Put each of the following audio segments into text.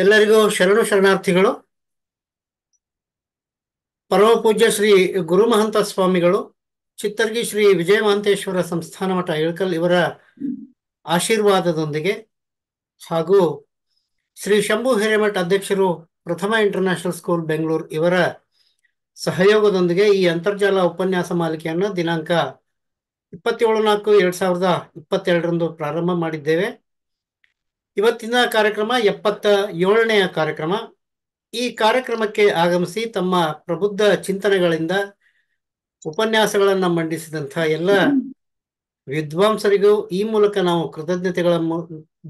ಎಲ್ಲರಿಗೂ ಶರಣು ಶರಣಾರ್ಥಿಗಳು ಪರಮ ಪೂಜ್ಯ ಶ್ರೀ ಗುರುಮಹಂತ ಸ್ವಾಮಿಗಳು ಚಿತ್ತರ್ಗಿ ಶ್ರೀ ವಿಜಯ ಮಹಂತೇಶ್ವರ ಸಂಸ್ಥಾನ ಮಠ ಇಳಕಲ್ ಇವರ ಆಶೀರ್ವಾದದೊಂದಿಗೆ ಹಾಗೂ ಶ್ರೀ ಶಂಭು ಹಿರೇಮಠ ಅಧ್ಯಕ್ಷರು ಪ್ರಥಮ ಇಂಟರ್ನ್ಯಾಷನಲ್ ಸ್ಕೂಲ್ ಬೆಂಗಳೂರು ಇವರ ಸಹಯೋಗದೊಂದಿಗೆ ಈ ಅಂತರ್ಜಾಲ ಉಪನ್ಯಾಸ ಮಾಲಿಕೆಯನ್ನು ದಿನಾಂಕ ಇಪ್ಪತ್ತೇಳು ನಾಲ್ಕು ಎರಡ್ ಸಾವಿರದ ಇಪ್ಪತ್ತೆರಡರಂದು ಪ್ರಾರಂಭ ಮಾಡಿದ್ದೇವೆ ಇವತ್ತಿನ ಕಾರ್ಯಕ್ರಮ ಎಪ್ಪತ್ತ ಏಳನೆಯ ಕಾರ್ಯಕ್ರಮ ಈ ಕಾರ್ಯಕ್ರಮಕ್ಕೆ ಆಗಮಿಸಿ ತಮ್ಮ ಪ್ರಬುದ್ಧ ಚಿಂತನೆಗಳಿಂದ ಉಪನ್ಯಾಸಗಳನ್ನು ಮಂಡಿಸಿದಂಥ ಎಲ್ಲ ವಿದ್ವಾಂಸರಿಗೂ ಈ ಮೂಲಕ ನಾವು ಕೃತಜ್ಞತೆಗಳ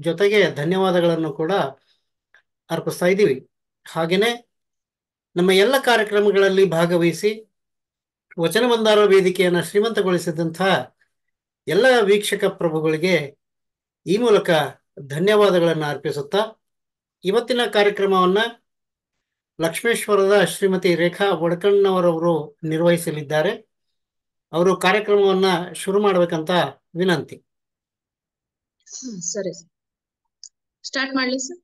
ಜೊತೆಗೆ ಧನ್ಯವಾದಗಳನ್ನು ಕೂಡ ಅರ್ಪಿಸ್ತಾ ಇದ್ದೀವಿ ಹಾಗೆಯೇ ನಮ್ಮ ಎಲ್ಲ ಕಾರ್ಯಕ್ರಮಗಳಲ್ಲಿ ಭಾಗವಹಿಸಿ ವಚನ ಮಂದಾರ ವೇದಿಕೆಯನ್ನು ಶ್ರೀಮಂತಗೊಳಿಸಿದಂಥ ಎಲ್ಲ ವೀಕ್ಷಕ ಪ್ರಭುಗಳಿಗೆ ಈ ಮೂಲಕ ಧನ್ಯವಾದಗಳನ್ನು ಅರ್ಪಿಸುತ್ತಾ ಇವತ್ತಿನ ಕಾರ್ಯಕ್ರಮವನ್ನ ಲಕ್ಷ್ಮೇಶ್ವರದ ಶ್ರೀಮತಿ ರೇಖಾ ಒಡಕಣ್ಣವರವರು ನಿರ್ವಹಿಸಲಿದ್ದಾರೆ ಅವರು ಕಾರ್ಯಕ್ರಮವನ್ನ ಶುರು ಮಾಡಬೇಕಂತ ವಿನಂತಿ ಸರಿ ಸ್ಟಾರ್ಟ್ ಮಾಡಲಿ ಸರ್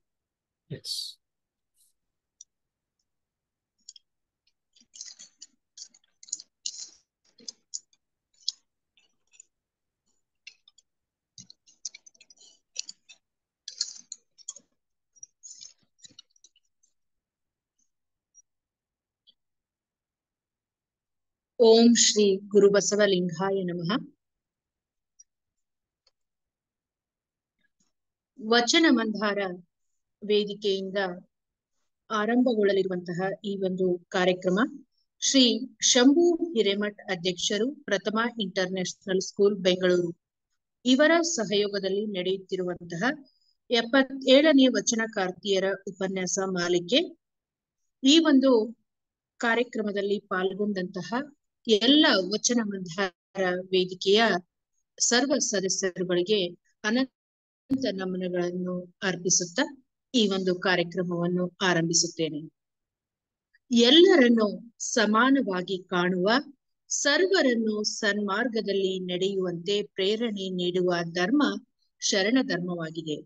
ಓಂ ಶ್ರೀ ಗುರುಬಸವಲಿಂಗಾಯ ನಮಃ ವಚನ ಮಂದಾರ ವೇದಿಕೆಯಿಂದ ಆರಂಭಗೊಳ್ಳಲಿರುವಂತಹ ಈ ಒಂದು ಕಾರ್ಯಕ್ರಮ ಶ್ರೀ ಶಂಭು ಹಿರೇಮಠ್ ಅಧ್ಯಕ್ಷರು ಪ್ರಥಮ ನ್ಯಾಷನಲ್ ಸ್ಕೂಲ್ ಬೆಂಗಳೂರು ಇವರ ಸಹಯೋಗದಲ್ಲಿ ನಡೆಯುತ್ತಿರುವಂತಹ ಎಪ್ಪತ್ತೇಳನೇ ಕಾರ್ತಿಯರ ಉಪನ್ಯಾಸ ಮಾಲಿಕೆ ಈ ಒಂದು ಕಾರ್ಯಕ್ರಮದಲ್ಲಿ ಪಾಲ್ಗೊಂಡಂತಹ ಎಲ್ಲ ವಚನ ಮಂದಾರ ವೇದಿಕೆಯ ಸರ್ವ ಸದಸ್ಯರುಗಳಿಗೆ ಅನಂತ ನಮನಗಳನ್ನು ಅರ್ಪಿಸುತ್ತ ಈ ಒಂದು ಕಾರ್ಯಕ್ರಮವನ್ನು ಆರಂಭಿಸುತ್ತೇನೆ ಎಲ್ಲರನ್ನು ಸಮಾನವಾಗಿ ಕಾಣುವ ಸರ್ವರನ್ನು ಸನ್ಮಾರ್ಗದಲ್ಲಿ ನಡೆಯುವಂತೆ ಪ್ರೇರಣೆ ನೀಡುವ ಧರ್ಮ ಶರಣ ಧರ್ಮವಾಗಿದೆ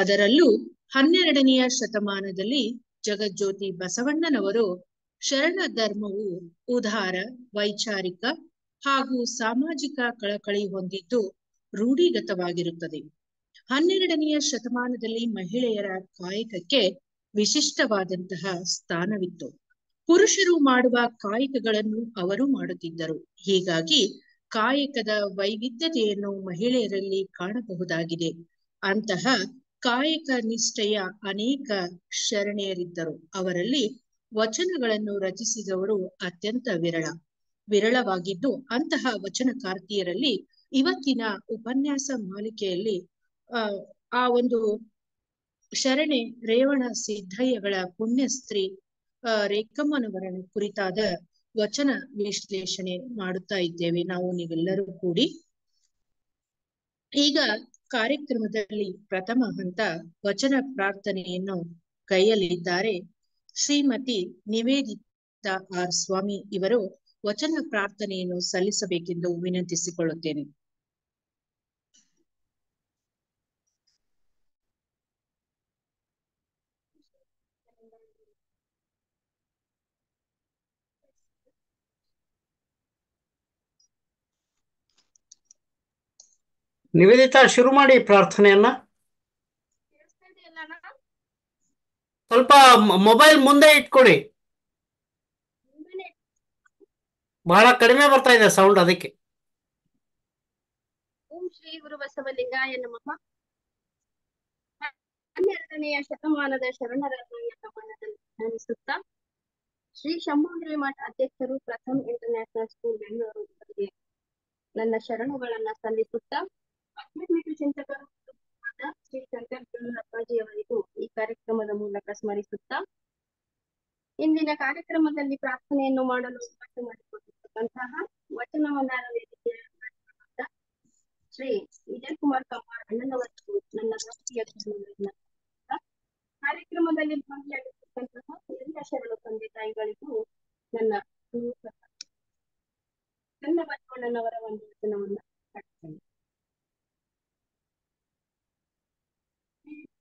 ಅದರಲ್ಲೂ ಹನ್ನೆರಡನೆಯ ಶತಮಾನದಲ್ಲಿ ಜಗಜ್ಯೋತಿ ಬಸವಣ್ಣನವರು ಶರಣ ಧರ್ಮವು ಉದಾರ ವೈಚಾರಿಕ ಹಾಗೂ ಸಾಮಾಜಿಕ ಕಳಕಳಿ ಹೊಂದಿದ್ದು ರೂಢಿಗತವಾಗಿರುತ್ತದೆ ಹನ್ನೆರಡನೆಯ ಶತಮಾನದಲ್ಲಿ ಮಹಿಳೆಯರ ಕಾಯಕಕ್ಕೆ ವಿಶಿಷ್ಟವಾದಂತಹ ಸ್ಥಾನವಿತ್ತು ಪುರುಷರು ಮಾಡುವ ಕಾಯಕಗಳನ್ನು ಅವರು ಮಾಡುತ್ತಿದ್ದರು ಹೀಗಾಗಿ ಕಾಯಕದ ವೈವಿಧ್ಯತೆಯನ್ನು ಮಹಿಳೆಯರಲ್ಲಿ ಕಾಣಬಹುದಾಗಿದೆ ಅಂತಹ ಕಾಯಕ ನಿಷ್ಠೆಯ ಅನೇಕ ಶರಣೆಯರಿದ್ದರು ಅವರಲ್ಲಿ ವಚನಗಳನ್ನು ರಚಿಸಿದವರು ಅತ್ಯಂತ ವಿರಳ ವಿರಳವಾಗಿದ್ದು ಅಂತಹ ಕಾರ್ತಿಯರಲ್ಲಿ ಇವತ್ತಿನ ಉಪನ್ಯಾಸ ಮಾಲಿಕೆಯಲ್ಲಿ ಆ ಒಂದು ಶರಣೆ ರೇವಣ ಸಿದ್ಧಯ್ಯಗಳ ಪುಣ್ಯಸ್ತ್ರೀ ರೇಖಮ್ಮನವರ ಕುರಿತಾದ ವಚನ ವಿಶ್ಲೇಷಣೆ ಮಾಡುತ್ತಾ ಇದ್ದೇವೆ ನಾವು ನೀವೆಲ್ಲರೂ ಕೂಡಿ ಈಗ ಕಾರ್ಯಕ್ರಮದಲ್ಲಿ ಪ್ರಥಮ ಹಂತ ವಚನ ಪ್ರಾರ್ಥನೆಯನ್ನು ಕೈಯಲ್ಲಿದ್ದಾರೆ ಶ್ರೀಮತಿ ನಿವೇದಿತಾ ಆರ್ ಸ್ವಾಮಿ ಇವರು ವಚನ ಪ್ರಾರ್ಥನೆಯನ್ನು ಸಲ್ಲಿಸಬೇಕೆಂದು ವಿನಂತಿಸಿಕೊಳ್ಳುತ್ತೇನೆ ನಿವೇದಿತಾ ಶುರು ಮಾಡಿ ಪ್ರಾರ್ಥನೆಯನ್ನ ಸ್ವಲ್ಪ ಮೊಬೈಲ್ ಮುಂದೆ ಇಟ್ಕೊಡಿ ಬಹಳ ಕಡಿಮೆ ಬರ್ತಾ ಇದೆ ಸೌಂಡ್ ಅದಕ್ಕೆ ಓಂ ಶ್ರೀ ಗುರು ನಮಃ ಹನ್ನೆರಡನೆಯ ಶತಮಾನದ ಶರಣರ ಶ್ರೀ ಶಂಭುಗಿರಿ ಮಠ ಅಧ್ಯಕ್ಷರು ಪ್ರಥಮ್ ಇಂಟರ್ನ್ಯಾಷನಲ್ ಸ್ಕೂಲ್ ಬೆಂಗಳೂರು ನನ್ನ ಶರಣುಗಳನ್ನ ಸಲ್ಲಿಸುತ್ತಾ ಚಿಂತಕರು ಶ್ರೀ ಶಂಕರ ಅವರಿಗೂ ಈ ಕಾರ್ಯಕ್ರಮದ ಮೂಲಕ ಸ್ಮರಿಸುತ್ತಾ ಇಂದಿನ ಕಾರ್ಯಕ್ರಮದಲ್ಲಿ ಪ್ರಾರ್ಥನೆಯನ್ನು ಮಾಡಲು ಅವಕಾಶ ಮಾಡಿಕೊಂಡಿರ್ತಕ್ಕಂತಹ ವಚನವನ್ನ ವೇದಿಕೆಯ ಶ್ರೀ ವಿಜಯ್ ಕುಮಾರ್ ಕಮ್ಮಾರ್ ಅಣ್ಣನವರು ನನ್ನ ರಾಷ್ಟ್ರೀಯ ಕಾರ್ಯಕ್ರಮದಲ್ಲಿ ಭಾಗಿಯಾಗಿರ್ತಕ್ಕಂತಹ ಎಲ್ಲ ಶರಣು ತಂದೆ ತಾಯಿಗಳಿಗೂ ನನ್ನ ನನ್ನ ಬಸವಣ್ಣನವರ ಒಂದು ವಚನವನ್ನ ಕಟ್ತೇನೆ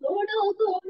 Lord, also oh,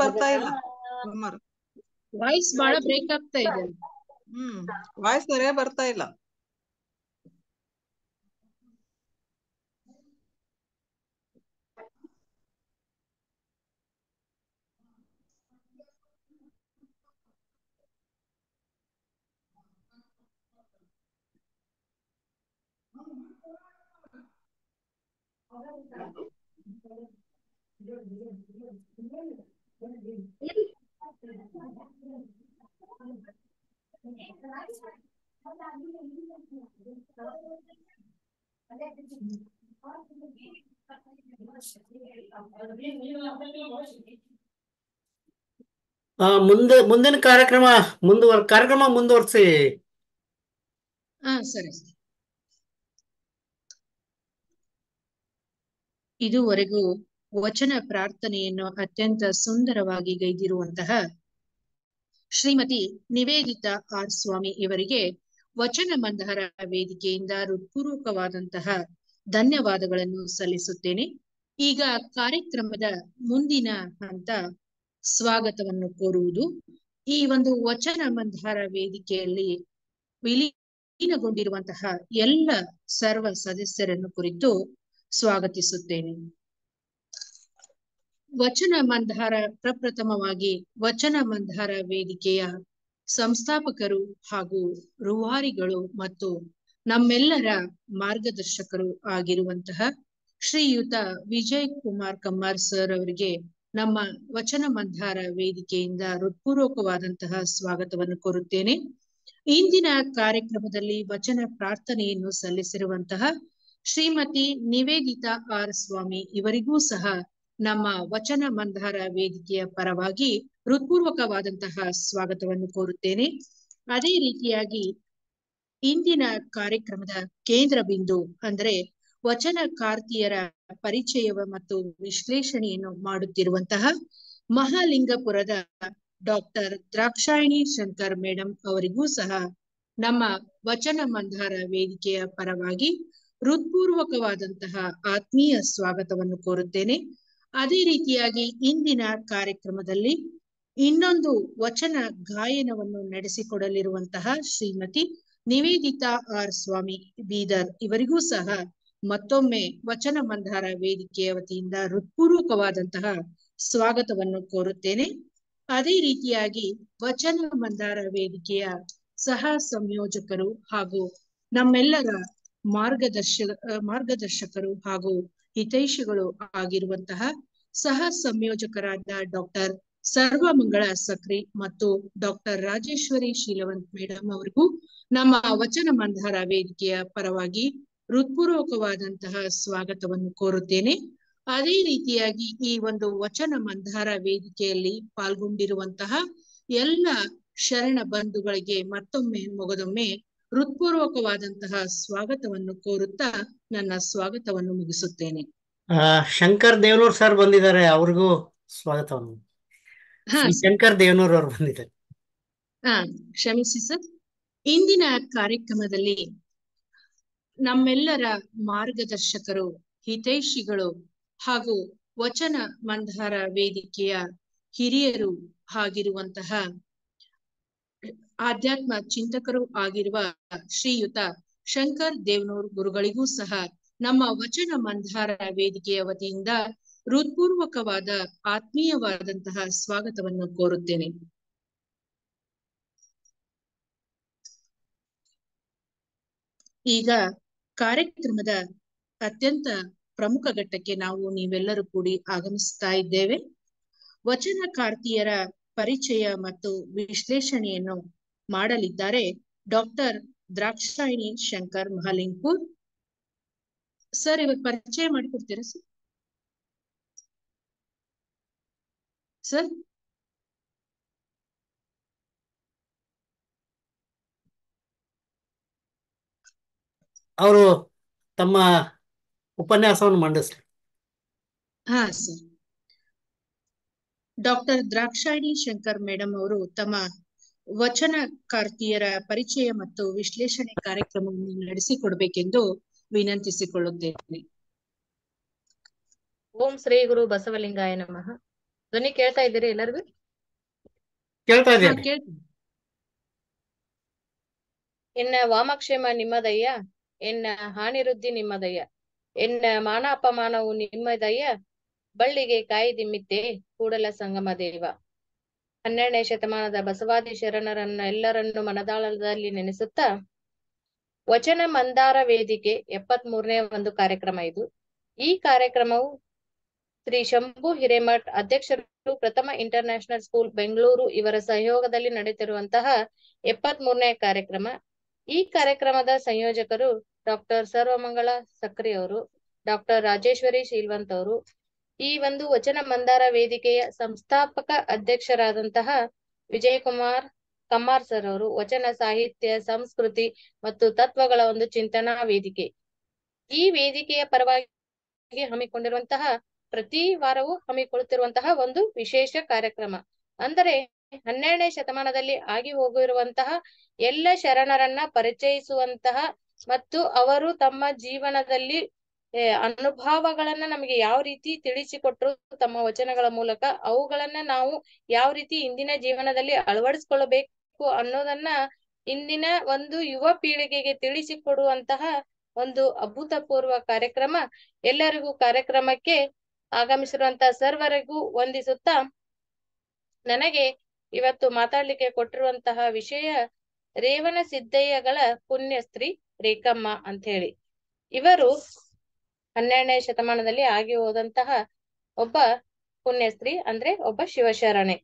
ಬರ್ತಾ ಇಲ್ಲ ವಾಯ್ಸ್ ಬಹಳ ಬ್ರೇಕ್ ಆಗ್ತಾ ಇದೆ ಹ್ಮ್ ವಾಯ್ಸ್ ಸರಿಯಾಗಿ ಬರ್ತಾ ಇಲ್ಲ ಮುಂದೆ ಮುಂದಿನ ಕಾರ್ಯಕ್ರಮ ಮುಂದುವರ್ ಕಾರ್ಯಕ್ರಮ ಮುಂದುವರಿಸಿ ಸರಿ ಇದುವರೆಗೂ ವಚನ ಪ್ರಾರ್ಥನೆಯನ್ನು ಅತ್ಯಂತ ಸುಂದರವಾಗಿ ಗೈದಿರುವಂತಹ ಶ್ರೀಮತಿ ನಿವೇದಿತಾ ಆರ್ ಸ್ವಾಮಿ ಇವರಿಗೆ ವಚನ ಮಂದಹರ ವೇದಿಕೆಯಿಂದ ಹೃತ್ಪೂರ್ವಕವಾದಂತಹ ಧನ್ಯವಾದಗಳನ್ನು ಸಲ್ಲಿಸುತ್ತೇನೆ ಈಗ ಕಾರ್ಯಕ್ರಮದ ಮುಂದಿನ ಹಂತ ಸ್ವಾಗತವನ್ನು ಕೋರುವುದು ಈ ಒಂದು ವಚನ ಮಂದಹಾರ ವೇದಿಕೆಯಲ್ಲಿ ವಿಲೀನಗೊಂಡಿರುವಂತಹ ಎಲ್ಲ ಸರ್ವ ಸದಸ್ಯರನ್ನು ಕುರಿತು ಸ್ವಾಗತಿಸುತ್ತೇನೆ ವಚನ ಮಂದಾರ ಪ್ರಪ್ರಥಮವಾಗಿ ವಚನ ಮಂದಾರ ವೇದಿಕೆಯ ಸಂಸ್ಥಾಪಕರು ಹಾಗೂ ರೂವಾರಿಗಳು ಮತ್ತು ನಮ್ಮೆಲ್ಲರ ಮಾರ್ಗದರ್ಶಕರು ಆಗಿರುವಂತಹ ಶ್ರೀಯುತ ವಿಜಯ್ ಕುಮಾರ್ ಕಮ್ಮಾರ್ ಸರ್ ಅವರಿಗೆ ನಮ್ಮ ವಚನ ಮಂದಾರ ವೇದಿಕೆಯಿಂದ ಹೃತ್ಪೂರ್ವಕವಾದಂತಹ ಸ್ವಾಗತವನ್ನು ಕೋರುತ್ತೇನೆ ಇಂದಿನ ಕಾರ್ಯಕ್ರಮದಲ್ಲಿ ವಚನ ಪ್ರಾರ್ಥನೆಯನ್ನು ಸಲ್ಲಿಸಿರುವಂತಹ ಶ್ರೀಮತಿ ನಿವೇದಿತಾ ಆರ್ ಸ್ವಾಮಿ ಇವರಿಗೂ ಸಹ ನಮ್ಮ ವಚನ ಮಂದಾರ ವೇದಿಕೆಯ ಪರವಾಗಿ ಹೃತ್ಪೂರ್ವಕವಾದಂತಹ ಸ್ವಾಗತವನ್ನು ಕೋರುತ್ತೇನೆ ಅದೇ ರೀತಿಯಾಗಿ ಇಂದಿನ ಕಾರ್ಯಕ್ರಮದ ಕೇಂದ್ರ ಬಿಂದು ಅಂದರೆ ವಚನ ಕಾರ್ತಿಯರ ಪರಿಚಯ ಮತ್ತು ವಿಶ್ಲೇಷಣೆಯನ್ನು ಮಾಡುತ್ತಿರುವಂತಹ ಮಹಾಲಿಂಗಪುರದ ಡಾಕ್ಟರ್ ದ್ರಾಕ್ಷಾಯಣಿ ಶಂಕರ್ ಮೇಡಮ್ ಅವರಿಗೂ ಸಹ ನಮ್ಮ ವಚನ ಮಂದಾರ ವೇದಿಕೆಯ ಪರವಾಗಿ ಹೃತ್ಪೂರ್ವಕವಾದಂತಹ ಆತ್ಮೀಯ ಸ್ವಾಗತವನ್ನು ಕೋರುತ್ತೇನೆ ಅದೇ ರೀತಿಯಾಗಿ ಇಂದಿನ ಕಾರ್ಯಕ್ರಮದಲ್ಲಿ ಇನ್ನೊಂದು ವಚನ ಗಾಯನವನ್ನು ನಡೆಸಿಕೊಡಲಿರುವಂತಹ ಶ್ರೀಮತಿ ನಿವೇದಿತಾ ಆರ್ ಸ್ವಾಮಿ ಬೀದರ್ ಇವರಿಗೂ ಸಹ ಮತ್ತೊಮ್ಮೆ ವಚನ ಮಂದಾರ ವೇದಿಕೆಯ ವತಿಯಿಂದ ಹೃತ್ಪೂರ್ವಕವಾದಂತಹ ಸ್ವಾಗತವನ್ನು ಕೋರುತ್ತೇನೆ ಅದೇ ರೀತಿಯಾಗಿ ವಚನ ಮಂದಾರ ವೇದಿಕೆಯ ಸಹ ಸಂಯೋಜಕರು ಹಾಗೂ ನಮ್ಮೆಲ್ಲರ ಮಾರ್ಗದರ್ಶ ಮಾರ್ಗದರ್ಶಕರು ಹಾಗೂ ಹಿತೈಷಿಗಳು ಆಗಿರುವಂತಹ ಸಹ ಸಂಯೋಜಕರಾದ ಡಾಕ್ಟರ್ ಸರ್ವಮಂಗಳ ಸಕ್ರಿ ಮತ್ತು ಡಾಕ್ಟರ್ ರಾಜೇಶ್ವರಿ ಶೀಲವಂತ್ ಮೇಡಮ್ ಅವರಿಗೂ ನಮ್ಮ ವಚನ ಮಂಧಾರ ವೇದಿಕೆಯ ಪರವಾಗಿ ಹೃತ್ಪೂರ್ವಕವಾದಂತಹ ಸ್ವಾಗತವನ್ನು ಕೋರುತ್ತೇನೆ ಅದೇ ರೀತಿಯಾಗಿ ಈ ಒಂದು ವಚನ ಮಂಧಾರ ವೇದಿಕೆಯಲ್ಲಿ ಪಾಲ್ಗೊಂಡಿರುವಂತಹ ಎಲ್ಲ ಶರಣ ಬಂಧುಗಳಿಗೆ ಮತ್ತೊಮ್ಮೆ ಮೊಗದೊಮ್ಮೆ ಹೃತ್ಪೂರ್ವಕವಾದಂತಹ ಸ್ವಾಗತವನ್ನು ಕೋರುತ್ತಾ ನನ್ನ ಸ್ವಾಗತವನ್ನು ಮುಗಿಸುತ್ತೇನೆ ಶಂಕರ್ ದೇವನೂರ್ ಸರ್ ಬಂದಿದ್ದಾರೆ ಅವ್ರಿಗೂ ಸ್ವಾಗತವನ್ನು ಶಂಕರ್ ದೇವನೂರ್ ಅವರು ಬಂದಿದ್ದಾರೆ ಹಾ ಕ್ಷಮಿಸಿ ಸರ್ ಇಂದಿನ ಕಾರ್ಯಕ್ರಮದಲ್ಲಿ ನಮ್ಮೆಲ್ಲರ ಮಾರ್ಗದರ್ಶಕರು ಹಿತೈಷಿಗಳು ಹಾಗೂ ವಚನ ಮಂದಾರ ವೇದಿಕೆಯ ಹಿರಿಯರು ಆಗಿರುವಂತಹ ಆಧ್ಯಾತ್ಮ ಚಿಂತಕರು ಆಗಿರುವ ಶ್ರೀಯುತ ಶಂಕರ್ ದೇವನೂರ್ ಗುರುಗಳಿಗೂ ಸಹ ನಮ್ಮ ವಚನ ಮಂದಾರ ವೇದಿಕೆಯ ವತಿಯಿಂದ ಹೃತ್ಪೂರ್ವಕವಾದ ಆತ್ಮೀಯವಾದಂತಹ ಸ್ವಾಗತವನ್ನು ಕೋರುತ್ತೇನೆ ಈಗ ಕಾರ್ಯಕ್ರಮದ ಅತ್ಯಂತ ಪ್ರಮುಖ ಘಟ್ಟಕ್ಕೆ ನಾವು ನೀವೆಲ್ಲರೂ ಕೂಡಿ ಆಗಮಿಸ್ತಾ ಇದ್ದೇವೆ ಕಾರ್ತಿಯರ ಪರಿಚಯ ಮತ್ತು ವಿಶ್ಲೇಷಣೆಯನ್ನು ಮಾಡಲಿದ್ದಾರೆ ಡಾಕ್ಟರ್ ದ್ರಾಕ್ಷಾಯಿಣಿ ಶಂಕರ್ ಮಹಾಲಿಂಗ್ಪುರ್ ಸರ್ ಇವಾಗ ಪರಿಚಯ ಮಾಡಿಕೊಡ್ತೀರಾ ಸರ್ ಸರ್ ಅವರು ತಮ್ಮ ಉಪನ್ಯಾಸವನ್ನು ಮಂಡಿಸ್ರಿ ಹಾ sir doctor Drakshayini Shankar madam ಅವರು ತಮ್ಮ ವಚನಕಾರ್ತಿಯರ ಪರಿಚಯ ಮತ್ತು ವಿಶ್ಲೇಷಣೆ ಕಾರ್ಯಕ್ರಮವನ್ನು ನಡೆಸಿಕೊಡ್ಬೇಕೆಂದು ವಿನಂತಿಸಿಕೊಳ್ಳುತ್ತೇನೆ ಓಂ ಶ್ರೀ ಗುರು ಬಸವಲಿಂಗಾಯ ನಮಃ ಧ್ವನಿ ಕೇಳ್ತಾ ಇದ್ದೀರಿ ಎಲ್ಲರಿಗೂ ಕೇಳ್ತಾ ಎನ್ನ ವಾಮಕ್ಷೇಮ ನಿಮ್ಮದಯ್ಯ ಎನ್ನ ಹಾನಿರುದ್ಧಿ ನಿಮ್ಮದಯ್ಯ ಎನ್ನ ಮಾನ ಅಪಮಾನವು ನಿಮ್ಮದಯ್ಯ ಬಳ್ಳಿಗೆ ದಿಮ್ಮಿತ್ತೆ ಕೂಡಲ ಸಂಗಮ ದೇವ ಹನ್ನೆರಡನೇ ಶತಮಾನದ ಬಸವಾದಿ ಶರಣರನ್ನ ಎಲ್ಲರನ್ನೂ ಮನದಾಳದಲ್ಲಿ ನೆನೆಸುತ್ತಾ ವಚನ ಮಂದಾರ ವೇದಿಕೆ ಎಪ್ಪತ್ ಮೂರನೇ ಒಂದು ಕಾರ್ಯಕ್ರಮ ಇದು ಈ ಕಾರ್ಯಕ್ರಮವು ಶ್ರೀ ಶಂಭು ಹಿರೇಮಠ್ ಅಧ್ಯಕ್ಷರು ಪ್ರಥಮ ಇಂಟರ್ ನ್ಯಾಷನಲ್ ಸ್ಕೂಲ್ ಬೆಂಗಳೂರು ಇವರ ಸಹಯೋಗದಲ್ಲಿ ನಡೆಯುತ್ತಿರುವಂತಹ ಎಪ್ಪತ್ ಮೂರನೇ ಕಾರ್ಯಕ್ರಮ ಈ ಕಾರ್ಯಕ್ರಮದ ಸಂಯೋಜಕರು ಡಾಕ್ಟರ್ ಸರ್ವಮಂಗಳ ಸಕ್ರಿ ಅವರು ಡಾಕ್ಟರ್ ರಾಜೇಶ್ವರಿ ಶೀಲ್ವಂತ್ ಅವರು ಈ ಒಂದು ವಚನ ಮಂದಾರ ವೇದಿಕೆಯ ಸಂಸ್ಥಾಪಕ ಅಧ್ಯಕ್ಷರಾದಂತಹ ವಿಜಯಕುಮಾರ್ ಕಮ್ಮಾರ್ ಸರ್ ಅವರು ವಚನ ಸಾಹಿತ್ಯ ಸಂಸ್ಕೃತಿ ಮತ್ತು ತತ್ವಗಳ ಒಂದು ಚಿಂತನಾ ವೇದಿಕೆ ಈ ವೇದಿಕೆಯ ಪರವಾಗಿ ಹಮ್ಮಿಕೊಂಡಿರುವಂತಹ ಪ್ರತಿ ವಾರವೂ ಹಮ್ಮಿಕೊಳ್ಳುತ್ತಿರುವಂತಹ ಒಂದು ವಿಶೇಷ ಕಾರ್ಯಕ್ರಮ ಅಂದರೆ ಹನ್ನೆರಡನೇ ಶತಮಾನದಲ್ಲಿ ಆಗಿ ಹೋಗಿರುವಂತಹ ಎಲ್ಲ ಶರಣರನ್ನ ಪರಿಚಯಿಸುವಂತಹ ಮತ್ತು ಅವರು ತಮ್ಮ ಜೀವನದಲ್ಲಿ ಅನುಭವಗಳನ್ನ ನಮಗೆ ಯಾವ ರೀತಿ ತಿಳಿಸಿ ಕೊಟ್ರು ತಮ್ಮ ವಚನಗಳ ಮೂಲಕ ಅವುಗಳನ್ನ ನಾವು ಯಾವ ರೀತಿ ಇಂದಿನ ಜೀವನದಲ್ಲಿ ಅಳವಡಿಸಿಕೊಳ್ಳಬೇಕು ಅನ್ನೋದನ್ನ ಇಂದಿನ ಒಂದು ಯುವ ಪೀಳಿಗೆಗೆ ತಿಳಿಸಿಕೊಡುವಂತಹ ಒಂದು ಅಭೂತಪೂರ್ವ ಕಾರ್ಯಕ್ರಮ ಎಲ್ಲರಿಗೂ ಕಾರ್ಯಕ್ರಮಕ್ಕೆ ಆಗಮಿಸಿರುವಂತಹ ಸರ್ವರಿಗೂ ವಂದಿಸುತ್ತಾ ನನಗೆ ಇವತ್ತು ಮಾತಾಡ್ಲಿಕ್ಕೆ ಕೊಟ್ಟಿರುವಂತಹ ವಿಷಯ ರೇವಣ ಸಿದ್ದಯ್ಯಗಳ ಪುಣ್ಯ ಸ್ತ್ರೀ ರೇಖಮ್ಮ ಅಂತ ಹೇಳಿ ಇವರು ಹನ್ನೆರಡನೇ ಶತಮಾನದಲ್ಲಿ ಆಗಿ ಹೋದಂತಹ ಒಬ್ಬ ಪುಣ್ಯಸ್ತ್ರೀ ಅಂದ್ರೆ ಒಬ್ಬ ಶಿವಶರಣೆ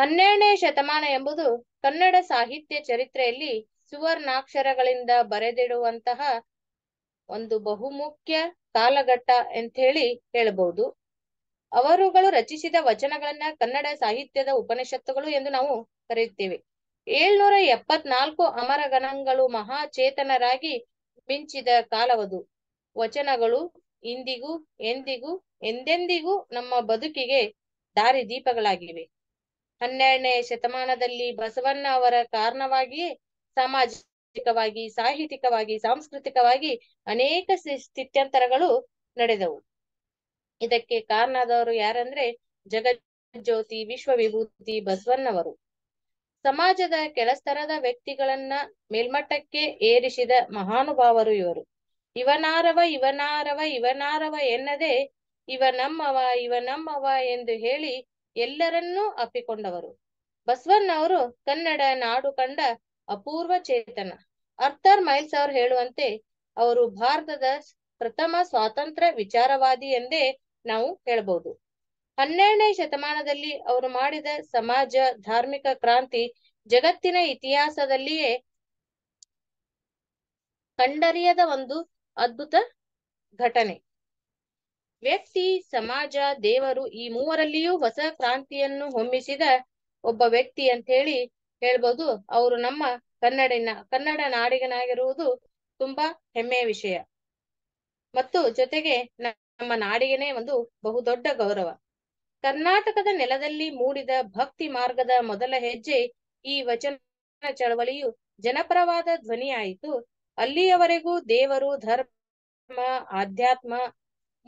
ಹನ್ನೆರಡನೇ ಶತಮಾನ ಎಂಬುದು ಕನ್ನಡ ಸಾಹಿತ್ಯ ಚರಿತ್ರೆಯಲ್ಲಿ ಸುವರ್ಣಾಕ್ಷರಗಳಿಂದ ಬರೆದಿಡುವಂತಹ ಒಂದು ಬಹುಮುಖ್ಯ ಕಾಲಘಟ್ಟ ಅಂತ ಹೇಳಿ ಹೇಳಬಹುದು ಅವರುಗಳು ರಚಿಸಿದ ವಚನಗಳನ್ನ ಕನ್ನಡ ಸಾಹಿತ್ಯದ ಉಪನಿಷತ್ತುಗಳು ಎಂದು ನಾವು ಕರೆಯುತ್ತೇವೆ ಏಳ್ನೂರ ಎಪ್ಪತ್ನಾಲ್ಕು ಅಮರಗಣಗಳು ಮಹಾಚೇತನರಾಗಿ ಮಿಂಚಿದ ಕಾಲವದು ವಚನಗಳು ಇಂದಿಗೂ ಎಂದಿಗೂ ಎಂದೆಂದಿಗೂ ನಮ್ಮ ಬದುಕಿಗೆ ದಾರಿ ದೀಪಗಳಾಗಿವೆ ಹನ್ನೆರಡನೇ ಶತಮಾನದಲ್ಲಿ ಬಸವಣ್ಣ ಅವರ ಕಾರಣವಾಗಿಯೇ ಸಾಮಾಜಿಕವಾಗಿ ಸಾಹಿತ್ಯಿಕವಾಗಿ ಸಾಂಸ್ಕೃತಿಕವಾಗಿ ಅನೇಕ ಸ್ಥಿತ್ಯಂತರಗಳು ನಡೆದವು ಇದಕ್ಕೆ ಕಾರಣದವರು ಯಾರಂದ್ರೆ ಜಗಜ್ಯೋತಿ ವಿಶ್ವ ವಿಭೂತಿ ಬಸವಣ್ಣವರು ಸಮಾಜದ ಕೆಳಸ್ತರದ ವ್ಯಕ್ತಿಗಳನ್ನ ಮೇಲ್ಮಟ್ಟಕ್ಕೆ ಏರಿಸಿದ ಮಹಾನುಭಾವರು ಇವರು ಇವನಾರವ ಇವನಾರವ ಇವನಾರವ ಎನ್ನದೆ ಇವ ನಮ್ಮವ ಇವ ನಮ್ಮವ ಎಂದು ಹೇಳಿ ಎಲ್ಲರನ್ನೂ ಅಪ್ಪಿಕೊಂಡವರು ಅವರು ಕನ್ನಡ ನಾಡು ಕಂಡ ಅಪೂರ್ವ ಚೇತನ ಅರ್ಥರ್ ಮೈಲ್ಸ್ ಅವರು ಹೇಳುವಂತೆ ಅವರು ಭಾರತದ ಪ್ರಥಮ ಸ್ವಾತಂತ್ರ್ಯ ವಿಚಾರವಾದಿ ಎಂದೇ ನಾವು ಹೇಳಬಹುದು ಹನ್ನೆರಡನೇ ಶತಮಾನದಲ್ಲಿ ಅವರು ಮಾಡಿದ ಸಮಾಜ ಧಾರ್ಮಿಕ ಕ್ರಾಂತಿ ಜಗತ್ತಿನ ಇತಿಹಾಸದಲ್ಲಿಯೇ ಕಂಡರಿಯದ ಒಂದು ಅದ್ಭುತ ಘಟನೆ ವ್ಯಕ್ತಿ ಸಮಾಜ ದೇವರು ಈ ಮೂವರಲ್ಲಿಯೂ ಹೊಸ ಕ್ರಾಂತಿಯನ್ನು ಹೊಮ್ಮಿಸಿದ ಒಬ್ಬ ವ್ಯಕ್ತಿ ಅಂತ ಹೇಳಿ ಹೇಳ್ಬೋದು ಅವರು ನಮ್ಮ ಕನ್ನಡಿನ ಕನ್ನಡ ನಾಡಿಗನಾಗಿರುವುದು ತುಂಬಾ ಹೆಮ್ಮೆಯ ವಿಷಯ ಮತ್ತು ಜೊತೆಗೆ ನಮ್ಮ ನಾಡಿಗನೇ ಒಂದು ಬಹುದೊಡ್ಡ ಗೌರವ ಕರ್ನಾಟಕದ ನೆಲದಲ್ಲಿ ಮೂಡಿದ ಭಕ್ತಿ ಮಾರ್ಗದ ಮೊದಲ ಹೆಜ್ಜೆ ಈ ವಚನ ಚಳವಳಿಯು ಜನಪರವಾದ ಧ್ವನಿಯಾಯಿತು ಅಲ್ಲಿಯವರೆಗೂ ದೇವರು ಧರ್ಮ ಆಧ್ಯಾತ್ಮ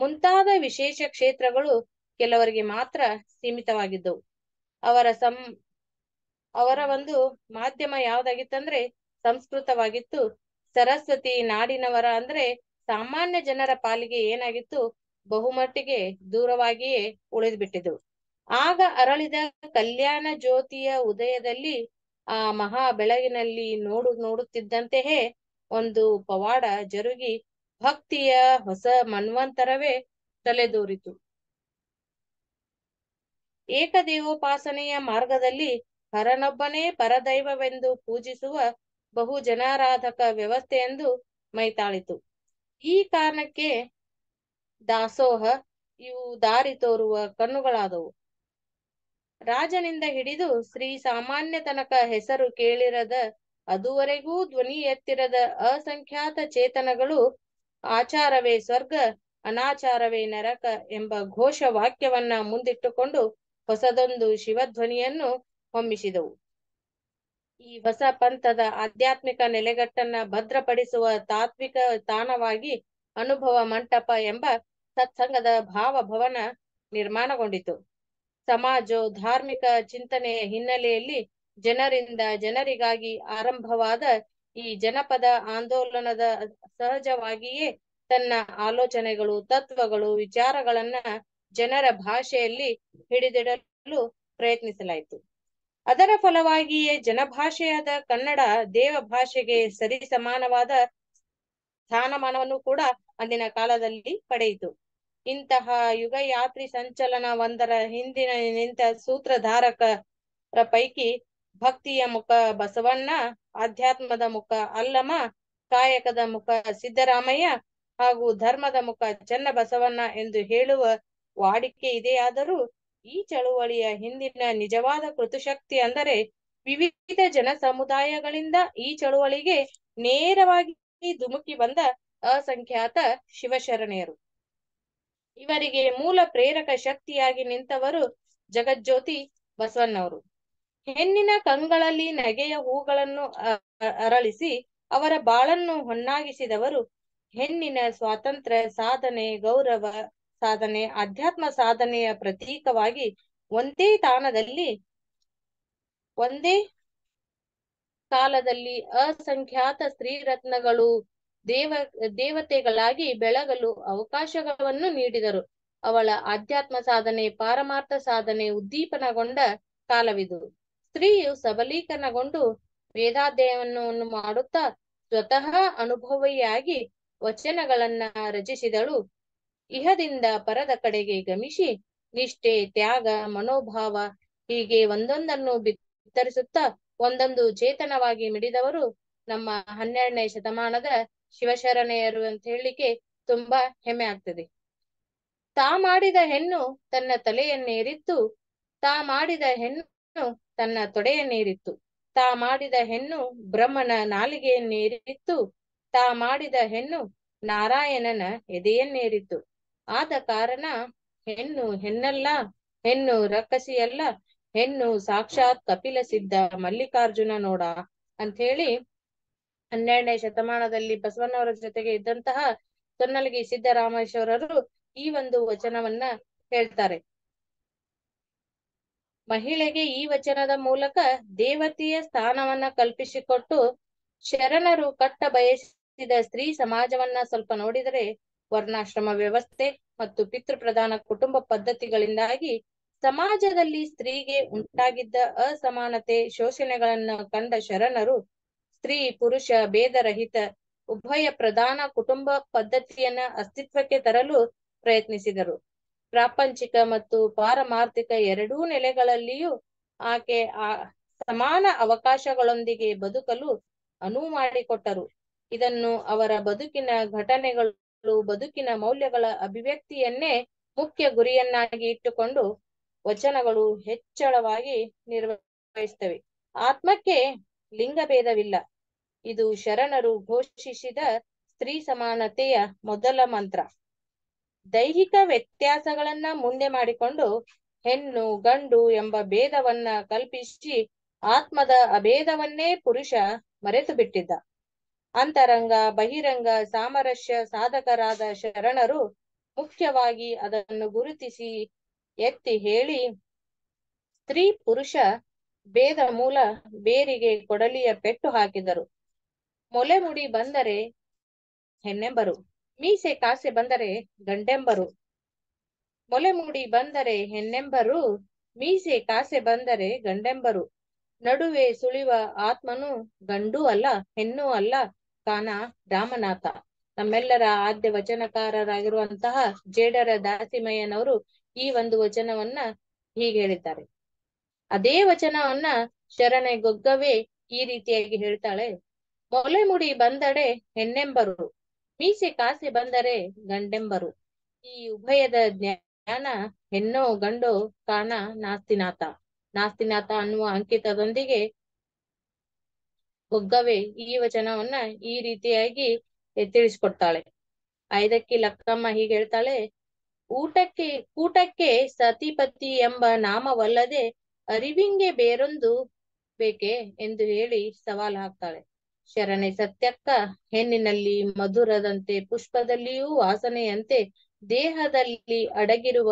ಮುಂತಾದ ವಿಶೇಷ ಕ್ಷೇತ್ರಗಳು ಕೆಲವರಿಗೆ ಮಾತ್ರ ಸೀಮಿತವಾಗಿದ್ದವು ಅವರ ಸಂ ಅವರ ಒಂದು ಮಾಧ್ಯಮ ಯಾವ್ದಾಗಿತ್ತಂದ್ರೆ ಸಂಸ್ಕೃತವಾಗಿತ್ತು ಸರಸ್ವತಿ ನಾಡಿನವರ ಅಂದ್ರೆ ಸಾಮಾನ್ಯ ಜನರ ಪಾಲಿಗೆ ಏನಾಗಿತ್ತು ಬಹುಮಟ್ಟಿಗೆ ದೂರವಾಗಿಯೇ ಉಳಿದ್ಬಿಟ್ಟಿದ್ರು ಆಗ ಅರಳಿದ ಕಲ್ಯಾಣ ಜ್ಯೋತಿಯ ಉದಯದಲ್ಲಿ ಆ ಮಹಾ ಬೆಳಗಿನಲ್ಲಿ ನೋಡು ನೋಡುತ್ತಿದ್ದಂತೆಯೇ ಒಂದು ಪವಾಡ ಜರುಗಿ ಭಕ್ತಿಯ ಹೊಸ ಮನ್ವಂತರವೇ ತಲೆದೋರಿತು ಏಕದೇವೋಪಾಸನೆಯ ಮಾರ್ಗದಲ್ಲಿ ಹರನೊಬ್ಬನೇ ಪರದೈವವೆಂದು ಪೂಜಿಸುವ ಬಹು ಜನಾರಾಧಕ ಎಂದು ಮೈತಾಳಿತು ಈ ಕಾರಣಕ್ಕೆ ದಾಸೋಹ ಇವು ದಾರಿ ತೋರುವ ಕಣ್ಣುಗಳಾದವು ರಾಜನಿಂದ ಹಿಡಿದು ಶ್ರೀ ಸಾಮಾನ್ಯ ತನಕ ಹೆಸರು ಕೇಳಿರದ ಅದುವರೆಗೂ ಧ್ವನಿ ಎತ್ತಿರದ ಅಸಂಖ್ಯಾತ ಚೇತನಗಳು ಆಚಾರವೇ ಸ್ವರ್ಗ ಅನಾಚಾರವೇ ನರಕ ಎಂಬ ಘೋಷ ವಾಕ್ಯವನ್ನ ಮುಂದಿಟ್ಟುಕೊಂಡು ಹೊಸದೊಂದು ಶಿವಧ್ವನಿಯನ್ನು ಹೊಮ್ಮಿಸಿದವು ಈ ಹೊಸ ಪಂಥದ ಆಧ್ಯಾತ್ಮಿಕ ನೆಲೆಗಟ್ಟನ್ನ ಭದ್ರಪಡಿಸುವ ತಾತ್ವಿಕ ತಾಣವಾಗಿ ಅನುಭವ ಮಂಟಪ ಎಂಬ ಸತ್ಸಂಗದ ಭಾವಭವನ ನಿರ್ಮಾಣಗೊಂಡಿತು ಸಮಾಜ ಧಾರ್ಮಿಕ ಚಿಂತನೆಯ ಹಿನ್ನೆಲೆಯಲ್ಲಿ ಜನರಿಂದ ಜನರಿಗಾಗಿ ಆರಂಭವಾದ ಈ ಜನಪದ ಆಂದೋಲನದ ಸಹಜವಾಗಿಯೇ ತನ್ನ ಆಲೋಚನೆಗಳು ತತ್ವಗಳು ವಿಚಾರಗಳನ್ನ ಜನರ ಭಾಷೆಯಲ್ಲಿ ಹಿಡಿದಿಡಲು ಪ್ರಯತ್ನಿಸಲಾಯಿತು ಅದರ ಫಲವಾಗಿಯೇ ಜನಭಾಷೆಯಾದ ಕನ್ನಡ ದೇವ ಭಾಷೆಗೆ ಸರಿ ಸಮಾನವಾದ ಸ್ಥಾನಮಾನವನ್ನು ಕೂಡ ಅಂದಿನ ಕಾಲದಲ್ಲಿ ಪಡೆಯಿತು ಇಂತಹ ಯಾತ್ರಿ ಸಂಚಲನ ಒಂದರ ಹಿಂದಿನ ನಿಂತ ಸೂತ್ರಧಾರಕರ ಪೈಕಿ ಭಕ್ತಿಯ ಮುಖ ಬಸವಣ್ಣ ಆಧ್ಯಾತ್ಮದ ಮುಖ ಅಲ್ಲಮ ಕಾಯಕದ ಮುಖ ಸಿದ್ದರಾಮಯ್ಯ ಹಾಗೂ ಧರ್ಮದ ಮುಖ ಚನ್ನ ಬಸವಣ್ಣ ಎಂದು ಹೇಳುವ ವಾಡಿಕೆ ಇದೆಯಾದರೂ ಈ ಚಳುವಳಿಯ ಹಿಂದಿನ ನಿಜವಾದ ಕೃತಶಕ್ತಿ ಅಂದರೆ ವಿವಿಧ ಜನ ಸಮುದಾಯಗಳಿಂದ ಈ ಚಳುವಳಿಗೆ ನೇರವಾಗಿ ಧುಮುಕಿ ಬಂದ ಅಸಂಖ್ಯಾತ ಶಿವಶರಣೆಯರು ಇವರಿಗೆ ಮೂಲ ಪ್ರೇರಕ ಶಕ್ತಿಯಾಗಿ ನಿಂತವರು ಜಗಜ್ಯೋತಿ ಬಸವಣ್ಣವರು ಹೆಣ್ಣಿನ ಕಂಗಳಲ್ಲಿ ನಗೆಯ ಹೂಗಳನ್ನು ಅರಳಿಸಿ ಅವರ ಬಾಳನ್ನು ಹೊನ್ನಾಗಿಸಿದವರು ಹೆಣ್ಣಿನ ಸ್ವಾತಂತ್ರ್ಯ ಸಾಧನೆ ಗೌರವ ಸಾಧನೆ ಆಧ್ಯಾತ್ಮ ಸಾಧನೆಯ ಪ್ರತೀಕವಾಗಿ ಒಂದೇ ತಾಣದಲ್ಲಿ ಒಂದೇ ಕಾಲದಲ್ಲಿ ಅಸಂಖ್ಯಾತ ಸ್ತ್ರೀರತ್ನಗಳು ದೇವ ದೇವತೆಗಳಾಗಿ ಬೆಳಗಲು ಅವಕಾಶಗಳನ್ನು ನೀಡಿದರು ಅವಳ ಆಧ್ಯಾತ್ಮ ಸಾಧನೆ ಪಾರಮಾರ್ಥ ಸಾಧನೆ ಉದ್ದೀಪನಗೊಂಡ ಕಾಲವಿದು ಸ್ತ್ರೀಯು ಸಬಲೀಕರಣಗೊಂಡು ವೇದಾಧ್ಯಯನವನ್ನು ಮಾಡುತ್ತಾ ಸ್ವತಃ ಅನುಭವಿಯಾಗಿ ವಚನಗಳನ್ನ ರಚಿಸಿದಳು ಇಹದಿಂದ ಪರದ ಕಡೆಗೆ ಗಮಿಸಿ ನಿಷ್ಠೆ ತ್ಯಾಗ ಮನೋಭಾವ ಹೀಗೆ ಒಂದೊಂದನ್ನು ಬಿತ್ತರಿಸುತ್ತಾ ಒಂದೊಂದು ಚೇತನವಾಗಿ ಮಿಡಿದವರು ನಮ್ಮ ಹನ್ನೆರಡನೇ ಶತಮಾನದ ಶಿವಶರಣೆಯರು ಅಂತ ಹೇಳಲಿಕ್ಕೆ ತುಂಬಾ ಹೆಮ್ಮೆ ಆಗ್ತದೆ ತಾ ಮಾಡಿದ ಹೆಣ್ಣು ತನ್ನ ತಲೆಯನ್ನೇರಿತ್ತು ತಾ ಮಾಡಿದ ಹೆಣ್ಣು ತನ್ನ ತೊಡೆಯನ್ನೇರಿತ್ತು ತಾ ಮಾಡಿದ ಹೆಣ್ಣು ಬ್ರಹ್ಮನ ನಾಲಿಗೆಯನ್ನೇರಿತ್ತು ತಾ ಮಾಡಿದ ಹೆಣ್ಣು ನಾರಾಯಣನ ಎದೆಯನ್ನೇರಿತ್ತು ಆದ ಕಾರಣ ಹೆಣ್ಣು ಹೆಣ್ಣಲ್ಲ ಹೆಣ್ಣು ರಕ್ಕಸಿಯಲ್ಲ ಹೆಣ್ಣು ಸಾಕ್ಷಾತ್ ಕಪಿಲ ಸಿದ್ಧ ಮಲ್ಲಿಕಾರ್ಜುನ ನೋಡ ಅಂತ ಹೇಳಿ ಹನ್ನೆರಡನೇ ಶತಮಾನದಲ್ಲಿ ಬಸವಣ್ಣವರ ಜೊತೆಗೆ ಇದ್ದಂತಹ ತೊನ್ನಲಗಿ ಸಿದ್ದರಾಮೇಶ್ವರರು ಈ ಒಂದು ವಚನವನ್ನ ಹೇಳ್ತಾರೆ ಮಹಿಳೆಗೆ ಈ ವಚನದ ಮೂಲಕ ದೇವತೆಯ ಸ್ಥಾನವನ್ನ ಕಲ್ಪಿಸಿಕೊಟ್ಟು ಶರಣರು ಕಟ್ಟ ಬಯಸಿದ ಸ್ತ್ರೀ ಸಮಾಜವನ್ನ ಸ್ವಲ್ಪ ನೋಡಿದರೆ ವರ್ಣಾಶ್ರಮ ವ್ಯವಸ್ಥೆ ಮತ್ತು ಪಿತೃ ಪ್ರಧಾನ ಕುಟುಂಬ ಪದ್ಧತಿಗಳಿಂದಾಗಿ ಸಮಾಜದಲ್ಲಿ ಸ್ತ್ರೀಗೆ ಉಂಟಾಗಿದ್ದ ಅಸಮಾನತೆ ಶೋಷಣೆಗಳನ್ನು ಕಂಡ ಶರಣರು ಸ್ತ್ರೀ ಪುರುಷ ರಹಿತ ಉಭಯ ಪ್ರಧಾನ ಕುಟುಂಬ ಪದ್ಧತಿಯನ್ನ ಅಸ್ತಿತ್ವಕ್ಕೆ ತರಲು ಪ್ರಯತ್ನಿಸಿದರು ಪ್ರಾಪಂಚಿಕ ಮತ್ತು ಪಾರಮಾರ್ಥಿಕ ಎರಡೂ ನೆಲೆಗಳಲ್ಲಿಯೂ ಆಕೆ ಆ ಸಮಾನ ಅವಕಾಶಗಳೊಂದಿಗೆ ಬದುಕಲು ಅನುವು ಮಾಡಿಕೊಟ್ಟರು ಇದನ್ನು ಅವರ ಬದುಕಿನ ಘಟನೆಗಳು ಬದುಕಿನ ಮೌಲ್ಯಗಳ ಅಭಿವ್ಯಕ್ತಿಯನ್ನೇ ಮುಖ್ಯ ಗುರಿಯನ್ನಾಗಿ ಇಟ್ಟುಕೊಂಡು ವಚನಗಳು ಹೆಚ್ಚಳವಾಗಿ ನಿರ್ವಹಿಸುತ್ತವೆ ಆತ್ಮಕ್ಕೆ ಲಿಂಗಭೇದವಿಲ್ಲ ಇದು ಶರಣರು ಘೋಷಿಸಿದ ಸ್ತ್ರೀ ಸಮಾನತೆಯ ಮೊದಲ ಮಂತ್ರ ದೈಹಿಕ ವ್ಯತ್ಯಾಸಗಳನ್ನ ಮುಂದೆ ಮಾಡಿಕೊಂಡು ಹೆಣ್ಣು ಗಂಡು ಎಂಬ ಭೇದವನ್ನ ಕಲ್ಪಿಸಿ ಆತ್ಮದ ಅಭೇದವನ್ನೇ ಪುರುಷ ಮರೆತು ಬಿಟ್ಟಿದ್ದ ಅಂತರಂಗ ಬಹಿರಂಗ ಸಾಮರಸ್ಯ ಸಾಧಕರಾದ ಶರಣರು ಮುಖ್ಯವಾಗಿ ಅದನ್ನು ಗುರುತಿಸಿ ಎತ್ತಿ ಹೇಳಿ ಸ್ತ್ರೀ ಪುರುಷ ಭೇದ ಮೂಲ ಬೇರಿಗೆ ಕೊಡಲಿಯ ಪೆಟ್ಟು ಹಾಕಿದರು ಮೊಲೆ ಮುಡಿ ಬಂದರೆ ಹೆಣ್ಣೆಂಬರು ಮೀಸೆ ಕಾಸೆ ಬಂದರೆ ಗಂಡೆಂಬರು ಮೊಲೆಮುಡಿ ಬಂದರೆ ಹೆಣ್ಣೆಂಬರು ಮೀಸೆ ಕಾಸೆ ಬಂದರೆ ಗಂಡೆಂಬರು ನಡುವೆ ಸುಳಿವ ಆತ್ಮನು ಗಂಡು ಅಲ್ಲ ಹೆಣ್ಣು ಅಲ್ಲ ಕಾನ ರಾಮನಾಥ ನಮ್ಮೆಲ್ಲರ ಆದ್ಯ ವಚನಕಾರರಾಗಿರುವಂತಹ ಜೇಡರ ದಾಸಿಮಯ್ಯನವರು ಈ ಒಂದು ವಚನವನ್ನ ಹೀಗೆ ಹೇಳಿದ್ದಾರೆ ಅದೇ ವಚನವನ್ನ ಶರಣೆ ಗೊಗ್ಗವೇ ಈ ರೀತಿಯಾಗಿ ಹೇಳ್ತಾಳೆ ಮೊಲೆಮುಡಿ ಬಂದಡೆ ಹೆಣ್ಣೆಂಬರು ಮೀಸೆ ಕಾಸೆ ಬಂದರೆ ಗಂಡೆಂಬರು ಈ ಉಭಯದ ಜ್ಞಾನ ಹೆಣ್ಣೋ ಗಂಡೋ ಕಾಣ ನಾಸ್ತಿನಾಥ ನಾಸ್ತಿನಾಥ ಅನ್ನುವ ಅಂಕಿತದೊಂದಿಗೆ ಒಗ್ಗವೇ ಈ ವಚನವನ್ನ ಈ ರೀತಿಯಾಗಿ ತಿಳಿಸ್ಕೊಡ್ತಾಳೆ ಐದಕ್ಕೆ ಲಕ್ಕಮ್ಮ ಹೀಗೆ ಹೇಳ್ತಾಳೆ ಊಟಕ್ಕೆ ಕೂಟಕ್ಕೆ ಸತಿಪತಿ ಎಂಬ ನಾಮವಲ್ಲದೆ ಅರಿವಿಂಗೆ ಬೇರೊಂದು ಬೇಕೆ ಎಂದು ಹೇಳಿ ಸವಾಲು ಹಾಕ್ತಾಳೆ ಶರಣೆ ಸತ್ಯಕ್ಕ ಹೆಣ್ಣಿನಲ್ಲಿ ಮಧುರದಂತೆ ಪುಷ್ಪದಲ್ಲಿಯೂ ವಾಸನೆಯಂತೆ ದೇಹದಲ್ಲಿ ಅಡಗಿರುವ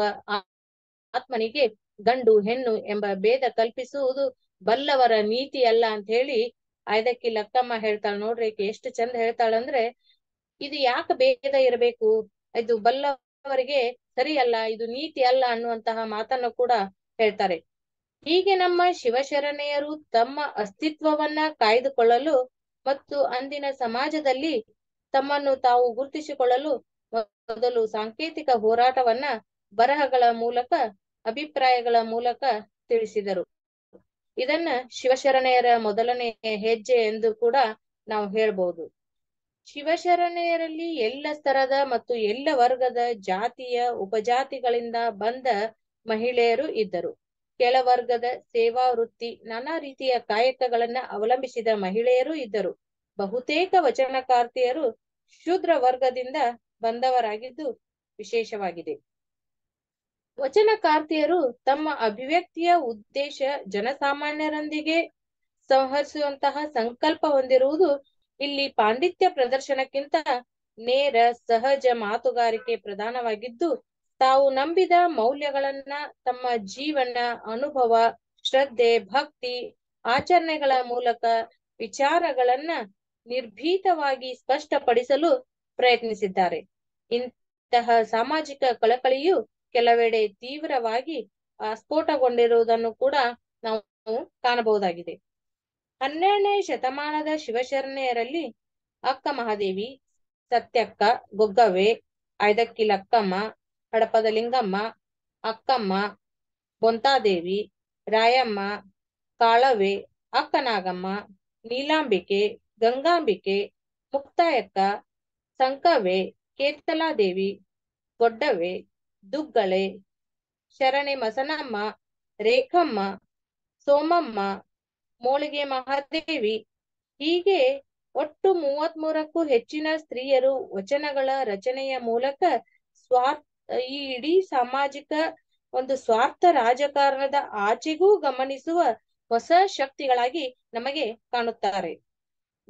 ಆತ್ಮನಿಗೆ ಗಂಡು ಹೆಣ್ಣು ಎಂಬ ಭೇದ ಕಲ್ಪಿಸುವುದು ಬಲ್ಲವರ ನೀತಿ ಅಲ್ಲ ಅಂತ ಹೇಳಿ ಆಯ್ದಕ್ಕಿ ಲಕ್ಕಮ್ಮ ಹೇಳ್ತಾಳ ನೋಡ್ರಿ ಎಷ್ಟು ಚಂದ ಹೇಳ್ತಾಳಂದ್ರೆ ಇದು ಯಾಕೆ ಭೇದ ಇರಬೇಕು ಇದು ಬಲ್ಲವರಿಗೆ ಸರಿ ಅಲ್ಲ ಇದು ನೀತಿ ಅಲ್ಲ ಅನ್ನುವಂತಹ ಮಾತನ್ನು ಕೂಡ ಹೇಳ್ತಾರೆ ಹೀಗೆ ನಮ್ಮ ಶಿವಶರಣೆಯರು ತಮ್ಮ ಅಸ್ತಿತ್ವವನ್ನ ಕಾಯ್ದುಕೊಳ್ಳಲು ಮತ್ತು ಅಂದಿನ ಸಮಾಜದಲ್ಲಿ ತಮ್ಮನ್ನು ತಾವು ಗುರುತಿಸಿಕೊಳ್ಳಲು ಮೊದಲು ಸಾಂಕೇತಿಕ ಹೋರಾಟವನ್ನ ಬರಹಗಳ ಮೂಲಕ ಅಭಿಪ್ರಾಯಗಳ ಮೂಲಕ ತಿಳಿಸಿದರು ಇದನ್ನ ಶಿವಶರಣೆಯರ ಮೊದಲನೇ ಹೆಜ್ಜೆ ಎಂದು ಕೂಡ ನಾವು ಹೇಳ್ಬಹುದು ಶಿವಶರಣೆಯರಲ್ಲಿ ಎಲ್ಲ ಸ್ತರದ ಮತ್ತು ಎಲ್ಲ ವರ್ಗದ ಜಾತಿಯ ಉಪಜಾತಿಗಳಿಂದ ಬಂದ ಮಹಿಳೆಯರು ಇದ್ದರು ಕೆಳವರ್ಗದ ಸೇವಾ ವೃತ್ತಿ ನಾನಾ ರೀತಿಯ ಕಾಯಕಗಳನ್ನ ಅವಲಂಬಿಸಿದ ಮಹಿಳೆಯರು ಇದ್ದರು ಬಹುತೇಕ ವಚನಕಾರ್ತಿಯರು ಶೂದ್ರ ವರ್ಗದಿಂದ ಬಂದವರಾಗಿದ್ದು ವಿಶೇಷವಾಗಿದೆ ವಚನಕಾರ್ತಿಯರು ತಮ್ಮ ಅಭಿವ್ಯಕ್ತಿಯ ಉದ್ದೇಶ ಜನಸಾಮಾನ್ಯರೊಂದಿಗೆ ಸಂಹರಿಸುವಂತಹ ಸಂಕಲ್ಪ ಹೊಂದಿರುವುದು ಇಲ್ಲಿ ಪಾಂಡಿತ್ಯ ಪ್ರದರ್ಶನಕ್ಕಿಂತ ನೇರ ಸಹಜ ಮಾತುಗಾರಿಕೆ ಪ್ರಧಾನವಾಗಿದ್ದು ತಾವು ನಂಬಿದ ಮೌಲ್ಯಗಳನ್ನ ತಮ್ಮ ಜೀವನ ಅನುಭವ ಶ್ರದ್ಧೆ ಭಕ್ತಿ ಆಚರಣೆಗಳ ಮೂಲಕ ವಿಚಾರಗಳನ್ನ ನಿರ್ಭೀತವಾಗಿ ಸ್ಪಷ್ಟಪಡಿಸಲು ಪ್ರಯತ್ನಿಸಿದ್ದಾರೆ ಇಂತಹ ಸಾಮಾಜಿಕ ಕಳಕಳಿಯು ಕೆಲವೆಡೆ ತೀವ್ರವಾಗಿ ಸ್ಫೋಟಗೊಂಡಿರುವುದನ್ನು ಕೂಡ ನಾವು ಕಾಣಬಹುದಾಗಿದೆ ಹನ್ನೆರಡನೇ ಶತಮಾನದ ಶಿವಶರಣೆಯರಲ್ಲಿ ಅಕ್ಕ ಮಹಾದೇವಿ ಸತ್ಯಕ್ಕ ಗೊಗ್ಗವೆ ಐದಕ್ಕಿಲಕ್ಕಮ್ಮ ಕಡಪದ ಲಿಂಗಮ್ಮ ಅಕ್ಕಮ್ಮ ಬೊಂತಾದೇವಿ ರಾಯಮ್ಮ ಕಾಳವೆ ಅಕ್ಕನಾಗಮ್ಮ ನೀಲಾಂಬಿಕೆ ಗಂಗಾಂಬಿಕೆ ಮುಕ್ತಾಯಕ್ಕ ಸಂಕವೆ ಕೇತಲಾದೇವಿ ಗೊಡ್ಡವೆ ದುಗ್ಗಳೆ ಶರಣೆ ಮಸನಮ್ಮ ರೇಖಮ್ಮ ಸೋಮಮ್ಮ ಮೋಳಿಗೆ ಮಹಾದೇವಿ ಹೀಗೆ ಒಟ್ಟು ಮೂವತ್ಮೂರಕ್ಕೂ ಹೆಚ್ಚಿನ ಸ್ತ್ರೀಯರು ವಚನಗಳ ರಚನೆಯ ಮೂಲಕ ಸ್ವಾರ್ಥ ಈ ಇಡೀ ಸಾಮಾಜಿಕ ಒಂದು ಸ್ವಾರ್ಥ ರಾಜಕಾರಣದ ಆಚೆಗೂ ಗಮನಿಸುವ ಹೊಸ ಶಕ್ತಿಗಳಾಗಿ ನಮಗೆ ಕಾಣುತ್ತಾರೆ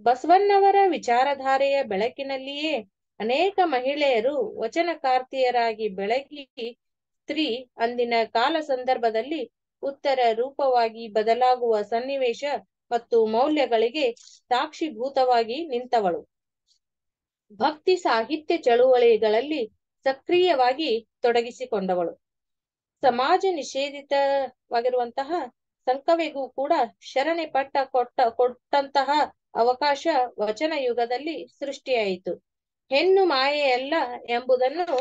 ಬಸವಣ್ಣವರ ವಿಚಾರಧಾರೆಯ ಬೆಳಕಿನಲ್ಲಿಯೇ ಅನೇಕ ಮಹಿಳೆಯರು ವಚನಕಾರ್ತಿಯರಾಗಿ ಬೆಳಗಿ ಸ್ತ್ರೀ ಅಂದಿನ ಕಾಲ ಸಂದರ್ಭದಲ್ಲಿ ಉತ್ತರ ರೂಪವಾಗಿ ಬದಲಾಗುವ ಸನ್ನಿವೇಶ ಮತ್ತು ಮೌಲ್ಯಗಳಿಗೆ ಸಾಕ್ಷಿಭೂತವಾಗಿ ನಿಂತವಳು ಭಕ್ತಿ ಸಾಹಿತ್ಯ ಚಳುವಳಿಗಳಲ್ಲಿ ಸಕ್ರಿಯವಾಗಿ ತೊಡಗಿಸಿಕೊಂಡವಳು ಸಮಾಜ ನಿಷೇಧಿತವಾಗಿರುವಂತಹ ಸಂಕವೆಗೂ ಕೂಡ ಶರಣೆ ಪಟ್ಟ ಕೊಟ್ಟ ಕೊಟ್ಟಂತಹ ಅವಕಾಶ ವಚನ ಯುಗದಲ್ಲಿ ಸೃಷ್ಟಿಯಾಯಿತು ಹೆಣ್ಣು ಮಾಯೆಯಲ್ಲ ಎಂಬುದನ್ನು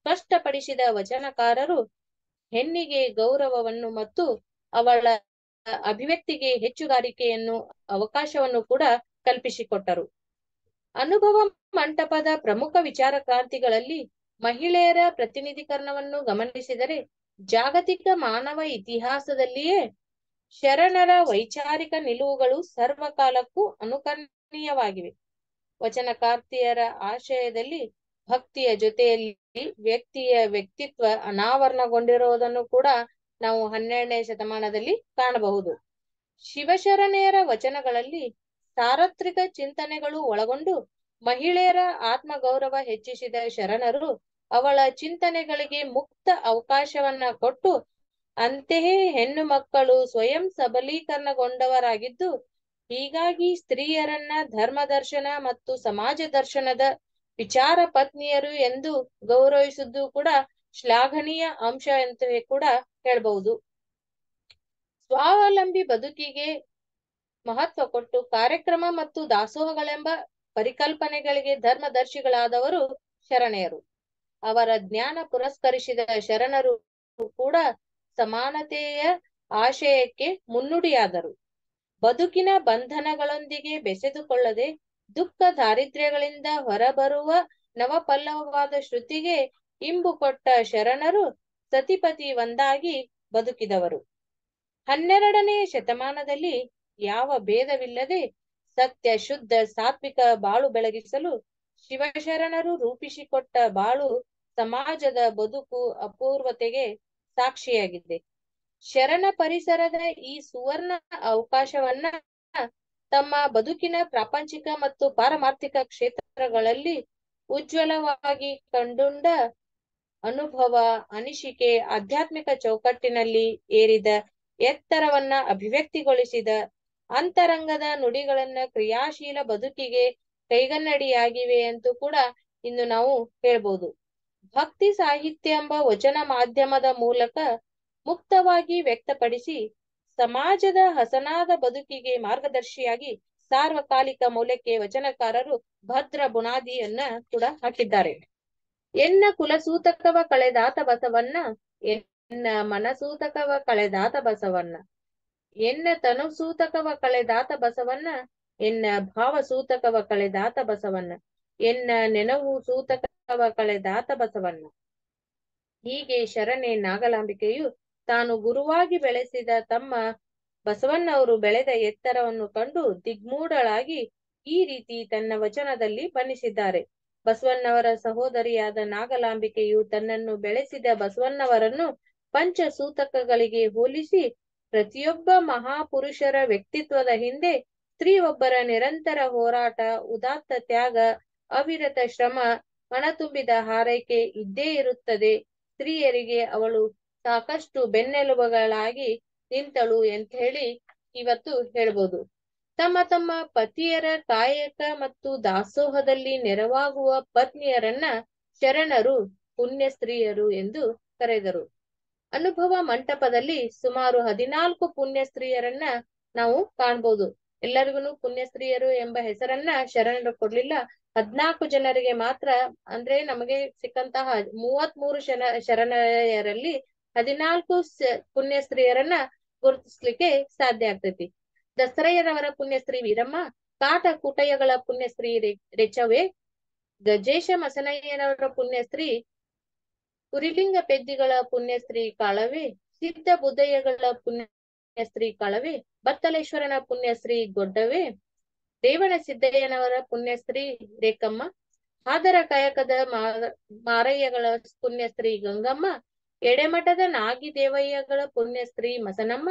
ಸ್ಪಷ್ಟಪಡಿಸಿದ ವಚನಕಾರರು ಹೆಣ್ಣಿಗೆ ಗೌರವವನ್ನು ಮತ್ತು ಅವಳ ಅಭಿವ್ಯಕ್ತಿಗೆ ಹೆಚ್ಚುಗಾರಿಕೆಯನ್ನು ಅವಕಾಶವನ್ನು ಕೂಡ ಕಲ್ಪಿಸಿಕೊಟ್ಟರು ಅನುಭವ ಮಂಟಪದ ಪ್ರಮುಖ ವಿಚಾರ ಕ್ರಾಂತಿಗಳಲ್ಲಿ ಮಹಿಳೆಯರ ಪ್ರತಿನಿಧೀಕರಣವನ್ನು ಗಮನಿಸಿದರೆ ಜಾಗತಿಕ ಮಾನವ ಇತಿಹಾಸದಲ್ಲಿಯೇ ಶರಣರ ವೈಚಾರಿಕ ನಿಲುವುಗಳು ಸರ್ವಕಾಲಕ್ಕೂ ಅನುಕರಣೀಯವಾಗಿವೆ ವಚನಕಾರ್ತಿಯರ ಆಶಯದಲ್ಲಿ ಭಕ್ತಿಯ ಜೊತೆಯಲ್ಲಿ ವ್ಯಕ್ತಿಯ ವ್ಯಕ್ತಿತ್ವ ಅನಾವರಣಗೊಂಡಿರುವುದನ್ನು ಕೂಡ ನಾವು ಹನ್ನೆರಡನೇ ಶತಮಾನದಲ್ಲಿ ಕಾಣಬಹುದು ಶಿವಶರಣೆಯರ ವಚನಗಳಲ್ಲಿ ಸಾರ್ವತ್ರಿಕ ಚಿಂತನೆಗಳು ಒಳಗೊಂಡು ಮಹಿಳೆಯರ ಆತ್ಮಗೌರವ ಹೆಚ್ಚಿಸಿದ ಶರಣರು ಅವಳ ಚಿಂತನೆಗಳಿಗೆ ಮುಕ್ತ ಅವಕಾಶವನ್ನ ಕೊಟ್ಟು ಅಂತೆಯೇ ಹೆಣ್ಣು ಮಕ್ಕಳು ಸ್ವಯಂ ಸಬಲೀಕರಣಗೊಂಡವರಾಗಿದ್ದು ಹೀಗಾಗಿ ಸ್ತ್ರೀಯರನ್ನ ಧರ್ಮದರ್ಶನ ಮತ್ತು ಸಮಾಜ ದರ್ಶನದ ವಿಚಾರ ಪತ್ನಿಯರು ಎಂದು ಗೌರವಿಸಿದ್ದು ಕೂಡ ಶ್ಲಾಘನೀಯ ಅಂಶ ಅಂತ ಕೂಡ ಹೇಳಬಹುದು ಸ್ವಾವಲಂಬಿ ಬದುಕಿಗೆ ಮಹತ್ವ ಕೊಟ್ಟು ಕಾರ್ಯಕ್ರಮ ಮತ್ತು ದಾಸೋಹಗಳೆಂಬ ಪರಿಕಲ್ಪನೆಗಳಿಗೆ ಧರ್ಮದರ್ಶಿಗಳಾದವರು ಶರಣೆಯರು ಅವರ ಜ್ಞಾನ ಪುರಸ್ಕರಿಸಿದ ಶರಣರು ಕೂಡ ಸಮಾನತೆಯ ಆಶಯಕ್ಕೆ ಮುನ್ನುಡಿಯಾದರು ಬದುಕಿನ ಬಂಧನಗಳೊಂದಿಗೆ ಬೆಸೆದುಕೊಳ್ಳದೆ ದುಃಖ ದಾರಿದ್ರ್ಯಗಳಿಂದ ಹೊರಬರುವ ನವಪಲ್ಲವವಾದ ಶ್ರುತಿಗೆ ಇಂಬು ಕೊಟ್ಟ ಶರಣರು ಸತಿಪತಿ ಒಂದಾಗಿ ಬದುಕಿದವರು ಹನ್ನೆರಡನೇ ಶತಮಾನದಲ್ಲಿ ಯಾವ ಭೇದವಿಲ್ಲದೆ ಸತ್ಯ ಶುದ್ಧ ಸಾತ್ವಿಕ ಬಾಳು ಬೆಳಗಿಸಲು ಶಿವಶರಣರು ರೂಪಿಸಿಕೊಟ್ಟ ಬಾಳು ಸಮಾಜದ ಬದುಕು ಅಪೂರ್ವತೆಗೆ ಸಾಕ್ಷಿಯಾಗಿದೆ ಶರಣ ಪರಿಸರದ ಈ ಸುವರ್ಣ ಅವಕಾಶವನ್ನ ತಮ್ಮ ಬದುಕಿನ ಪ್ರಾಪಂಚಿಕ ಮತ್ತು ಪಾರಮಾರ್ಥಿಕ ಕ್ಷೇತ್ರಗಳಲ್ಲಿ ಉಜ್ವಲವಾಗಿ ಕಂಡುಂಡ ಅನುಭವ ಅನಿಸಿಕೆ ಆಧ್ಯಾತ್ಮಿಕ ಚೌಕಟ್ಟಿನಲ್ಲಿ ಏರಿದ ಎತ್ತರವನ್ನ ಅಭಿವ್ಯಕ್ತಿಗೊಳಿಸಿದ ಅಂತರಂಗದ ನುಡಿಗಳನ್ನ ಕ್ರಿಯಾಶೀಲ ಬದುಕಿಗೆ ಕೈಗನ್ನಡಿಯಾಗಿವೆ ಅಂತೂ ಕೂಡ ಇನ್ನು ನಾವು ಹೇಳ್ಬೋದು ಭಕ್ತಿ ಸಾಹಿತ್ಯ ಎಂಬ ವಚನ ಮಾಧ್ಯಮದ ಮೂಲಕ ಮುಕ್ತವಾಗಿ ವ್ಯಕ್ತಪಡಿಸಿ ಸಮಾಜದ ಹಸನಾದ ಬದುಕಿಗೆ ಮಾರ್ಗದರ್ಶಿಯಾಗಿ ಸಾರ್ವಕಾಲಿಕ ಮೌಲ್ಯಕ್ಕೆ ವಚನಕಾರರು ಭದ್ರ ಬುನಾದಿಯನ್ನ ಕೂಡ ಹಾಕಿದ್ದಾರೆ ಎನ್ನ ಕುಲಸೂತಕವ ಕಳೆದಾತ ಬಸವನ್ನ ಎನ್ನ ಮನಸೂತಕವ ಕಳೆದಾತ ಬಸವನ್ನ ಎನ್ನ ತನುಸೂತಕವ ಕಳೆದಾತ ಬಸವನ್ನ ಎನ್ನ ಭಾವಸೂತಕವ ಕಳೆದಾತ ಬಸವನ್ನ ಎನ್ನ ನೆನವು ಸೂತಕವ ಕಳೆದಾತ ಬಸವಣ್ಣ ಹೀಗೆ ಶರಣೆ ನಾಗಲಾಂಬಿಕೆಯು ತಾನು ಗುರುವಾಗಿ ಬೆಳೆಸಿದ ತಮ್ಮ ಬಸವಣ್ಣವರು ಬೆಳೆದ ಎತ್ತರವನ್ನು ಕಂಡು ದಿಗ್ಮೂಢಳಾಗಿ ಈ ರೀತಿ ತನ್ನ ವಚನದಲ್ಲಿ ಬಣ್ಣಿಸಿದ್ದಾರೆ ಬಸವಣ್ಣವರ ಸಹೋದರಿಯಾದ ನಾಗಲಾಂಬಿಕೆಯು ತನ್ನನ್ನು ಬೆಳೆಸಿದ ಬಸವಣ್ಣವರನ್ನು ಪಂಚ ಸೂತಕಗಳಿಗೆ ಹೋಲಿಸಿ ಪ್ರತಿಯೊಬ್ಬ ಮಹಾಪುರುಷರ ವ್ಯಕ್ತಿತ್ವದ ಹಿಂದೆ ಸ್ತ್ರೀ ಒಬ್ಬರ ನಿರಂತರ ಹೋರಾಟ ಉದಾತ್ತ ತ್ಯಾಗ ಅವಿರತ ಶ್ರಮ ತುಂಬಿದ ಹಾರೈಕೆ ಇದ್ದೇ ಇರುತ್ತದೆ ಸ್ತ್ರೀಯರಿಗೆ ಅವಳು ಸಾಕಷ್ಟು ಬೆನ್ನೆಲುಬುಗಳಾಗಿ ನಿಂತಳು ಅಂತ ಹೇಳಿ ಇವತ್ತು ಹೇಳ್ಬೋದು ತಮ್ಮ ತಮ್ಮ ಪತಿಯರ ಕಾಯಕ ಮತ್ತು ದಾಸೋಹದಲ್ಲಿ ನೆರವಾಗುವ ಪತ್ನಿಯರನ್ನ ಶರಣರು ಪುಣ್ಯ ಸ್ತ್ರೀಯರು ಎಂದು ಕರೆದರು ಅನುಭವ ಮಂಟಪದಲ್ಲಿ ಸುಮಾರು ಹದಿನಾಲ್ಕು ಪುಣ್ಯ ಸ್ತ್ರೀಯರನ್ನ ನಾವು ಕಾಣ್ಬೋದು ಎಲ್ಲರಿಗೂ ಪುಣ್ಯ ಸ್ತ್ರೀಯರು ಎಂಬ ಹೆಸರನ್ನ ಶರಣರು ಕೊಡ್ಲಿಲ್ಲ ಹದ್ನಾಲ್ಕು ಜನರಿಗೆ ಮಾತ್ರ ಅಂದ್ರೆ ನಮಗೆ ಸಿಕ್ಕಂತಹ ಮೂವತ್ ಮೂರು ಶನ ಶರಣರಲ್ಲಿ ಹದಿನಾಲ್ಕು ಪುಣ್ಯ ಸ್ತ್ರೀಯರನ್ನ ಗುರುತಿಸ್ಲಿಕ್ಕೆ ಸಾಧ್ಯ ಆಗ್ತೈತಿ ಪುಣ್ಯ ಪುಣ್ಯಸ್ತ್ರೀ ವೀರಮ್ಮ ಕಾಟ ಕುಟಯಗಳ ಪುಣ್ಯಸ್ತ್ರೀ ರೆಚವೆ ಗಜೇಶ ಮಸನಯ್ಯನವರ ಪುಣ್ಯ ಸ್ತ್ರೀ ಕುರಿಲಿಂಗ ಪೆದ್ದಿಗಳ ಪುಣ್ಯಸ್ತ್ರೀ ಕಾಳವೆ ಸಿದ್ಧ ಪುಣ್ಯ ಪುಣ್ಯಸ್ತ್ರೀ ಕಾಳವೆ ಬತ್ತಲೇಶ್ವರನ ಪುಣ್ಯ ಸ್ತ್ರೀ ಗೊಡ್ಡವೆ ರೇವಣ ಸಿದ್ದಯ್ಯನವರ ಪುಣ್ಯಸ್ತ್ರೀ ರೇಖಮ್ಮ ಆದರ ಕಾಯಕದ ಮಾರಯ್ಯಗಳ ಪುಣ್ಯಸ್ತ್ರೀ ಗಂಗಮ್ಮ ಎಡೆಮಠದ ನಾಗಿ ದೇವಯ್ಯಗಳ ಪುಣ್ಯಸ್ತ್ರೀ ಮಸನಮ್ಮ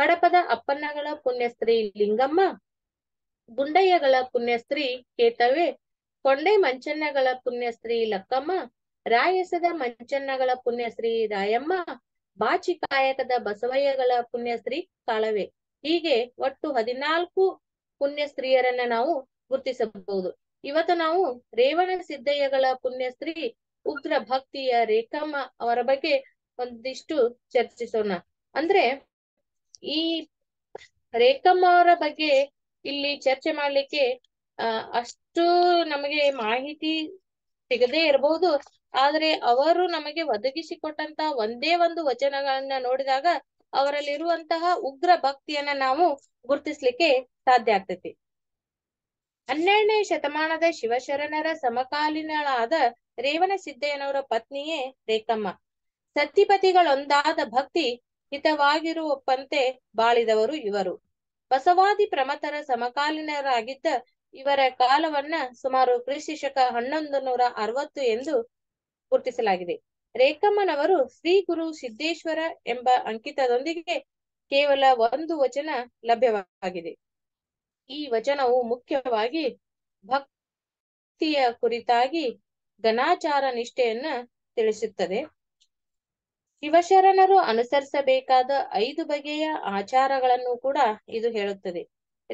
ಹಡಪದ ಅಪ್ಪನ್ನಗಳ ಪುಣ್ಯಸ್ತ್ರೀ ಲಿಂಗಮ್ಮ ಗುಂಡಯ್ಯಗಳ ಪುಣ್ಯಸ್ತ್ರೀ ಕೇತವೆ ಕೊಂಡೆ ಮಂಚನ್ನಗಳ ಪುಣ್ಯಸ್ತ್ರೀ ಲಕ್ಕಮ್ಮ ರಾಯಸದ ಮಂಚನ್ನಗಳ ಪುಣ್ಯಶ್ರೀ ರಾಯಮ್ಮ ಬಾಚಿ ಕಾಯಕದ ಬಸವಯ್ಯಗಳ ಪುಣ್ಯಶ್ರೀ ಕಾಳವೆ ಹೀಗೆ ಒಟ್ಟು ಹದಿನಾಲ್ಕು ಪುಣ್ಯ ಸ್ತ್ರೀಯರನ್ನ ನಾವು ಗುರುತಿಸಬಹುದು ಇವತ್ತು ನಾವು ರೇವಣ ಸಿದ್ದಯ್ಯಗಳ ಪುಣ್ಯ ಸ್ತ್ರೀ ಉಗ್ರ ಭಕ್ತಿಯ ರೇಖಮ್ಮ ಅವರ ಬಗ್ಗೆ ಒಂದಿಷ್ಟು ಚರ್ಚಿಸೋಣ ಅಂದ್ರೆ ಈ ರೇಖಮ್ಮ ಅವರ ಬಗ್ಗೆ ಇಲ್ಲಿ ಚರ್ಚೆ ಮಾಡ್ಲಿಕ್ಕೆ ಅಷ್ಟು ನಮಗೆ ಮಾಹಿತಿ ಸಿಗದೇ ಇರಬಹುದು ಆದ್ರೆ ಅವರು ನಮಗೆ ಒದಗಿಸಿಕೊಟ್ಟಂತಹ ಒಂದೇ ಒಂದು ವಚನಗಳನ್ನ ನೋಡಿದಾಗ ಅವರಲ್ಲಿರುವಂತಹ ಉಗ್ರ ಭಕ್ತಿಯನ್ನ ನಾವು ಗುರುತಿಸ್ಲಿಕ್ಕೆ ಸಾಧ್ಯ ಆಗ್ತೈತಿ ಹನ್ನೆರಡನೇ ಶತಮಾನದ ಶಿವಶರಣರ ಸಮಕಾಲೀನಳಾದ ರೇವಣ ಸಿದ್ದಯ್ಯನವರ ಪತ್ನಿಯೇ ರೇಖಮ್ಮ ಸತಿಪತಿಗಳೊಂದಾದ ಭಕ್ತಿ ಹಿತವಾಗಿರುವಪ್ಪಂತೆ ಬಾಳಿದವರು ಇವರು ಬಸವಾದಿ ಪ್ರಮತರ ಸಮಕಾಲೀನರಾಗಿದ್ದ ಇವರ ಕಾಲವನ್ನ ಸುಮಾರು ಕ್ರಿಶ್ ಶಕ ಹನ್ನೊಂದು ನೂರ ಅರವತ್ತು ಎಂದು ಗುರುತಿಸಲಾಗಿದೆ ರೇಖಮ್ಮನವರು ಶ್ರೀ ಗುರು ಸಿದ್ದೇಶ್ವರ ಎಂಬ ಅಂಕಿತದೊಂದಿಗೆ ಕೇವಲ ಒಂದು ವಚನ ಲಭ್ಯವಾಗಿದೆ ಈ ವಚನವು ಮುಖ್ಯವಾಗಿ ಭಕ್ತಿಯ ಕುರಿತಾಗಿ ಘನಾಚಾರ ನಿಷ್ಠೆಯನ್ನ ತಿಳಿಸುತ್ತದೆ ಶಿವಶರಣರು ಅನುಸರಿಸಬೇಕಾದ ಐದು ಬಗೆಯ ಆಚಾರಗಳನ್ನು ಕೂಡ ಇದು ಹೇಳುತ್ತದೆ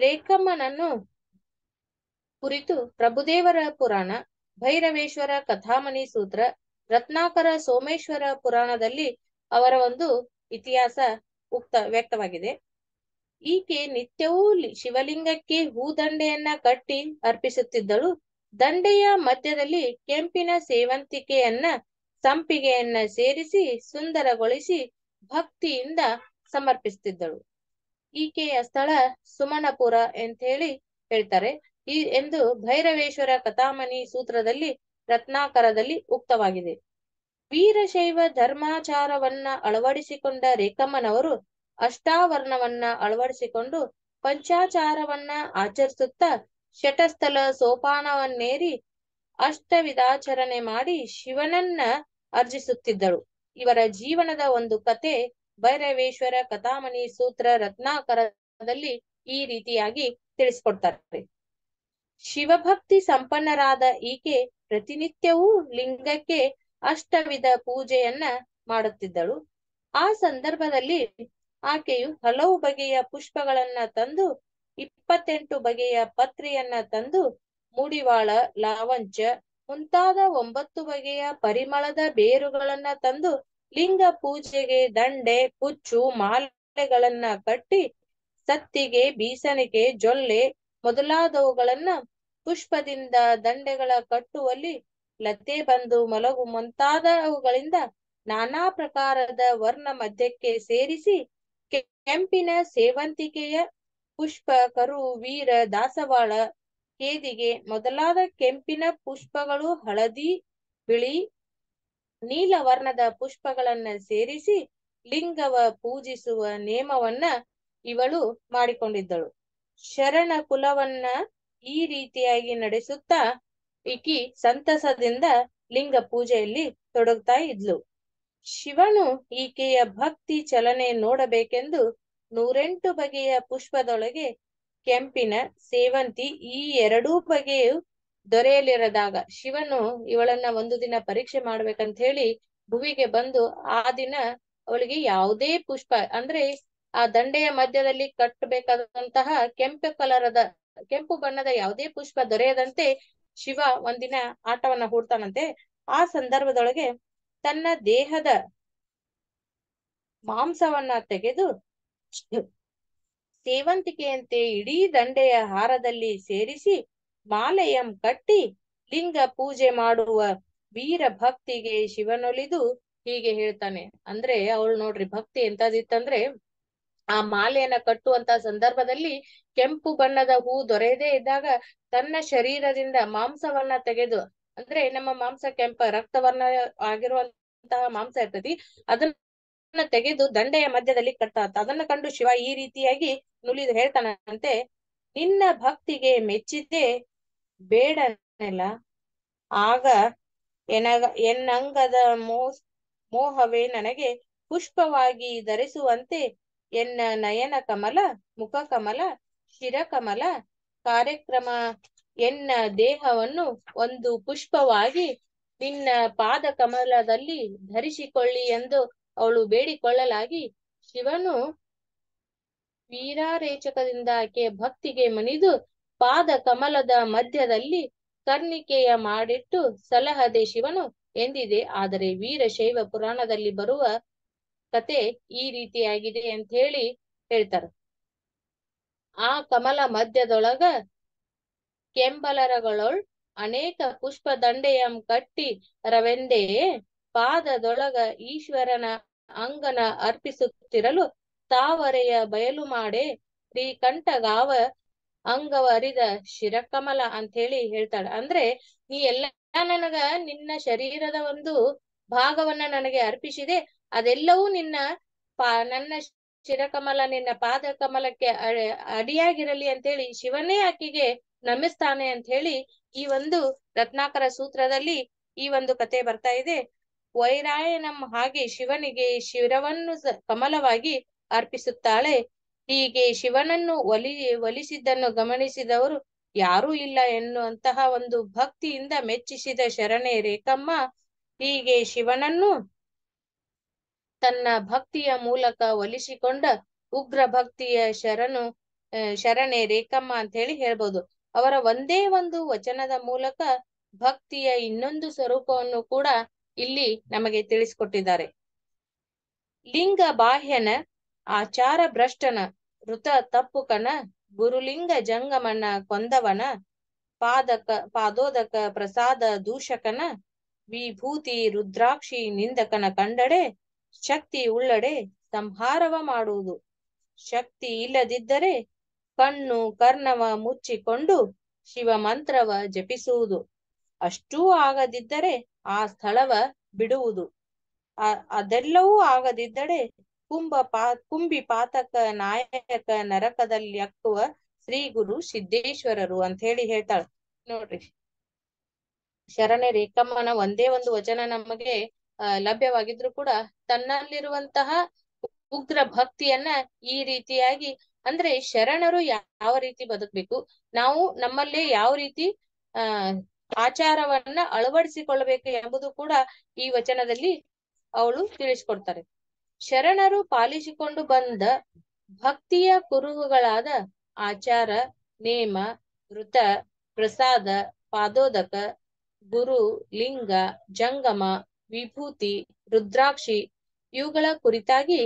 ರೇಖಮ್ಮನನ್ನು ಕುರಿತು ಪ್ರಭುದೇವರ ಪುರಾಣ ಭೈರವೇಶ್ವರ ಕಥಾಮಣಿ ಸೂತ್ರ ರತ್ನಾಕರ ಸೋಮೇಶ್ವರ ಪುರಾಣದಲ್ಲಿ ಅವರ ಒಂದು ಇತಿಹಾಸ ಉಕ್ತ ವ್ಯಕ್ತವಾಗಿದೆ ಈಕೆ ನಿತ್ಯವೂ ಶಿವಲಿಂಗಕ್ಕೆ ಹೂದಂಡೆಯನ್ನ ಕಟ್ಟಿ ಅರ್ಪಿಸುತ್ತಿದ್ದಳು ದಂಡೆಯ ಮಧ್ಯದಲ್ಲಿ ಕೆಂಪಿನ ಸೇವಂತಿಕೆಯನ್ನ ಸಂಪಿಗೆಯನ್ನ ಸೇರಿಸಿ ಸುಂದರಗೊಳಿಸಿ ಭಕ್ತಿಯಿಂದ ಸಮರ್ಪಿಸುತ್ತಿದ್ದಳು ಈಕೆಯ ಸ್ಥಳ ಸುಮನಪುರ ಅಂತ ಹೇಳಿ ಹೇಳ್ತಾರೆ ಈ ಎಂದು ಭೈರವೇಶ್ವರ ಕಥಾಮಣಿ ಸೂತ್ರದಲ್ಲಿ ರತ್ನಾಕರದಲ್ಲಿ ಉಕ್ತವಾಗಿದೆ ವೀರಶೈವ ಧರ್ಮಾಚಾರವನ್ನ ಅಳವಡಿಸಿಕೊಂಡ ರೇಖಮ್ಮನವರು ಅಷ್ಟಾವರ್ಣವನ್ನ ಅಳವಡಿಸಿಕೊಂಡು ಪಂಚಾಚಾರವನ್ನ ಆಚರಿಸುತ್ತಾ ಶಟಸ್ಥಲ ಸೋಪಾನವನ್ನೇರಿ ಅಷ್ಟವಿದಾಚರಣೆ ಮಾಡಿ ಶಿವನನ್ನ ಅರ್ಜಿಸುತ್ತಿದ್ದಳು ಇವರ ಜೀವನದ ಒಂದು ಕತೆ ಭೈರವೇಶ್ವರ ಕಥಾಮಣಿ ಸೂತ್ರ ರತ್ನಾಕರದಲ್ಲಿ ಈ ರೀತಿಯಾಗಿ ತಿಳಿಸ್ಕೊಡ್ತಾರೆ ಶಿವಭಕ್ತಿ ಸಂಪನ್ನರಾದ ಈಕೆ ಪ್ರತಿನಿತ್ಯವೂ ಲಿಂಗಕ್ಕೆ ಅಷ್ಟವಿಧ ಪೂಜೆಯನ್ನ ಮಾಡುತ್ತಿದ್ದಳು ಆ ಸಂದರ್ಭದಲ್ಲಿ ಆಕೆಯು ಹಲವು ಬಗೆಯ ಪುಷ್ಪಗಳನ್ನ ತಂದು ಇಪ್ಪತ್ತೆಂಟು ಬಗೆಯ ಪತ್ರಿಯನ್ನ ತಂದು ಮುಡಿವಾಳ ಲಾವಂಚ ಮುಂತಾದ ಒಂಬತ್ತು ಬಗೆಯ ಪರಿಮಳದ ಬೇರುಗಳನ್ನ ತಂದು ಲಿಂಗ ಪೂಜೆಗೆ ದಂಡೆ ಕುಚ್ಚು ಮಾಲೆಗಳನ್ನ ಕಟ್ಟಿ ಸತ್ತಿಗೆ ಬೀಸಣಿಗೆ ಜೊಲ್ಲೆ ಮೊದಲಾದವುಗಳನ್ನ ಪುಷ್ಪದಿಂದ ದಂಡೆಗಳ ಕಟ್ಟುವಲ್ಲಿ ಲತ್ತೆ ಬಂದು ಮಲಗು ಮುಂತಾದವುಗಳಿಂದ ನಾನಾ ಪ್ರಕಾರದ ವರ್ಣ ಮಧ್ಯಕ್ಕೆ ಸೇರಿಸಿ ಕೆಂಪಿನ ಸೇವಂತಿಕೆಯ ಪುಷ್ಪ ಕರು ವೀರ ದಾಸವಾಳ ಕೇದಿಗೆ ಮೊದಲಾದ ಕೆಂಪಿನ ಪುಷ್ಪಗಳು ಹಳದಿ ಬಿಳಿ ನೀಲ ವರ್ಣದ ಪುಷ್ಪಗಳನ್ನ ಸೇರಿಸಿ ಲಿಂಗವ ಪೂಜಿಸುವ ನೇಮವನ್ನ ಇವಳು ಮಾಡಿಕೊಂಡಿದ್ದಳು ಶರಣ ಕುಲವನ್ನ ಈ ರೀತಿಯಾಗಿ ನಡೆಸುತ್ತಾ ಈಕಿ ಸಂತಸದಿಂದ ಲಿಂಗ ಪೂಜೆಯಲ್ಲಿ ತೊಡಗ್ತಾ ಇದ್ಲು ಶಿವನು ಈಕೆಯ ಭಕ್ತಿ ಚಲನೆ ನೋಡಬೇಕೆಂದು ನೂರೆಂಟು ಬಗೆಯ ಪುಷ್ಪದೊಳಗೆ ಕೆಂಪಿನ ಸೇವಂತಿ ಈ ಎರಡೂ ಬಗೆಯು ದೊರೆಯಲಿರದಾಗ ಶಿವನು ಇವಳನ್ನ ಒಂದು ದಿನ ಪರೀಕ್ಷೆ ಮಾಡ್ಬೇಕಂತ ಹೇಳಿ ಭುವಿಗೆ ಬಂದು ಆ ದಿನ ಅವಳಿಗೆ ಯಾವುದೇ ಪುಷ್ಪ ಅಂದ್ರೆ ಆ ದಂಡೆಯ ಮಧ್ಯದಲ್ಲಿ ಕಟ್ಟಬೇಕಾದಂತಹ ಕೆಂಪು ಕಲರದ ಕೆಂಪು ಬಣ್ಣದ ಯಾವುದೇ ಪುಷ್ಪ ದೊರೆಯದಂತೆ ಶಿವ ಒಂದಿನ ಆಟವನ್ನ ಹೂಡ್ತಾನಂತೆ ಆ ಸಂದರ್ಭದೊಳಗೆ ತನ್ನ ದೇಹದ ಮಾಂಸವನ್ನ ತೆಗೆದು ಸೇವಂತಿಕೆಯಂತೆ ಇಡೀ ದಂಡೆಯ ಹಾರದಲ್ಲಿ ಸೇರಿಸಿ ಮಾಲೆಯಂ ಕಟ್ಟಿ ಲಿಂಗ ಪೂಜೆ ಮಾಡುವ ವೀರ ಭಕ್ತಿಗೆ ಶಿವನೊಲಿದು ಹೀಗೆ ಹೇಳ್ತಾನೆ ಅಂದ್ರೆ ಅವಳು ನೋಡ್ರಿ ಭಕ್ತಿ ಎಂತದಿತ್ತಂದ್ರೆ ಆ ಮಾಲೆಯನ್ನ ಕಟ್ಟುವಂತ ಸಂದರ್ಭದಲ್ಲಿ ಕೆಂಪು ಬಣ್ಣದ ಹೂ ದೊರೆಯದೇ ಇದ್ದಾಗ ತನ್ನ ಶರೀರದಿಂದ ಮಾಂಸವನ್ನ ತೆಗೆದು ಅಂದ್ರೆ ನಮ್ಮ ಮಾಂಸ ಕೆಂಪ ರಕ್ತವರ್ಣ ಆಗಿರುವಂತಹ ಮಾಂಸ ಇರ್ತತಿ ಅದನ್ನ ತೆಗೆದು ದಂಡೆಯ ಮಧ್ಯದಲ್ಲಿ ಕಟ್ಟ ಅದನ್ನ ಕಂಡು ಶಿವ ಈ ರೀತಿಯಾಗಿ ನುಲಿದು ಹೇಳ್ತಾನಂತೆ ನಿನ್ನ ಭಕ್ತಿಗೆ ಮೆಚ್ಚಿದ್ದೆ ಬೇಡನೆಲ್ಲ ಆಗ ಎನಗ ಎನ್ನಂಗದ ಮೋ ಮೋಹವೇ ನನಗೆ ಪುಷ್ಪವಾಗಿ ಧರಿಸುವಂತೆ ಎನ್ನ ನಯನ ಕಮಲ ಮುಖ ಕಮಲ ಶಿರಕಮಲ ಕಾರ್ಯಕ್ರಮ ಎನ್ನ ದೇಹವನ್ನು ಒಂದು ಪುಷ್ಪವಾಗಿ ನಿನ್ನ ಪಾದ ಕಮಲದಲ್ಲಿ ಧರಿಸಿಕೊಳ್ಳಿ ಎಂದು ಅವಳು ಬೇಡಿಕೊಳ್ಳಲಾಗಿ ಶಿವನು ವೀರಾರೇಚಕದಿಂದ ಆಕೆ ಭಕ್ತಿಗೆ ಮನಿದು ಪಾದ ಕಮಲದ ಮಧ್ಯದಲ್ಲಿ ಕರ್ಣಿಕೆಯ ಮಾಡಿಟ್ಟು ಸಲಹದೆ ಶಿವನು ಎಂದಿದೆ ಆದರೆ ವೀರಶೈವ ಪುರಾಣದಲ್ಲಿ ಬರುವ ಕತೆ ಈ ರೀತಿಯಾಗಿದೆ ಅಂತ ಹೇಳಿ ಹೇಳ್ತಾರ ಆ ಕಮಲ ಮಧ್ಯದೊಳಗ ಕೆಂಬಲರಗಳೊಳ್ ಅನೇಕ ಪುಷ್ಪ ದಂಡೆಯಂ ಕಟ್ಟಿ ರವೆಂದೇ ಪಾದದೊಳಗ ಈಶ್ವರನ ಅಂಗನ ಅರ್ಪಿಸುತ್ತಿರಲು ತಾವರೆಯ ಬಯಲು ಮಾಡೆ ಶ್ರೀಕಂಠಗಾವ ಅಂಗವ ಅರಿದ ಶಿರಕಮಲ ಅಂತ ಹೇಳಿ ಹೇಳ್ತಾಳ ಅಂದ್ರೆ ನೀ ಎಲ್ಲ ನನಗ ನಿನ್ನ ಶರೀರದ ಒಂದು ಭಾಗವನ್ನ ನನಗೆ ಅರ್ಪಿಸಿದೆ ಅದೆಲ್ಲವೂ ನಿನ್ನ ಪಾ ನನ್ನ ಶಿರಕಮಲ ನಿನ್ನ ಪಾದ ಕಮಲಕ್ಕೆ ಅಡಿಯಾಗಿರಲಿ ಅಂತ ಹೇಳಿ ಶಿವನೇ ಆಕೆಗೆ ನಮಿಸ್ತಾನೆ ಅಂತ ಹೇಳಿ ಈ ಒಂದು ರತ್ನಾಕರ ಸೂತ್ರದಲ್ಲಿ ಈ ಒಂದು ಕತೆ ಬರ್ತಾ ಇದೆ ವೈರಾಯನಂ ಹಾಗೆ ಶಿವನಿಗೆ ಶಿರವನ್ನು ಕಮಲವಾಗಿ ಅರ್ಪಿಸುತ್ತಾಳೆ ಹೀಗೆ ಶಿವನನ್ನು ಒಲಿ ಒಲಿಸಿದ್ದನ್ನು ಗಮನಿಸಿದವರು ಯಾರೂ ಇಲ್ಲ ಎನ್ನುವಂತಹ ಒಂದು ಭಕ್ತಿಯಿಂದ ಮೆಚ್ಚಿಸಿದ ಶರಣೆ ರೇಖಮ್ಮ ಹೀಗೆ ಶಿವನನ್ನು ತನ್ನ ಭಕ್ತಿಯ ಮೂಲಕ ಒಲಿಸಿಕೊಂಡ ಉಗ್ರ ಭಕ್ತಿಯ ಶರಣು ಶರಣೆ ರೇಖಮ್ಮ ಅಂತ ಹೇಳಿ ಹೇಳ್ಬೋದು ಅವರ ಒಂದೇ ಒಂದು ವಚನದ ಮೂಲಕ ಭಕ್ತಿಯ ಇನ್ನೊಂದು ಸ್ವರೂಪವನ್ನು ಕೂಡ ಇಲ್ಲಿ ನಮಗೆ ತಿಳಿಸಿಕೊಟ್ಟಿದ್ದಾರೆ ಲಿಂಗ ಬಾಹ್ಯನ ಆಚಾರ ಭ್ರಷ್ಟನ ಋತ ತಪ್ಪುಕನ ಗುರುಲಿಂಗ ಜಂಗಮನ ಕೊಂದವನ ಪಾದಕ ಪಾದೋದಕ ಪ್ರಸಾದ ದೂಷಕನ ವಿಭೂತಿ ರುದ್ರಾಕ್ಷಿ ನಿಂದಕನ ಕಂಡಡೆ ಶಕ್ತಿ ಉಳ್ಳಡೆ ಸಂಹಾರವ ಮಾಡುವುದು ಶಕ್ತಿ ಇಲ್ಲದಿದ್ದರೆ ಕಣ್ಣು ಕರ್ಣವ ಮುಚ್ಚಿಕೊಂಡು ಶಿವ ಮಂತ್ರವ ಜಪಿಸುವುದು ಅಷ್ಟೂ ಆಗದಿದ್ದರೆ ಆ ಸ್ಥಳವ ಬಿಡುವುದು ಅದೆಲ್ಲವೂ ಆಗದಿದ್ದರೆ ಕುಂಭ ಪಾ ಕುಂಬಿ ಪಾತಕ ನಾಯಕ ನರಕದಲ್ಲಿ ಅಕ್ಕುವ ಶ್ರೀ ಗುರು ಸಿದ್ದೇಶ್ವರರು ಅಂತ ಹೇಳಿ ಹೇಳ್ತಾಳೆ ನೋಡ್ರಿ ಶರಣೆ ರೇಖಮ್ಮನ ಒಂದೇ ಒಂದು ವಚನ ನಮಗೆ ಲಭ್ಯವಾಗಿದ್ರು ಕೂಡ ತನ್ನಲ್ಲಿರುವಂತಹ ಉಗ್ರ ಭಕ್ತಿಯನ್ನ ಈ ರೀತಿಯಾಗಿ ಅಂದ್ರೆ ಶರಣರು ಯಾವ ರೀತಿ ಬದುಕ್ಬೇಕು ನಾವು ನಮ್ಮಲ್ಲೇ ಯಾವ ರೀತಿ ಆ ಆಚಾರವನ್ನ ಅಳವಡಿಸಿಕೊಳ್ಳಬೇಕು ಎಂಬುದು ಕೂಡ ಈ ವಚನದಲ್ಲಿ ಅವಳು ತಿಳಿಸ್ಕೊಡ್ತಾರೆ ಶರಣರು ಪಾಲಿಸಿಕೊಂಡು ಬಂದ ಭಕ್ತಿಯ ಕುರುಹುಗಳಾದ ಆಚಾರ ನೇಮ ವೃತ ಪ್ರಸಾದ ಪಾದೋದಕ ಗುರು ಲಿಂಗ ಜಂಗಮ ವಿಭೂತಿ ರುದ್ರಾಕ್ಷಿ ಇವುಗಳ ಕುರಿತಾಗಿ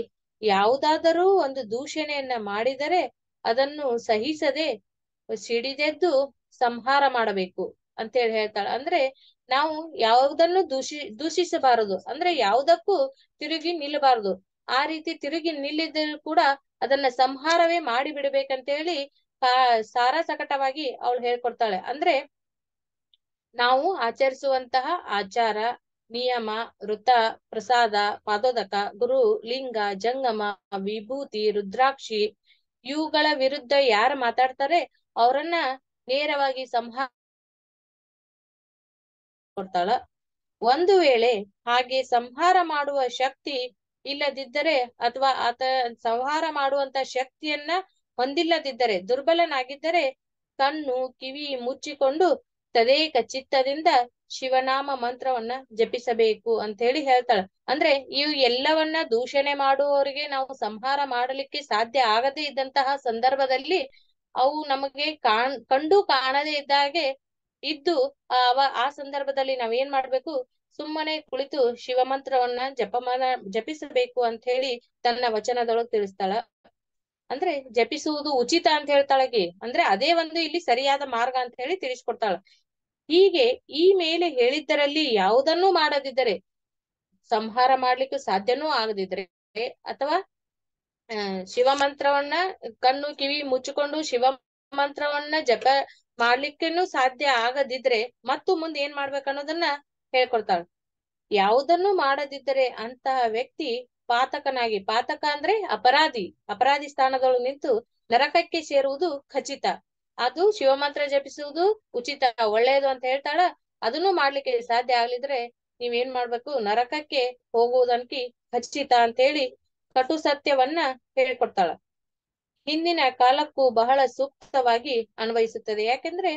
ಯಾವುದಾದರೂ ಒಂದು ದೂಷಣೆಯನ್ನ ಮಾಡಿದರೆ ಅದನ್ನು ಸಹಿಸದೆ ಸಿಡಿದೆದ್ದು ಸಂಹಾರ ಮಾಡಬೇಕು ಹೇಳಿ ಹೇಳ್ತಾಳೆ ಅಂದ್ರೆ ನಾವು ಯಾವುದನ್ನು ದೂಷಿ ದೂಷಿಸಬಾರದು ಅಂದ್ರೆ ಯಾವುದಕ್ಕೂ ತಿರುಗಿ ನಿಲ್ಲಬಾರದು ಆ ರೀತಿ ತಿರುಗಿ ನಿಲ್ಲಿದ್ದರೂ ಕೂಡ ಅದನ್ನ ಸಂಹಾರವೇ ಮಾಡಿ ಬಿಡಬೇಕಂತ ಹೇಳಿ ಸಾರ ಸಕಟವಾಗಿ ಅವಳು ಹೇಳ್ಕೊಡ್ತಾಳೆ ಅಂದ್ರೆ ನಾವು ಆಚರಿಸುವಂತಹ ಆಚಾರ ನಿಯಮ ವೃತ ಪ್ರಸಾದ ಪಾದೋದಕ ಗುರು ಲಿಂಗ ಜಂಗಮ ವಿಭೂತಿ ರುದ್ರಾಕ್ಷಿ ಇವುಗಳ ವಿರುದ್ಧ ಯಾರು ಮಾತಾಡ್ತಾರೆ ಅವರನ್ನ ನೇರವಾಗಿ ಸಂಹಾರ ಕೊಡ್ತಾಳ ಒಂದು ವೇಳೆ ಹಾಗೆ ಸಂಹಾರ ಮಾಡುವ ಶಕ್ತಿ ಇಲ್ಲದಿದ್ದರೆ ಅಥವಾ ಆತ ಸಂಹಾರ ಮಾಡುವಂತ ಶಕ್ತಿಯನ್ನ ಹೊಂದಿಲ್ಲದಿದ್ದರೆ ದುರ್ಬಲನಾಗಿದ್ದರೆ ಕಣ್ಣು ಕಿವಿ ಮುಚ್ಚಿಕೊಂಡು ತದೇಕ ಚಿತ್ತದಿಂದ ಶಿವನಾಮ ಮಂತ್ರವನ್ನ ಜಪಿಸಬೇಕು ಅಂತ ಹೇಳಿ ಹೇಳ್ತಾಳ ಅಂದ್ರೆ ಇವು ಎಲ್ಲವನ್ನ ದೂಷಣೆ ಮಾಡುವವರಿಗೆ ನಾವು ಸಂಹಾರ ಮಾಡಲಿಕ್ಕೆ ಸಾಧ್ಯ ಆಗದೇ ಇದ್ದಂತಹ ಸಂದರ್ಭದಲ್ಲಿ ಅವು ನಮಗೆ ಕಾಣ್ ಕಂಡು ಕಾಣದೇ ಇದ್ದಾಗೆ ಇದ್ದು ಅವ ಆ ಸಂದರ್ಭದಲ್ಲಿ ನಾವೇನ್ ಮಾಡ್ಬೇಕು ಸುಮ್ಮನೆ ಕುಳಿತು ಶಿವಮಂತ್ರವನ್ನ ಜಪಮಾನ ಜಪಿಸಬೇಕು ಅಂತ ಹೇಳಿ ತನ್ನ ವಚನದೊಳಗೆ ತಿಳಿಸ್ತಾಳ ಅಂದ್ರೆ ಜಪಿಸುವುದು ಉಚಿತ ಅಂತ ಹೇಳ್ತಾಳಗೆ ಅಂದ್ರೆ ಅದೇ ಒಂದು ಇಲ್ಲಿ ಸರಿಯಾದ ಮಾರ್ಗ ಅಂತ ಹೇಳಿ ತಿಳಿಸ್ಕೊಡ್ತಾಳ ಹೀಗೆ ಈ ಮೇಲೆ ಹೇಳಿದ್ದರಲ್ಲಿ ಯಾವುದನ್ನೂ ಮಾಡದಿದ್ದರೆ ಸಂಹಾರ ಮಾಡ್ಲಿಕ್ಕೆ ಸಾಧ್ಯನೂ ಆಗದಿದ್ರೆ ಅಥವಾ ಶಿವ ಮಂತ್ರವನ್ನ ಕಣ್ಣು ಕಿವಿ ಮುಚ್ಚಿಕೊಂಡು ಶಿವ ಮಂತ್ರವನ್ನ ಜಪ ಮಾಡ್ಲಿಕ್ಕೆನು ಸಾಧ್ಯ ಆಗದಿದ್ರೆ ಮತ್ತು ಮುಂದೆ ಏನ್ ಮಾಡ್ಬೇಕನ್ನೋದನ್ನ ಹೇಳ್ಕೊಡ್ತಾಳೆ ಯಾವುದನ್ನು ಮಾಡದಿದ್ದರೆ ಅಂತಹ ವ್ಯಕ್ತಿ ಪಾತಕನಾಗಿ ಪಾತಕ ಅಂದ್ರೆ ಅಪರಾಧಿ ಅಪರಾಧಿ ಸ್ಥಾನದೊಳಗೆ ನಿಂತು ನರಕಕ್ಕೆ ಸೇರುವುದು ಖಚಿತ ಅದು ಶಿವಮಂತ್ರ ಜಪಿಸುವುದು ಉಚಿತ ಒಳ್ಳೆಯದು ಅಂತ ಹೇಳ್ತಾಳ ಅದನ್ನು ಮಾಡ್ಲಿಕ್ಕೆ ಸಾಧ್ಯ ಆಗ್ಲಿದ್ರೆ ನೀವೇನ್ ಮಾಡ್ಬೇಕು ನರಕಕ್ಕೆ ಹೋಗುವುದನ್ಕಿ ಖಚಿತ ಅಂತ ಹೇಳಿ ಕಟು ಸತ್ಯವನ್ನ ಹೇಳ್ಕೊಡ್ತಾಳ ಹಿಂದಿನ ಕಾಲಕ್ಕೂ ಬಹಳ ಸೂಕ್ತವಾಗಿ ಅನ್ವಯಿಸುತ್ತದೆ ಯಾಕೆಂದ್ರೆ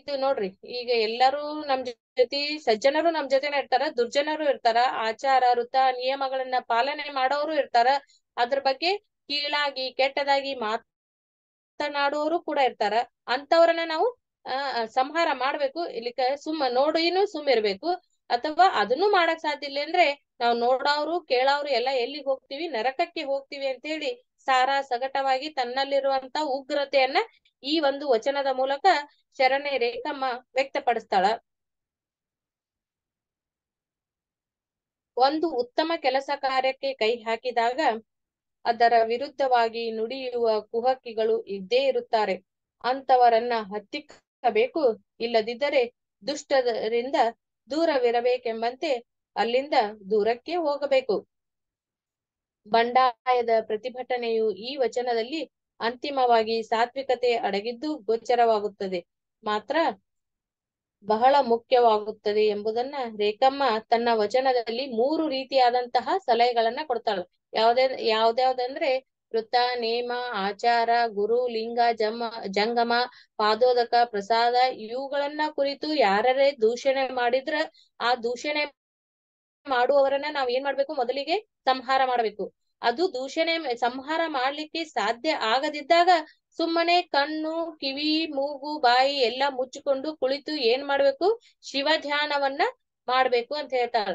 ಇದು ನೋಡ್ರಿ ಈಗ ಎಲ್ಲರೂ ನಮ್ ಜೊತೆ ಸಜ್ಜನರು ನಮ್ ಜೊತೆನೆ ಇರ್ತಾರ ದುರ್ಜನರು ಇರ್ತಾರ ಆಚಾರ ವೃತ್ತ ನಿಯಮಗಳನ್ನ ಪಾಲನೆ ಮಾಡೋರು ಇರ್ತಾರ ಅದ್ರ ಬಗ್ಗೆ ಕೀಳಾಗಿ ಕೆಟ್ಟದಾಗಿ ಮಾತ್ ಮಾತನಾಡುವವರು ಕೂಡ ಇರ್ತಾರ ಅಂತವ್ರನ್ನ ನಾವು ಅಹ್ ಸಂಹಾರ ಮಾಡ್ಬೇಕು ಇಲ್ಲಿ ಸುಮ್ಮ ನೋಡಿನು ಸುಮ್ ಇರ್ಬೇಕು ಅಥವಾ ಅದನ್ನು ಮಾಡಕ್ ಸಾಧ್ಯ ಇಲ್ಲ ಅಂದ್ರೆ ನಾವು ನೋಡವ್ರು ಕೇಳೋರು ಎಲ್ಲಾ ಎಲ್ಲಿ ಹೋಗ್ತಿವಿ ನರಕಕ್ಕೆ ಹೋಗ್ತಿವಿ ಅಂತ ಹೇಳಿ ಸಾರ ಸಗಟವಾಗಿ ತನ್ನಲ್ಲಿರುವಂತ ಉಗ್ರತೆಯನ್ನ ಈ ಒಂದು ವಚನದ ಮೂಲಕ ಶರಣೆ ರೇಖಮ್ಮ ವ್ಯಕ್ತಪಡಿಸ್ತಾಳ ಒಂದು ಉತ್ತಮ ಕೆಲಸ ಕಾರ್ಯಕ್ಕೆ ಕೈ ಹಾಕಿದಾಗ ಅದರ ವಿರುದ್ಧವಾಗಿ ನುಡಿಯುವ ಕುಹಕಿಗಳು ಇದ್ದೇ ಇರುತ್ತಾರೆ ಅಂತವರನ್ನ ಹತ್ತಿಕ್ಕಬೇಕು ಇಲ್ಲದಿದ್ದರೆ ದುಷ್ಟರಿಂದ ದೂರವಿರಬೇಕೆಂಬಂತೆ ಅಲ್ಲಿಂದ ದೂರಕ್ಕೆ ಹೋಗಬೇಕು ಬಂಡಾಯದ ಪ್ರತಿಭಟನೆಯು ಈ ವಚನದಲ್ಲಿ ಅಂತಿಮವಾಗಿ ಸಾತ್ವಿಕತೆ ಅಡಗಿದ್ದು ಗೋಚರವಾಗುತ್ತದೆ ಮಾತ್ರ ಬಹಳ ಮುಖ್ಯವಾಗುತ್ತದೆ ಎಂಬುದನ್ನ ರೇಖಮ್ಮ ತನ್ನ ವಚನದಲ್ಲಿ ಮೂರು ರೀತಿಯಾದಂತಹ ಸಲಹೆಗಳನ್ನ ಕೊಡ್ತಾಳೆ ಯಾವ್ದೇ ಯಾವ್ದ್ಯಾವ್ದಂದ್ರೆ ವೃತ್ತ ನೇಮ ಆಚಾರ ಗುರು ಲಿಂಗ ಜಮ ಜಂಗಮ ಪಾದೋದಕ ಪ್ರಸಾದ ಇವುಗಳನ್ನ ಕುರಿತು ಯಾರೇ ದೂಷಣೆ ಮಾಡಿದ್ರ ಆ ದೂಷಣೆ ಮಾಡುವವರನ್ನ ನಾವ್ ಏನ್ ಮಾಡ್ಬೇಕು ಮೊದಲಿಗೆ ಸಂಹಾರ ಮಾಡ್ಬೇಕು ಅದು ದೂಷಣೆ ಸಂಹಾರ ಮಾಡ್ಲಿಕ್ಕೆ ಸಾಧ್ಯ ಆಗದಿದ್ದಾಗ ಸುಮ್ಮನೆ ಕಣ್ಣು ಕಿವಿ ಮೂಗು ಬಾಯಿ ಎಲ್ಲಾ ಮುಚ್ಚಿಕೊಂಡು ಕುಳಿತು ಏನ್ ಮಾಡ್ಬೇಕು ಶಿವ ಧ್ಯಾನವನ್ನ ಮಾಡ್ಬೇಕು ಅಂತ ಹೇಳ್ತಾರ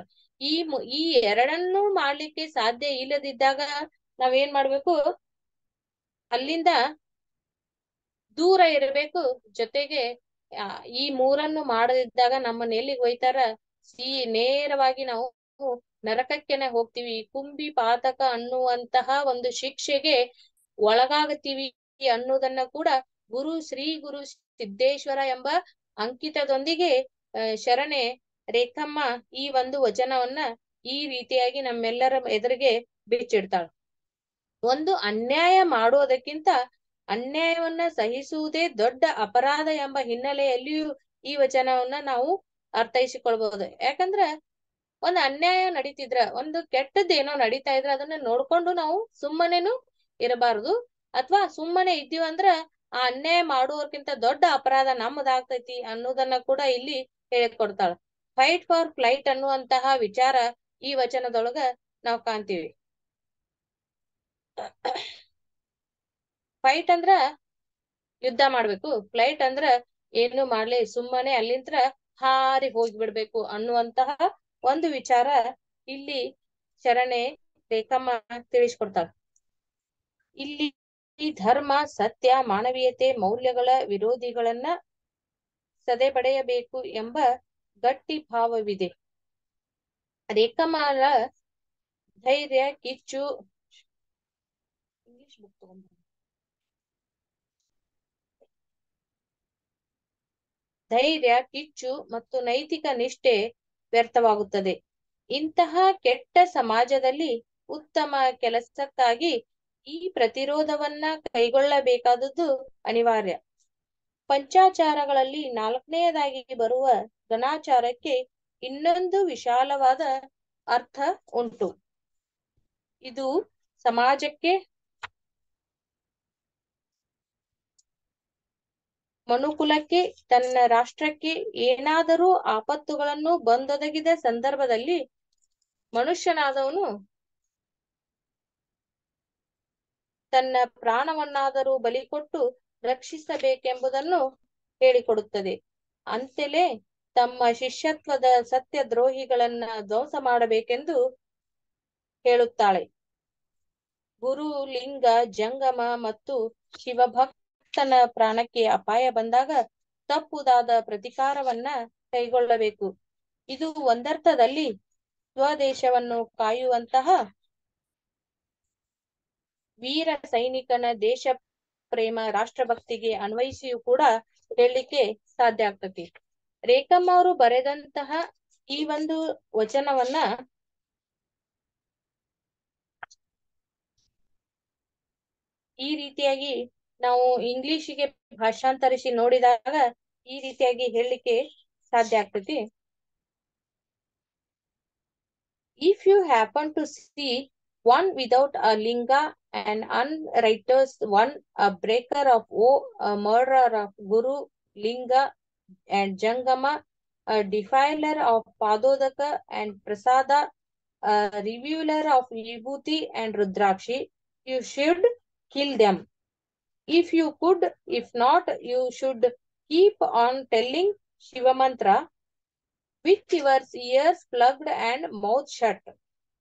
ಈ ಈ ಎರಡನ್ನೂ ಮಾಡ್ಲಿಕ್ಕೆ ಸಾಧ್ಯ ಇಲ್ಲದಿದ್ದಾಗ ನಾವೇನ್ ಮಾಡ್ಬೇಕು ಅಲ್ಲಿಂದ ದೂರ ಇರಬೇಕು ಜೊತೆಗೆ ಈ ಮೂರನ್ನು ಮಾಡದಿದ್ದಾಗ ನಮ್ಮನ್ನ ಎಲ್ಲಿಗೆ ಹೋಯ್ತಾರ ಸಿಹಿ ನೇರವಾಗಿ ನಾವು ನರಕಕ್ಕೆನೆ ಹೋಗ್ತೀವಿ ಕುಂಬಿ ಪಾತಕ ಅನ್ನುವಂತಹ ಒಂದು ಶಿಕ್ಷೆಗೆ ಒಳಗಾಗತೀವಿ ಅನ್ನೋದನ್ನ ಕೂಡ ಗುರು ಶ್ರೀ ಗುರು ಸಿದ್ದೇಶ್ವರ ಎಂಬ ಅಂಕಿತದೊಂದಿಗೆ ಶರಣೆ ರೇಖಮ್ಮ ಈ ಒಂದು ವಚನವನ್ನ ಈ ರೀತಿಯಾಗಿ ನಮ್ಮೆಲ್ಲರ ಎದುರಿಗೆ ಬಿಚ್ಚಿಡ್ತಾಳ ಒಂದು ಅನ್ಯಾಯ ಮಾಡುವುದಕ್ಕಿಂತ ಅನ್ಯಾಯವನ್ನ ಸಹಿಸುವುದೇ ದೊಡ್ಡ ಅಪರಾಧ ಎಂಬ ಹಿನ್ನೆಲೆಯಲ್ಲಿಯೂ ಈ ವಚನವನ್ನ ನಾವು ಅರ್ಥೈಸಿಕೊಳ್ಬಹುದು ಯಾಕಂದ್ರ ಒಂದ್ ಅನ್ಯಾಯ ನಡೀತಿದ್ರ ಒಂದು ಏನೋ ನಡೀತಾ ಇದ್ರ ಅದನ್ನ ನೋಡ್ಕೊಂಡು ನಾವು ಸುಮ್ಮನೆನು ಇರಬಾರದು ಅಥವಾ ಸುಮ್ಮನೆ ಅಂದ್ರ ಆ ಅನ್ಯಾಯ ಮಾಡುವಕ್ಕಿಂತ ದೊಡ್ಡ ಅಪರಾಧ ನಮ್ಮದಾಗ್ತೈತಿ ಅನ್ನೋದನ್ನ ಕೂಡ ಇಲ್ಲಿ ಹೇಳಿಕೊಡ್ತಾಳ ಫೈಟ್ ಫಾರ್ ಫ್ಲೈಟ್ ಅನ್ನುವಂತಹ ವಿಚಾರ ಈ ವಚನದೊಳಗ ನಾವು ಕಾಣ್ತೀವಿ ಫೈಟ್ ಅಂದ್ರ ಯುದ್ಧ ಮಾಡ್ಬೇಕು ಫ್ಲೈಟ್ ಅಂದ್ರ ಏನು ಮಾಡ್ಲಿ ಸುಮ್ಮನೆ ಅಲ್ಲಿಂತ್ರ ಹಾರಿ ಹೋಗ್ಬಿಡ್ಬೇಕು ಅನ್ನುವಂತಹ ಒಂದು ವಿಚಾರ ಇಲ್ಲಿ ಶರಣೆ ರೇಖಮ್ಮ ತಿಳಿಸ್ಕೊಡ್ತಾಳ ಇಲ್ಲಿ ಧರ್ಮ ಸತ್ಯ ಮಾನವೀಯತೆ ಮೌಲ್ಯಗಳ ವಿರೋಧಿಗಳನ್ನ ಸದೆ ಪಡೆಯಬೇಕು ಎಂಬ ಗಟ್ಟಿ ಭಾವವಿದೆ ರೇಖಮಾಲ ಧೈರ್ಯ ಕಿಚ್ಚು ಇಂಗ್ಲಿಷ್ ಬುಕ್ ಧೈರ್ಯ ಕಿಚ್ಚು ಮತ್ತು ನೈತಿಕ ನಿಷ್ಠೆ ವ್ಯರ್ಥವಾಗುತ್ತದೆ ಇಂತಹ ಕೆಟ್ಟ ಸಮಾಜದಲ್ಲಿ ಉತ್ತಮ ಕೆಲಸಕ್ಕಾಗಿ ಈ ಪ್ರತಿರೋಧವನ್ನ ಕೈಗೊಳ್ಳಬೇಕಾದದ್ದು ಅನಿವಾರ್ಯ ಪಂಚಾಚಾರಗಳಲ್ಲಿ ನಾಲ್ಕನೆಯದಾಗಿ ಬರುವ ಗಣಾಚಾರಕ್ಕೆ ಇನ್ನೊಂದು ವಿಶಾಲವಾದ ಅರ್ಥ ಉಂಟು ಇದು ಸಮಾಜಕ್ಕೆ ಮನುಕುಲಕ್ಕೆ ತನ್ನ ರಾಷ್ಟ್ರಕ್ಕೆ ಏನಾದರೂ ಆಪತ್ತುಗಳನ್ನು ಬಂದೊದಗಿದ ಸಂದರ್ಭದಲ್ಲಿ ಮನುಷ್ಯನಾದವನು ತನ್ನ ಪ್ರಾಣವನ್ನಾದರೂ ಬಲಿಕೊಟ್ಟು ರಕ್ಷಿಸಬೇಕೆಂಬುದನ್ನು ಹೇಳಿಕೊಡುತ್ತದೆ ಅಂತೆಲೇ ತಮ್ಮ ಶಿಷ್ಯತ್ವದ ಸತ್ಯ ದ್ರೋಹಿಗಳನ್ನ ಧ್ವಂಸ ಮಾಡಬೇಕೆಂದು ಹೇಳುತ್ತಾಳೆ ಗುರು ಲಿಂಗ ಜಂಗಮ ಮತ್ತು ಶಿವಭಕ್ತನ ಪ್ರಾಣಕ್ಕೆ ಅಪಾಯ ಬಂದಾಗ ತಪ್ಪುದಾದ ಪ್ರತಿಕಾರವನ್ನ ಕೈಗೊಳ್ಳಬೇಕು ಇದು ಒಂದರ್ಥದಲ್ಲಿ ಸ್ವದೇಶವನ್ನು ಕಾಯುವಂತಹ ವೀರ ಸೈನಿಕನ ದೇಶ ಪ್ರೇಮ ಭಕ್ತಿಗೆ ಅನ್ವಯಿಸಿಯೂ ಕೂಡ ಹೇಳಲಿಕ್ಕೆ ಸಾಧ್ಯ ಆಗ್ತತಿ ರೇಖಮ್ಮ ಅವರು ಬರೆದಂತಹ ಈ ಒಂದು ವಚನವನ್ನ ಈ ರೀತಿಯಾಗಿ ನಾವು ಇಂಗ್ಲಿಷಿಗೆ ಭಾಷಾಂತರಿಸಿ ನೋಡಿದಾಗ ಈ ರೀತಿಯಾಗಿ ಹೇಳಲಿಕ್ಕೆ ಸಾಧ್ಯ ಆಗ್ತತಿ if you happen to see one without a linga, an unrighteous one, a breaker of O, a murderer of Guru, Linga, and Jangama, a defiler of Padodaka and Prasada, a revealer of Vibhuti and Rudrakshi, you should kill them. If you could, if not, you should keep on telling Shiva mantra with your ears plugged and mouth shut.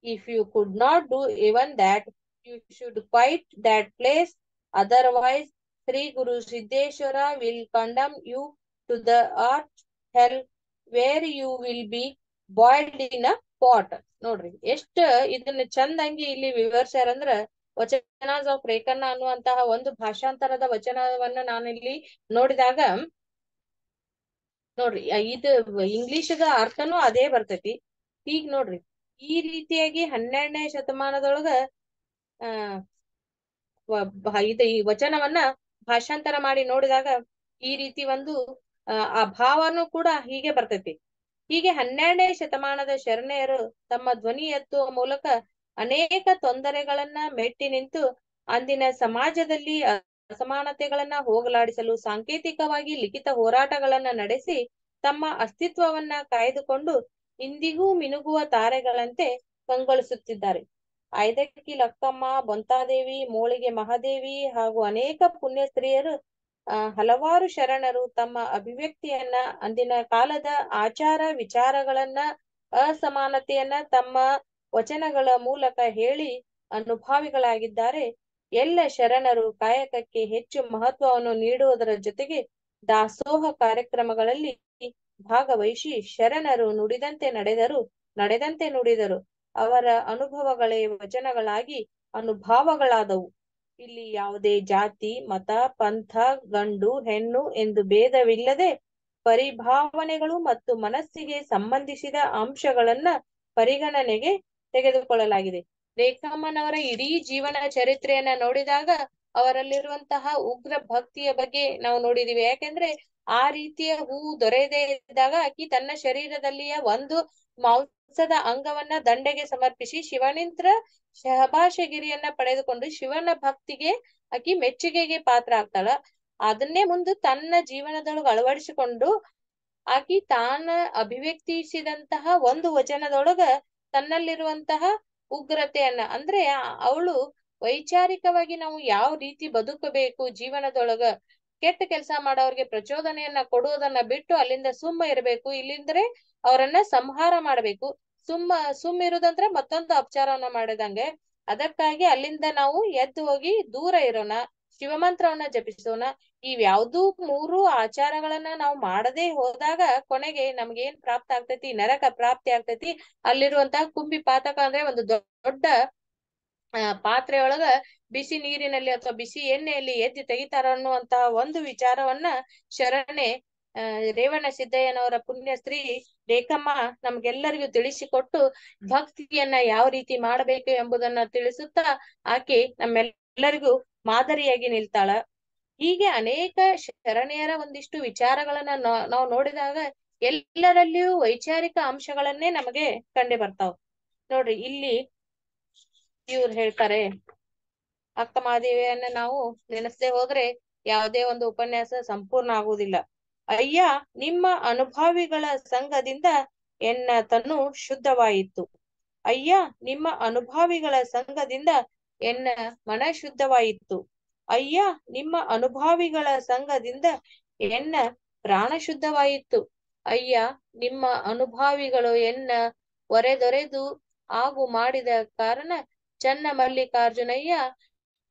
If you could not do even that, you should quit that place. Otherwise, Sri Guru Siddeshwara will condemn you to the earth hell where you will be boiled in a pot ನೋಡ್ರಿ ಎಷ್ಟ ಇದನ್ನ ಚಂದಂಗಿ ಇಲ್ಲಿ ವಿವರಿಸ್ಯಾರ ಅಂದ್ರ ವಚನಾಸ್ of ರೇಖನ್ನ ಅನ್ನುವಂತಹ ಒಂದು ಭಾಷಾಂತರದ ವಚನವನ್ನ ನಾನಿಲ್ಲಿ ನೋಡಿದಾಗ ನೋಡ್ರಿ ಇದು ಇಂಗ್ಲಿಷದ ಅರ್ಥನೂ ಅದೇ ಬರ್ತೈತಿ ಈಗ ನೋಡ್ರಿ ಈ ರೀತಿಯಾಗಿ ಹನ್ನೆರಡನೇ ಶತಮಾನದೊಳಗ ಅಹ್ ಇದು ಈ ವಚನವನ್ನ ಭಾಷಾಂತರ ಮಾಡಿ ನೋಡಿದಾಗ ಈ ರೀತಿ ಒಂದು ಆ ಭಾವನು ಕೂಡ ಹೀಗೆ ಬರ್ತೈತಿ ಹೀಗೆ ಹನ್ನೆರಡನೇ ಶತಮಾನದ ಶರಣೆಯರು ತಮ್ಮ ಧ್ವನಿ ಎತ್ತುವ ಮೂಲಕ ಅನೇಕ ತೊಂದರೆಗಳನ್ನ ಮೆಟ್ಟಿ ನಿಂತು ಅಂದಿನ ಸಮಾಜದಲ್ಲಿ ಅಸಮಾನತೆಗಳನ್ನ ಹೋಗಲಾಡಿಸಲು ಸಾಂಕೇತಿಕವಾಗಿ ಲಿಖಿತ ಹೋರಾಟಗಳನ್ನ ನಡೆಸಿ ತಮ್ಮ ಅಸ್ತಿತ್ವವನ್ನ ಕಾಯ್ದುಕೊಂಡು ಇಂದಿಗೂ ಮಿನುಗುವ ತಾರೆಗಳಂತೆ ಕಂಗೊಳಿಸುತ್ತಿದ್ದಾರೆ ಐದಕ್ಕಿ ಲಕ್ಕಮ್ಮ ಬೊಂತಾದೇವಿ ಮೋಳಿಗೆ ಮಹಾದೇವಿ ಹಾಗೂ ಅನೇಕ ಪುಣ್ಯ ಸ್ತ್ರೀಯರು ಹಲವಾರು ಶರಣರು ತಮ್ಮ ಅಭಿವ್ಯಕ್ತಿಯನ್ನ ಅಂದಿನ ಕಾಲದ ಆಚಾರ ವಿಚಾರಗಳನ್ನ ಅಸಮಾನತೆಯನ್ನ ತಮ್ಮ ವಚನಗಳ ಮೂಲಕ ಹೇಳಿ ಅನುಭಾವಿಗಳಾಗಿದ್ದಾರೆ ಎಲ್ಲ ಶರಣರು ಕಾಯಕಕ್ಕೆ ಹೆಚ್ಚು ಮಹತ್ವವನ್ನು ನೀಡುವುದರ ಜೊತೆಗೆ ದಾಸೋಹ ಕಾರ್ಯಕ್ರಮಗಳಲ್ಲಿ ಭಾಗವಹಿಸಿ ಶರಣರು ನುಡಿದಂತೆ ನಡೆದರು ನಡೆದಂತೆ ನುಡಿದರು ಅವರ ಅನುಭವಗಳೇ ವಚನಗಳಾಗಿ ಅನುಭಾವಗಳಾದವು ಇಲ್ಲಿ ಯಾವುದೇ ಜಾತಿ ಮತ ಪಂಥ ಗಂಡು ಹೆಣ್ಣು ಎಂದು ಭೇದವಿಲ್ಲದೆ ಪರಿಭಾವನೆಗಳು ಮತ್ತು ಮನಸ್ಸಿಗೆ ಸಂಬಂಧಿಸಿದ ಅಂಶಗಳನ್ನ ಪರಿಗಣನೆಗೆ ತೆಗೆದುಕೊಳ್ಳಲಾಗಿದೆ ರೇಖಮ್ಮನವರ ಇಡೀ ಜೀವನ ಚರಿತ್ರೆಯನ್ನ ನೋಡಿದಾಗ ಅವರಲ್ಲಿರುವಂತಹ ಉಗ್ರ ಭಕ್ತಿಯ ಬಗ್ಗೆ ನಾವು ನೋಡಿದೀವಿ ಯಾಕೆಂದ್ರೆ ಆ ರೀತಿಯ ಹೂ ದೊರೆಯದೇ ಇದ್ದಾಗ ಆಕಿ ತನ್ನ ಶರೀರದಲ್ಲಿಯ ಒಂದು ಮಾಂಸದ ಅಂಗವನ್ನ ದಂಡೆಗೆ ಸಮರ್ಪಿಸಿ ಶಿವನಿಂತ್ರ ಶಹಭಾಷಗಿರಿಯನ್ನ ಪಡೆದುಕೊಂಡು ಶಿವನ ಭಕ್ತಿಗೆ ಆಕಿ ಮೆಚ್ಚುಗೆಗೆ ಪಾತ್ರ ಆಗ್ತಾಳ ಅದನ್ನೇ ಮುಂದೆ ತನ್ನ ಜೀವನದೊಳಗೆ ಅಳವಡಿಸಿಕೊಂಡು ಆಕಿ ತಾನ ಅಭಿವ್ಯಕ್ತಿಸಿದಂತಹ ಒಂದು ವಚನದೊಳಗ ತನ್ನಲ್ಲಿರುವಂತಹ ಉಗ್ರತೆಯನ್ನ ಅಂದ್ರೆ ಅವಳು ವೈಚಾರಿಕವಾಗಿ ನಾವು ಯಾವ ರೀತಿ ಬದುಕಬೇಕು ಜೀವನದೊಳಗ ಕೆಟ್ಟ ಕೆಲಸ ಮಾಡೋರ್ಗೆ ಪ್ರಚೋದನೆಯನ್ನ ಕೊಡುವುದನ್ನ ಬಿಟ್ಟು ಅಲ್ಲಿಂದ ಸುಮ್ಮ ಇರಬೇಕು ಇಲ್ಲಿಂದ್ರೆ ಅವರನ್ನ ಸಂಹಾರ ಮಾಡಬೇಕು ಸುಮ್ಮ ಸುಮ್ಮ ಇರುದಂದ್ರೆ ಮತ್ತೊಂದು ಅಪಚಾರವನ್ನ ಮಾಡಿದಂಗೆ ಅದಕ್ಕಾಗಿ ಅಲ್ಲಿಂದ ನಾವು ಎದ್ದು ಹೋಗಿ ದೂರ ಇರೋಣ ಶಿವಮಂತ್ರವನ್ನ ಜಪಿಸೋಣ ಇವ್ಯಾವ್ದು ಮೂರು ಆಚಾರಗಳನ್ನ ನಾವು ಮಾಡದೇ ಹೋದಾಗ ಕೊನೆಗೆ ನಮ್ಗೆ ಏನ್ ಪ್ರಾಪ್ತ ಆಗ್ತೈತಿ ನರಕ ಪ್ರಾಪ್ತಿ ಆಗ್ತೈತಿ ಅಲ್ಲಿರುವಂತಹ ಕುಂಬಿ ಪಾತಕ ಅಂದ್ರೆ ಒಂದು ದೊಡ್ಡ ಪಾತ್ರೆ ಪಾತ್ರೆಯೊಳಗ ಬಿಸಿ ನೀರಿನಲ್ಲಿ ಅಥವಾ ಬಿಸಿ ಎಣ್ಣೆಯಲ್ಲಿ ಎದ್ದು ತೆಗಿತಾರ ಅನ್ನುವಂತಹ ಒಂದು ವಿಚಾರವನ್ನ ಶರಣೆ ರೇವಣ ಸಿದ್ದಯ್ಯನವರ ಪುಣ್ಯ ಸ್ತ್ರೀ ರೇಖಮ್ಮ ನಮ್ಗೆಲ್ಲರಿಗೂ ತಿಳಿಸಿಕೊಟ್ಟು ಭಕ್ತಿಯನ್ನ ಯಾವ ರೀತಿ ಮಾಡಬೇಕು ಎಂಬುದನ್ನ ತಿಳಿಸುತ್ತಾ ಆಕೆ ನಮ್ಮೆಲ್ಲರಿಗೂ ಮಾದರಿಯಾಗಿ ನಿಲ್ತಾಳ ಹೀಗೆ ಅನೇಕ ಶರಣೆಯರ ಒಂದಿಷ್ಟು ವಿಚಾರಗಳನ್ನ ನಾವು ನೋಡಿದಾಗ ಎಲ್ಲರಲ್ಲಿಯೂ ವೈಚಾರಿಕ ಅಂಶಗಳನ್ನೇ ನಮಗೆ ಕಂಡು ಬರ್ತಾವ್ ನೋಡ್ರಿ ಇಲ್ಲಿ ಇವ್ರು ಹೇಳ್ತಾರೆ ಅಕ್ಕ ಮಹಾದೇವಿಯನ್ನ ನಾವು ನೆನೆಸದೆ ಹೋದ್ರೆ ಯಾವುದೇ ಒಂದು ಉಪನ್ಯಾಸ ಸಂಪೂರ್ಣ ಆಗುವುದಿಲ್ಲ ಅಯ್ಯ ನಿಮ್ಮ ಅನುಭಾವಿಗಳ ಸಂಘದಿಂದ ಎನ್ನ ತನು ಶುದ್ಧವಾಯಿತು ಅಯ್ಯ ನಿಮ್ಮ ಅನುಭಾವಿಗಳ ಸಂಘದಿಂದ ಎನ್ನ ಮನ ಶುದ್ಧವಾಯಿತು ಅಯ್ಯ ನಿಮ್ಮ ಅನುಭಾವಿಗಳ ಸಂಘದಿಂದ ಎನ್ನ ಪ್ರಾಣ ಶುದ್ಧವಾಯಿತು ಅಯ್ಯ ನಿಮ್ಮ ಅನುಭಾವಿಗಳು ಎನ್ನ ಒರೆದೊರೆದು ಆಗು ಮಾಡಿದ ಕಾರಣ ಚನ್ನ ಮಲ್ಲಿಕಾರ್ಜುನಯ್ಯ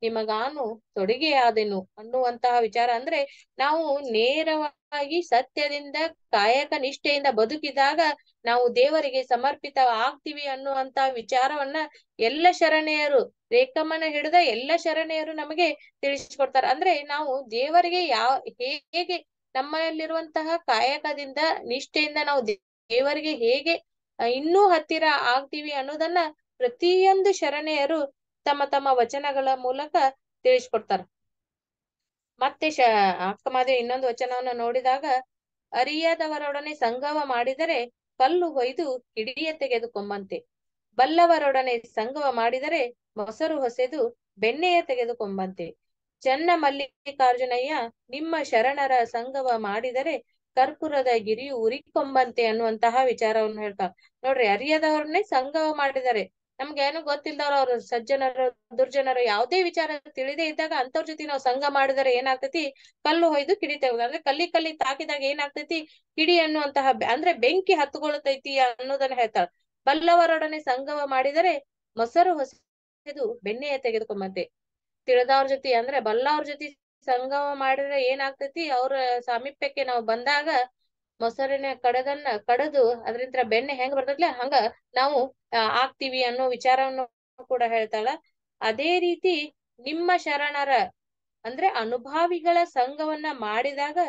ನಿಮಗಾನು ತೊಡುಗೆಯಾದೆನು ಅನ್ನುವಂತಹ ವಿಚಾರ ಅಂದ್ರೆ ನಾವು ನೇರವಾಗಿ ಸತ್ಯದಿಂದ ಕಾಯಕ ನಿಷ್ಠೆಯಿಂದ ಬದುಕಿದಾಗ ನಾವು ದೇವರಿಗೆ ಸಮರ್ಪಿತ ಆಗ್ತೀವಿ ಅನ್ನುವಂತಹ ವಿಚಾರವನ್ನ ಎಲ್ಲ ಶರಣೆಯರು ರೇಖಮ್ಮನ ಹಿಡಿದ ಎಲ್ಲ ಶರಣೆಯರು ನಮಗೆ ತಿಳಿಸಿಕೊಡ್ತಾರೆ ಅಂದ್ರೆ ನಾವು ದೇವರಿಗೆ ಯಾವ ಹೇಗೆ ನಮ್ಮಲ್ಲಿರುವಂತಹ ಕಾಯಕದಿಂದ ನಿಷ್ಠೆಯಿಂದ ನಾವು ದೇವರಿಗೆ ಹೇಗೆ ಇನ್ನೂ ಹತ್ತಿರ ಆಗ್ತೀವಿ ಅನ್ನೋದನ್ನ ಪ್ರತಿಯೊಂದು ಶರಣೆಯರು ತಮ್ಮ ತಮ್ಮ ವಚನಗಳ ಮೂಲಕ ತಿಳಿಸ್ಕೊಡ್ತಾರ ಮತ್ತೆ ಶ ಅಕ್ಕಮಾದೇವಿ ಇನ್ನೊಂದು ವಚನವನ್ನು ನೋಡಿದಾಗ ಅರಿಯದವರೊಡನೆ ಸಂಗಮ ಮಾಡಿದರೆ ಕಲ್ಲು ಹೊಯ್ದು ಹಿಡಿಯ ತೆಗೆದುಕೊಂಬಂತೆ ಬಲ್ಲವರೊಡನೆ ಸಂಗವ ಮಾಡಿದರೆ ಮೊಸರು ಹೊಸೆದು ಬೆಣ್ಣೆಯ ತೆಗೆದುಕೊಂಬಂತೆ ಚನ್ನ ಮಲ್ಲಿಕಾರ್ಜುನಯ್ಯ ನಿಮ್ಮ ಶರಣರ ಸಂಗಮ ಮಾಡಿದರೆ ಕರ್ಪೂರದ ಗಿರಿಯು ಉರಿಕೊಂಬಂತೆ ಅನ್ನುವಂತಹ ವಿಚಾರವನ್ನು ಹೇಳ್ತಾರೆ ನೋಡ್ರಿ ಅರಿಯದವರನ್ನೇ ಸಂಗವ ಮಾಡಿದರೆ ನಮ್ಗೇನು ಗೊತ್ತಿಲ್ದವ್ರ ಅವ್ರ ಸಜ್ಜನರು ದುರ್ಜನರು ಯಾವುದೇ ವಿಚಾರ ತಿಳಿದೇ ಇದ್ದಾಗ ಅಂತವ್ರ ಜೊತೆ ನಾವ್ ಸಂಘ ಮಾಡಿದರೆ ಏನಾಗ್ತೈತಿ ಕಲ್ಲು ಹೊಯ್ದು ಕಿಡಿತೇವ ಅಂದ್ರೆ ಕಲ್ಲಿ ಕಲ್ಲಿ ತಾಕಿದಾಗ ಏನಾಗ್ತೈತಿ ಕಿಡಿ ಅನ್ನುವಂತಹ ಅಂದ್ರೆ ಬೆಂಕಿ ಹತ್ಕೊಳ್ತೈತಿ ಅನ್ನೋದನ್ನ ಹೇಳ್ತಾಳ ಬಲ್ಲವರೊಡನೆ ಸಂಗಮ ಮಾಡಿದರೆ ಮೊಸರು ಹೊಸದು ಬೆಣ್ಣೆಯ ತೆಗೆದುಕೊಂಬಂತೆ ತಿಳಿದವ್ರ ಜೊತೆ ಅಂದ್ರೆ ಬಲ್ಲವ್ರ ಜೊತೆ ಸಂಗಮ ಮಾಡಿದ್ರೆ ಏನಾಗ್ತೈತಿ ಅವ್ರ ಸಾಮೀಪ್ಯಕ್ಕೆ ನಾವು ಬಂದಾಗ ಮೊಸರನ್ನ ಕಡದನ್ನ ಕಡದು ಅದ್ರಿಂದ ಬೆಣ್ಣೆ ಹೆಂಗ್ ಬರ್ತದ್ಲ ಹಂಗ ನಾವು ಆಗ್ತೀವಿ ಅನ್ನೋ ವಿಚಾರವನ್ನು ಕೂಡ ಹೇಳ್ತಾಳ ಅದೇ ರೀತಿ ನಿಮ್ಮ ಶರಣರ ಅಂದ್ರೆ ಅನುಭಾವಿಗಳ ಸಂಘವನ್ನ ಮಾಡಿದಾಗ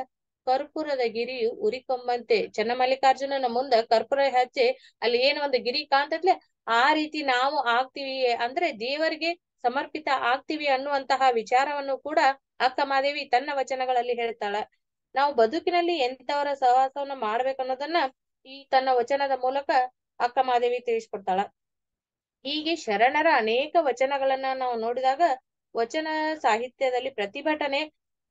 ಕರ್ಪೂರದ ಗಿರಿಯು ಉರಿಕೊಂಬಂತೆ ಚನ್ನಮಲ್ಲಿಕಾರ್ಜುನನ ಮುಂದ ಕರ್ಪೂರ ಹಚ್ಚಿ ಅಲ್ಲಿ ಏನು ಒಂದು ಗಿರಿ ಕಾಣ್ತದ್ಲೆ ಆ ರೀತಿ ನಾವು ಆಗ್ತೀವಿ ಅಂದ್ರೆ ದೇವರಿಗೆ ಸಮರ್ಪಿತ ಆಗ್ತೀವಿ ಅನ್ನುವಂತಹ ವಿಚಾರವನ್ನು ಕೂಡ ಅಕ್ಕ ಮಾದೇವಿ ತನ್ನ ವಚನಗಳಲ್ಲಿ ಹೇಳ್ತಾಳ ನಾವು ಬದುಕಿನಲ್ಲಿ ಎಂತವರ ಸಹವಾಸವನ್ನ ಮಾಡ್ಬೇಕನ್ನೋದನ್ನ ಈ ತನ್ನ ವಚನದ ಮೂಲಕ ಅಕ್ಕ ಮಾದೇವಿ ತಿಳಿಸ್ಕೊಡ್ತಾಳ ಹೀಗೆ ಶರಣರ ಅನೇಕ ವಚನಗಳನ್ನ ನಾವು ನೋಡಿದಾಗ ವಚನ ಸಾಹಿತ್ಯದಲ್ಲಿ ಪ್ರತಿಭಟನೆ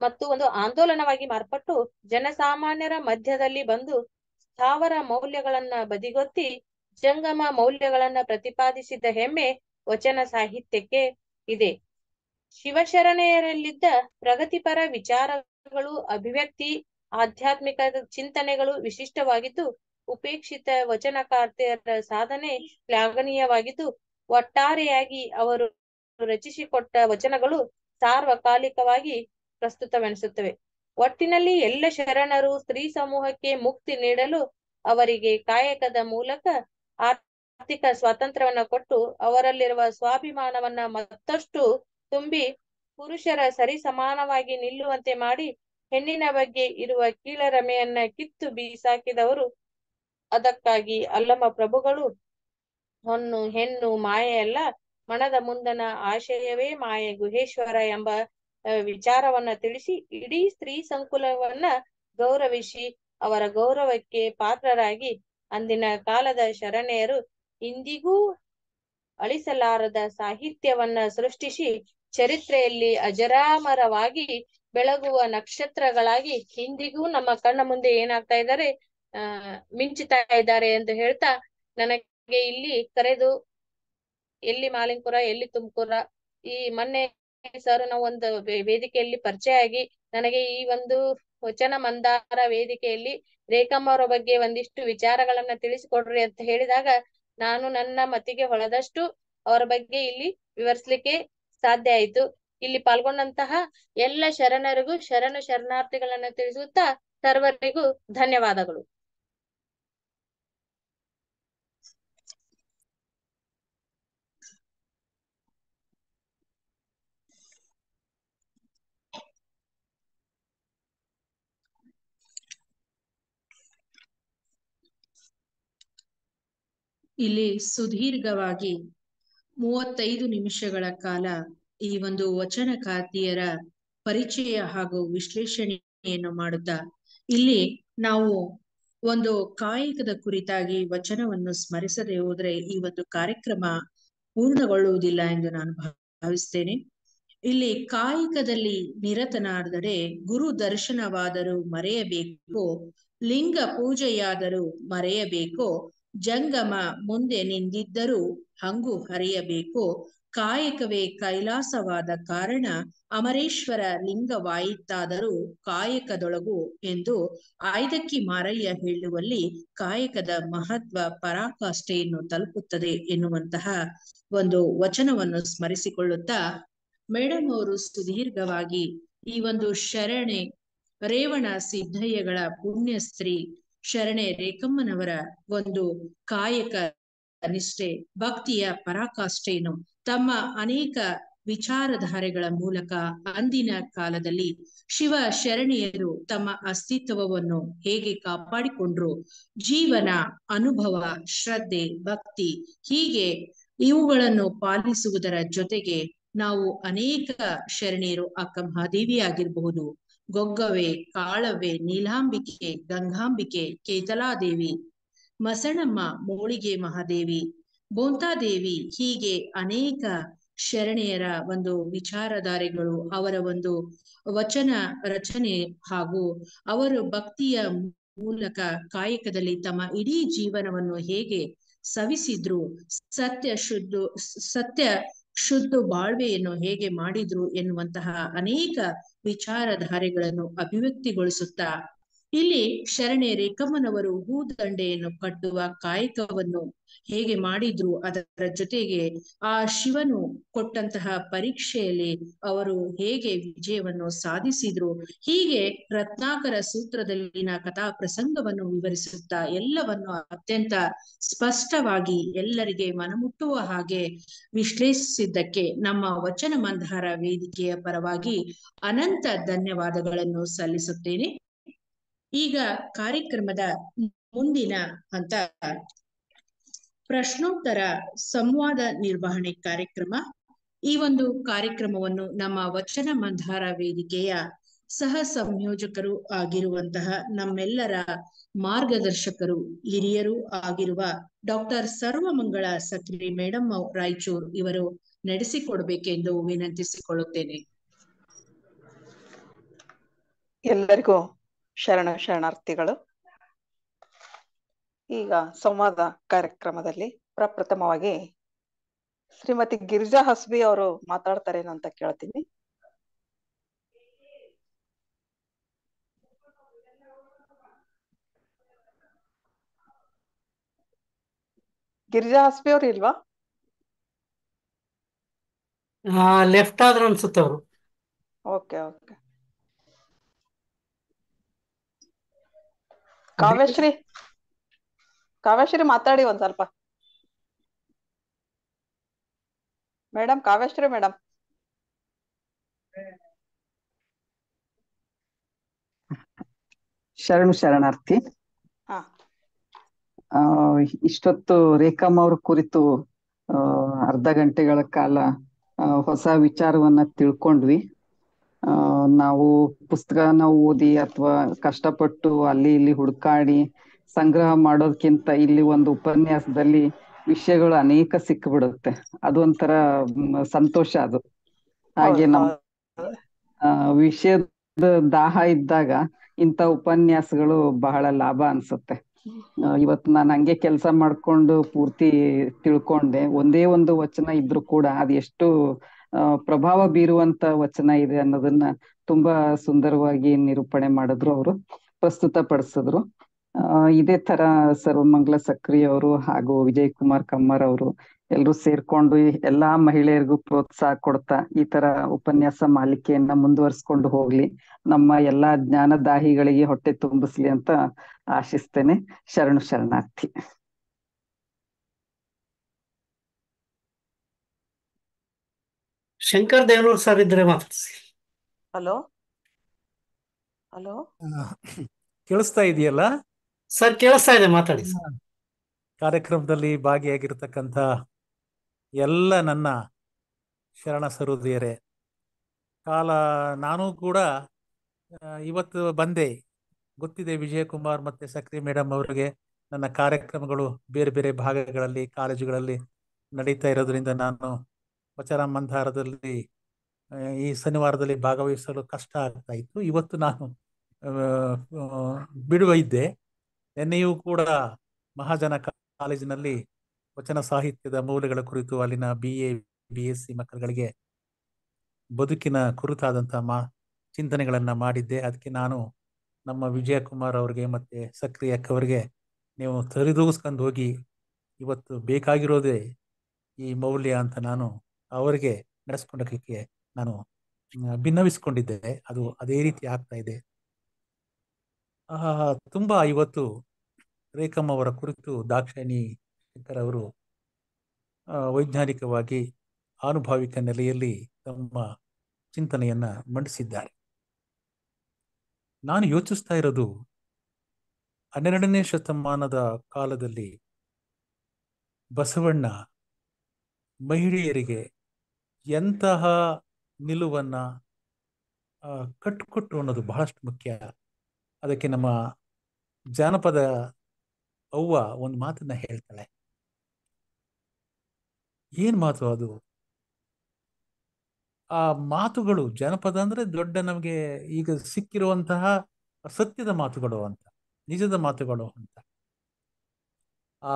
ಮತ್ತು ಒಂದು ಆಂದೋಲನವಾಗಿ ಮಾರ್ಪಟ್ಟು ಜನಸಾಮಾನ್ಯರ ಮಧ್ಯದಲ್ಲಿ ಬಂದು ಸ್ಥಾವರ ಮೌಲ್ಯಗಳನ್ನ ಬದಿಗೊತ್ತಿ ಜಂಗಮ ಮೌಲ್ಯಗಳನ್ನ ಪ್ರತಿಪಾದಿಸಿದ ಹೆಮ್ಮೆ ವಚನ ಸಾಹಿತ್ಯಕ್ಕೆ ಇದೆ ಶಿವಶರಣೆಯರಲ್ಲಿದ್ದ ಪ್ರಗತಿಪರ ವಿಚಾರಗಳು ಅಭಿವ್ಯಕ್ತಿ ಆಧ್ಯಾತ್ಮಿಕ ಚಿಂತನೆಗಳು ವಿಶಿಷ್ಟವಾಗಿದ್ದು ಉಪೇಕ್ಷಿತ ವಚನಕಾರ್ತೆಯರ ಸಾಧನೆ ಶ್ಲಾಘನೀಯವಾಗಿದ್ದು ಒಟ್ಟಾರೆಯಾಗಿ ಅವರು ರಚಿಸಿಕೊಟ್ಟ ವಚನಗಳು ಸಾರ್ವಕಾಲಿಕವಾಗಿ ಪ್ರಸ್ತುತವೆನಿಸುತ್ತವೆ ಒಟ್ಟಿನಲ್ಲಿ ಎಲ್ಲ ಶರಣರು ಸ್ತ್ರೀ ಸಮೂಹಕ್ಕೆ ಮುಕ್ತಿ ನೀಡಲು ಅವರಿಗೆ ಕಾಯಕದ ಮೂಲಕ ಆರ್ಥಿಕ ಸ್ವಾತಂತ್ರ್ಯವನ್ನು ಕೊಟ್ಟು ಅವರಲ್ಲಿರುವ ಸ್ವಾಭಿಮಾನವನ್ನ ಮತ್ತಷ್ಟು ತುಂಬಿ ಪುರುಷರ ಸರಿಸಮಾನವಾಗಿ ನಿಲ್ಲುವಂತೆ ಮಾಡಿ ಹೆಣ್ಣಿನ ಬಗ್ಗೆ ಇರುವ ಕೀಳರಮೆಯನ್ನ ಕಿತ್ತು ಬೀಸಾಕಿದವರು ಅದಕ್ಕಾಗಿ ಅಲ್ಲಮ ಪ್ರಭುಗಳು ಹೊನ್ನು ಹೆಣ್ಣು ಮಾಯೆಯಲ್ಲ ಮನದ ಮುಂದನ ಆಶಯವೇ ಮಾಯೆ ಗುಹೇಶ್ವರ ಎಂಬ ವಿಚಾರವನ್ನ ತಿಳಿಸಿ ಇಡೀ ಸ್ತ್ರೀ ಸಂಕುಲವನ್ನ ಗೌರವಿಸಿ ಅವರ ಗೌರವಕ್ಕೆ ಪಾತ್ರರಾಗಿ ಅಂದಿನ ಕಾಲದ ಶರಣೆಯರು ಇಂದಿಗೂ ಅಳಿಸಲಾರದ ಸಾಹಿತ್ಯವನ್ನ ಸೃಷ್ಟಿಸಿ ಚರಿತ್ರೆಯಲ್ಲಿ ಅಜರಾಮರವಾಗಿ ಬೆಳಗುವ ನಕ್ಷತ್ರಗಳಾಗಿ ಇಂದಿಗೂ ನಮ್ಮ ಕಣ್ಣ ಮುಂದೆ ಏನಾಗ್ತಾ ಇದ್ದಾರೆ ಆ ಮಿಂಚುತ್ತಾ ಇದ್ದಾರೆ ಎಂದು ಹೇಳ್ತಾ ನನಗೆ ಇಲ್ಲಿ ಕರೆದು ಎಲ್ಲಿ ಮಾಲಿಂಕುರ ಎಲ್ಲಿ ತುಮಕೂರ ಈ ಮೊನ್ನೆ ಸರ್ ನಾವು ಒಂದು ವೇದಿಕೆಯಲ್ಲಿ ಪರಿಚಯ ಆಗಿ ನನಗೆ ಈ ಒಂದು ವಚನ ಮಂದಾರ ವೇದಿಕೆಯಲ್ಲಿ ರೇಖಮ್ಮ ಅವರ ಬಗ್ಗೆ ಒಂದಿಷ್ಟು ವಿಚಾರಗಳನ್ನ ತಿಳಿಸಿಕೊಡ್ರಿ ಅಂತ ಹೇಳಿದಾಗ ನಾನು ನನ್ನ ಮತಿಗೆ ಹೊಳದಷ್ಟು ಅವರ ಬಗ್ಗೆ ಇಲ್ಲಿ ವಿವರಿಸ್ಲಿಕ್ಕೆ ಸಾಧ್ಯ ಆಯಿತು ಇಲ್ಲಿ ಪಾಲ್ಗೊಂಡಂತಹ ಎಲ್ಲ ಶರಣರಿಗೂ ಶರಣ ಶರಣಾರ್ಥಿಗಳನ್ನು ತಿಳಿಸುತ್ತಾ ಸರ್ವರಿಗೂ ಧನ್ಯವಾದಗಳು ಇಲ್ಲಿ ಸುದೀರ್ಘವಾಗಿ ಮೂವತ್ತೈದು ನಿಮಿಷಗಳ ಕಾಲ ಈ ಒಂದು ವಚನ ಖಾತೆಯರ ಪರಿಚಯ ಹಾಗೂ ವಿಶ್ಲೇಷಣೆಯನ್ನು ಮಾಡುತ್ತಾ ಇಲ್ಲಿ ನಾವು ಒಂದು ಕಾಯಕದ ಕುರಿತಾಗಿ ವಚನವನ್ನು ಸ್ಮರಿಸದೆ ಹೋದ್ರೆ ಈ ಒಂದು ಕಾರ್ಯಕ್ರಮ ಪೂರ್ಣಗೊಳ್ಳುವುದಿಲ್ಲ ಎಂದು ನಾನು ಭಾವಿಸ್ತೇನೆ ಇಲ್ಲಿ ಕಾಯಕದಲ್ಲಿ ನಿರತನಾದರೆ ಗುರು ದರ್ಶನವಾದರೂ ಮರೆಯಬೇಕು ಲಿಂಗ ಪೂಜೆಯಾದರೂ ಮರೆಯಬೇಕು ಜಂಗಮ ಮುಂದೆ ನಿಂದಿದ್ದರೂ ಹಂಗು ಹರಿಯಬೇಕು ಕಾಯಕವೇ ಕೈಲಾಸವಾದ ಕಾರಣ ಅಮರೇಶ್ವರ ಲಿಂಗವಾಯಿತಾದರೂ ಕಾಯಕದೊಳಗು ಎಂದು ಆಯ್ದಕ್ಕಿ ಮಾರಯ್ಯ ಹೇಳುವಲ್ಲಿ ಕಾಯಕದ ಮಹತ್ವ ಪರಾಕಾಷ್ಠೆಯನ್ನು ತಲುಪುತ್ತದೆ ಎನ್ನುವಂತಹ ಒಂದು ವಚನವನ್ನು ಸ್ಮರಿಸಿಕೊಳ್ಳುತ್ತಾ ಮೇಡಮ್ ಅವರು ಸುದೀರ್ಘವಾಗಿ ಈ ಒಂದು ಶರಣೆ ರೇವಣ ಸಿದ್ಧಯ್ಯಗಳ ಪುಣ್ಯ ಸ್ತ್ರೀ ಶರಣೆ ರೇಖಮ್ಮನವರ ಒಂದು ಕಾಯಕ ನಿಷ್ಠೆ ಭಕ್ತಿಯ ಪರಾಕಾಷ್ಠೆಯನ್ನು ತಮ್ಮ ಅನೇಕ ವಿಚಾರಧಾರೆಗಳ ಮೂಲಕ ಅಂದಿನ ಕಾಲದಲ್ಲಿ ಶಿವ ಶರಣಿಯರು ತಮ್ಮ ಅಸ್ತಿತ್ವವನ್ನು ಹೇಗೆ ಕಾಪಾಡಿಕೊಂಡ್ರು ಜೀವನ ಅನುಭವ ಶ್ರದ್ಧೆ ಭಕ್ತಿ ಹೀಗೆ ಇವುಗಳನ್ನು ಪಾಲಿಸುವುದರ ಜೊತೆಗೆ ನಾವು ಅನೇಕ ಶರಣಿಯರು ಅಕ್ಕ ಮಹಾದೇವಿ ಆಗಿರಬಹುದು ಗೊಗ್ಗವೆ ಕಾಳವೆ ನೀಲಾಂಬಿಕೆ ಗಂಗಾಂಬಿಕೆ ಕೇತಲಾದೇವಿ ಮಸಣಮ್ಮ ಮೋಳಿಗೆ ಮಹಾದೇವಿ ಬೋಂತಾದೇವಿ ಹೀಗೆ ಅನೇಕ ಶರಣೆಯರ ಒಂದು ವಿಚಾರಧಾರೆಗಳು ಅವರ ಒಂದು ವಚನ ರಚನೆ ಹಾಗೂ ಅವರು ಭಕ್ತಿಯ ಮೂಲಕ ಕಾಯಕದಲ್ಲಿ ತಮ್ಮ ಇಡೀ ಜೀವನವನ್ನು ಹೇಗೆ ಸವಿಸಿದ್ರು ಸತ್ಯ ಶುದ್ಧ ಸತ್ಯ ಶುದ್ಧ ಬಾಳ್ವೆಯನ್ನು ಹೇಗೆ ಮಾಡಿದ್ರು ಎನ್ನುವಂತಹ ಅನೇಕ ವಿಚಾರಧಾರೆಗಳನ್ನು ಅಭಿವ್ಯಕ್ತಿಗೊಳಿಸುತ್ತಾ ಇಲ್ಲಿ ಶರಣೆ ರೇಖಮ್ಮನವರು ಹೂದಂಡೆಯನ್ನು ಕಟ್ಟುವ ಕಾಯಕವನ್ನು ಹೇಗೆ ಮಾಡಿದ್ರು ಅದರ ಜೊತೆಗೆ ಆ ಶಿವನು ಕೊಟ್ಟಂತಹ ಪರೀಕ್ಷೆಯಲ್ಲಿ ಅವರು ಹೇಗೆ ವಿಜಯವನ್ನು ಸಾಧಿಸಿದ್ರು ಹೀಗೆ ರತ್ನಾಕರ ಸೂತ್ರದಲ್ಲಿನ ಕಥಾ ಪ್ರಸಂಗವನ್ನು ವಿವರಿಸುತ್ತಾ ಎಲ್ಲವನ್ನು ಅತ್ಯಂತ ಸ್ಪಷ್ಟವಾಗಿ ಎಲ್ಲರಿಗೆ ಮನಮುಟ್ಟುವ ಹಾಗೆ ವಿಶ್ಲೇಷಿಸಿದ್ದಕ್ಕೆ ನಮ್ಮ ವಚನ ಮಂದಾರ ವೇದಿಕೆಯ ಪರವಾಗಿ ಅನಂತ ಧನ್ಯವಾದಗಳನ್ನು ಸಲ್ಲಿಸುತ್ತೇನೆ ಈಗ ಕಾರ್ಯಕ್ರಮದ ಮುಂದಿನ ಹಂತ ಪ್ರಶ್ನೋತ್ತರ ಸಂವಾದ ನಿರ್ವಹಣೆ ಕಾರ್ಯಕ್ರಮ ಈ ಒಂದು ಕಾರ್ಯಕ್ರಮವನ್ನು ನಮ್ಮ ವಚನ ಮಂಧಾರ ವೇದಿಕೆಯ ಸಹ ಸಂಯೋಜಕರು ಆಗಿರುವಂತಹ ನಮ್ಮೆಲ್ಲರ ಮಾರ್ಗದರ್ಶಕರು ಹಿರಿಯರು ಆಗಿರುವ ಡಾಕ್ಟರ್ ಸರ್ವಮಂಗಳ ಸಕ್ರಿ ಮೇಡಮ್ ರಾಯಚೂರು ಇವರು ನಡೆಸಿಕೊಡ್ಬೇಕೆಂದು ವಿನಂತಿಸಿಕೊಳ್ಳುತ್ತೇನೆ ಎಲ್ಲರಿಗೂ ಶರಣ ಶರಣಾರ್ಥಿಗಳು ಈಗ ಸಂವಾದ ಕಾರ್ಯಕ್ರಮದಲ್ಲಿ ಪ್ರಪ್ರಥಮವಾಗಿ ಶ್ರೀಮತಿ ಗಿರಿಜಾ ಹಸ್ಬಿ ಅವರು ಮಾತಾಡ್ತಾರೇನಂತ ಅಂತ ಕೇಳ್ತೀನಿ ಗಿರಿಜಾ ಹಸ್ಬಿ ಅವ್ರು ಇಲ್ವಾ ಲೆಫ್ಟ್ ಆದ್ರ ಅನ್ಸುತ್ತೆ ಅವರು ಓಕೆ ಓಕೆ ಕಾವ್ಯಶ್ರೀ ಕಾವ್ಯಶ್ರೀ ಮಾತಾಡಿ ಒಂದ್ ಸ್ವಲ್ಪ ಮೇಡಮ್ ಕಾವ್ಯಶ್ರೀ ಮೇಡಮ್ ಶರಣು ಶರಣಾರ್ಥಿ ಇಷ್ಟೊತ್ತು ರೇಖಾಮ್ ಅವ್ರ ಕುರಿತು ಅರ್ಧ ಗಂಟೆಗಳ ಕಾಲ ಹೊಸ ವಿಚಾರವನ್ನ ತಿಳ್ಕೊಂಡ್ವಿ ನಾವು ಪುಸ್ತಕನ ಓದಿ ಅಥವಾ ಕಷ್ಟಪಟ್ಟು ಅಲ್ಲಿ ಇಲ್ಲಿ ಹುಡುಕಾಡಿ ಸಂಗ್ರಹ ಮಾಡೋದಕ್ಕಿಂತ ಇಲ್ಲಿ ಒಂದು ಉಪನ್ಯಾಸದಲ್ಲಿ ವಿಷಯಗಳು ಅನೇಕ ಸಿಕ್ಕಿಬಿಡುತ್ತೆ ಅದೊಂಥರ ಸಂತೋಷ ಅದು ಹಾಗೆ ನಮ್ಮ ವಿಷಯದ ದಾಹ ಇದ್ದಾಗ ಇಂತ ಉಪನ್ಯಾಸಗಳು ಬಹಳ ಲಾಭ ಅನ್ಸುತ್ತೆ ಇವತ್ ನಾನು ಹಂಗೆ ಕೆಲಸ ಮಾಡ್ಕೊಂಡು ಪೂರ್ತಿ ತಿಳ್ಕೊಂಡೆ ಒಂದೇ ಒಂದು ವಚನ ಇದ್ರು ಕೂಡ ಅದೆಷ್ಟು ಪ್ರಭಾವ ಬೀರುವಂತ ವಚನ ಇದೆ ಅನ್ನೋದನ್ನ ತುಂಬಾ ಸುಂದರವಾಗಿ ನಿರೂಪಣೆ ಮಾಡಿದ್ರು ಅವರು ಪ್ರಸ್ತುತ ಪಡಿಸಿದ್ರು ಇದೇ ತರ ಸರ್ವಮಂಗಲ ಸಕ್ರಿ ಅವರು ಹಾಗೂ ವಿಜಯ್ ಕುಮಾರ್ ಕಮ್ಮರ್ ಅವರು ಎಲ್ರು ಸೇರ್ಕೊಂಡು ಎಲ್ಲಾ ಮಹಿಳೆಯರಿಗೂ ಪ್ರೋತ್ಸಾಹ ಕೊಡ್ತಾ ಈ ತರ ಉಪನ್ಯಾಸ ಮಾಲಿಕೆಯನ್ನ ಮುಂದುವರ್ಸ್ಕೊಂಡು ಹೋಗ್ಲಿ ನಮ್ಮ ಎಲ್ಲಾ ಜ್ಞಾನದಾಹಿಗಳಿಗೆ ಹೊಟ್ಟೆ ತುಂಬಿಸ್ಲಿ ಅಂತ ಆಶಿಸ್ತೇನೆ ಶರಣು ಶರಣಾರ್ಥಿ ಶಂಕರ್ ದೇವನೂರ್ ಸರ್ ಇದ್ರೆ ಮಾತಾಡ್ಸಿ ಹಲೋ ಹಲೋ ಕೇಳಿಸ್ತಾ ಇದೆಯಲ್ಲ ಸರ್ ಕೇಳಿಸ್ತಾ ಇದೆ ಮಾತಾಡಿ ಕಾರ್ಯಕ್ರಮದಲ್ಲಿ ಭಾಗಿಯಾಗಿರ್ತಕ್ಕಂಥ ಎಲ್ಲ ನನ್ನ ಶರಣ ಸಹೋದರಿಯರೇ ಕಾಲ ನಾನು ಕೂಡ ಇವತ್ತು ಬಂದೆ ಗೊತ್ತಿದೆ ವಿಜಯಕುಮಾರ್ ಮತ್ತೆ ಸಕ್ರಿ ಮೇಡಮ್ ಅವರಿಗೆ ನನ್ನ ಕಾರ್ಯಕ್ರಮಗಳು ಬೇರೆ ಬೇರೆ ಭಾಗಗಳಲ್ಲಿ ಕಾಲೇಜುಗಳಲ್ಲಿ ನಡೀತಾ ಇರೋದ್ರಿಂದ ನಾನು ವಚನ ಮಂದಾರದಲ್ಲಿ ಈ ಶನಿವಾರದಲ್ಲಿ ಭಾಗವಹಿಸಲು ಕಷ್ಟ ಆಗ್ತಾ ಇತ್ತು ಇವತ್ತು ನಾನು ಬಿಡುವ ಇದ್ದೆ ನಿನ್ನೆಯೂ ಕೂಡ ಮಹಾಜನ ಕಾಲೇಜಿನಲ್ಲಿ ವಚನ ಸಾಹಿತ್ಯದ ಮೌಲ್ಯಗಳ ಕುರಿತು ಅಲ್ಲಿನ B A B S C ಮಕ್ಕಳುಗಳಿಗೆ ಬದುಕಿನ ಕುರಿತಾದಂತಹ ಮಾ ಚಿಂತನೆಗಳನ್ನು ಮಾಡಿದ್ದೆ ಅದಕ್ಕೆ ನಾನು ನಮ್ಮ ವಿಜಯಕುಮಾರ್ ಅವರಿಗೆ ಮತ್ತೆ ಸಕ್ರಿಯ ಅಕ್ಕವರಿಗೆ ನೀವು ತರಿದೂಗಿಸ್ಕೊಂಡು ಹೋಗಿ ಇವತ್ತು ಬೇಕಾಗಿರೋದೇ ಈ ಮೌಲ್ಯ ಅಂತ ನಾನು ಅವರಿಗೆ ನಡೆಸ್ಕೊಂಡಕ್ಕೆ ನಾನು ಭಿನ್ನವಿಸ್ಕೊಂಡಿದ್ದೆ ಅದು ಅದೇ ರೀತಿ ಆಗ್ತಾ ಇದೆ ತುಂಬಾ ಇವತ್ತು ರೇಖಮ್ಮ ಅವರ ಕುರಿತು ದಾಕ್ಷಿಣಿ ಶಂಕರ್ ಅವರು ವೈಜ್ಞಾನಿಕವಾಗಿ ಆನುಭಾವಿಕ ನೆಲೆಯಲ್ಲಿ ತಮ್ಮ ಚಿಂತನೆಯನ್ನ ಮಂಡಿಸಿದ್ದಾರೆ ನಾನು ಯೋಚಿಸ್ತಾ ಇರೋದು ಹನ್ನೆರಡನೇ ಶತಮಾನದ ಕಾಲದಲ್ಲಿ ಬಸವಣ್ಣ ಮಹಿಳೆಯರಿಗೆ ಎಂತಹ ನಿಲುವನ್ನ ಕಟ್ಟುಕೊಟ್ಟು ಅನ್ನೋದು ಬಹಳಷ್ಟು ಮುಖ್ಯ ಅದಕ್ಕೆ ನಮ್ಮ ಜಾನಪದ ಅವ್ವ ಒಂದು ಮಾತನ್ನ ಹೇಳ್ತಾಳೆ ಏನ್ ಮಾತು ಅದು ಆ ಮಾತುಗಳು ಜನಪದ ಅಂದ್ರೆ ದೊಡ್ಡ ನಮಗೆ ಈಗ ಸಿಕ್ಕಿರುವಂತಹ ಸತ್ಯದ ಮಾತುಗಳು ಅಂತ ನಿಜದ ಮಾತುಗಳು ಅಂತ ಆ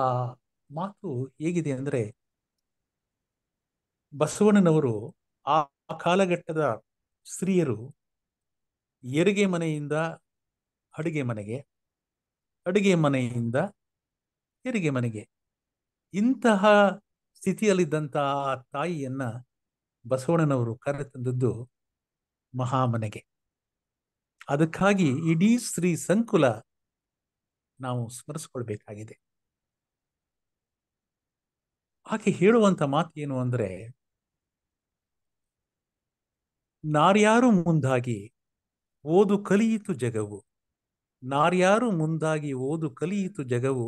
ಮಾತು ಹೇಗಿದೆ ಅಂದ್ರೆ ಬಸವಣ್ಣನವರು ಆ ಕಾಲಘಟ್ಟದ ಸ್ತ್ರೀಯರು ಎರಿಗೆ ಮನೆಯಿಂದ ಅಡುಗೆ ಮನೆಗೆ ಅಡುಗೆ ಮನೆಯಿಂದ ಹೆರಿಗೆ ಮನೆಗೆ ಇಂತಹ ಸ್ಥಿತಿಯಲ್ಲಿದ್ದಂತಹ ಆ ತಾಯಿಯನ್ನ ಬಸವಣ್ಣನವರು ಕರೆತಂದದ್ದು ಮಹಾಮನೆಗೆ ಅದಕ್ಕಾಗಿ ಇಡೀ ಸ್ತ್ರೀ ಸಂಕುಲ ನಾವು ಸ್ಮರಿಸ್ಕೊಳ್ಬೇಕಾಗಿದೆ ಆಕೆ ಹೇಳುವಂತ ಮಾತು ಏನು ಅಂದ್ರೆ ನಾರ್ಯಾರು ಮುಂದಾಗಿ ಓದು ಕಲಿಯಿತು ಜಗವು ನಾರ್ಯಾರು ಮುಂದಾಗಿ ಓದು ಕಲಿಯಿತು ಜಗವು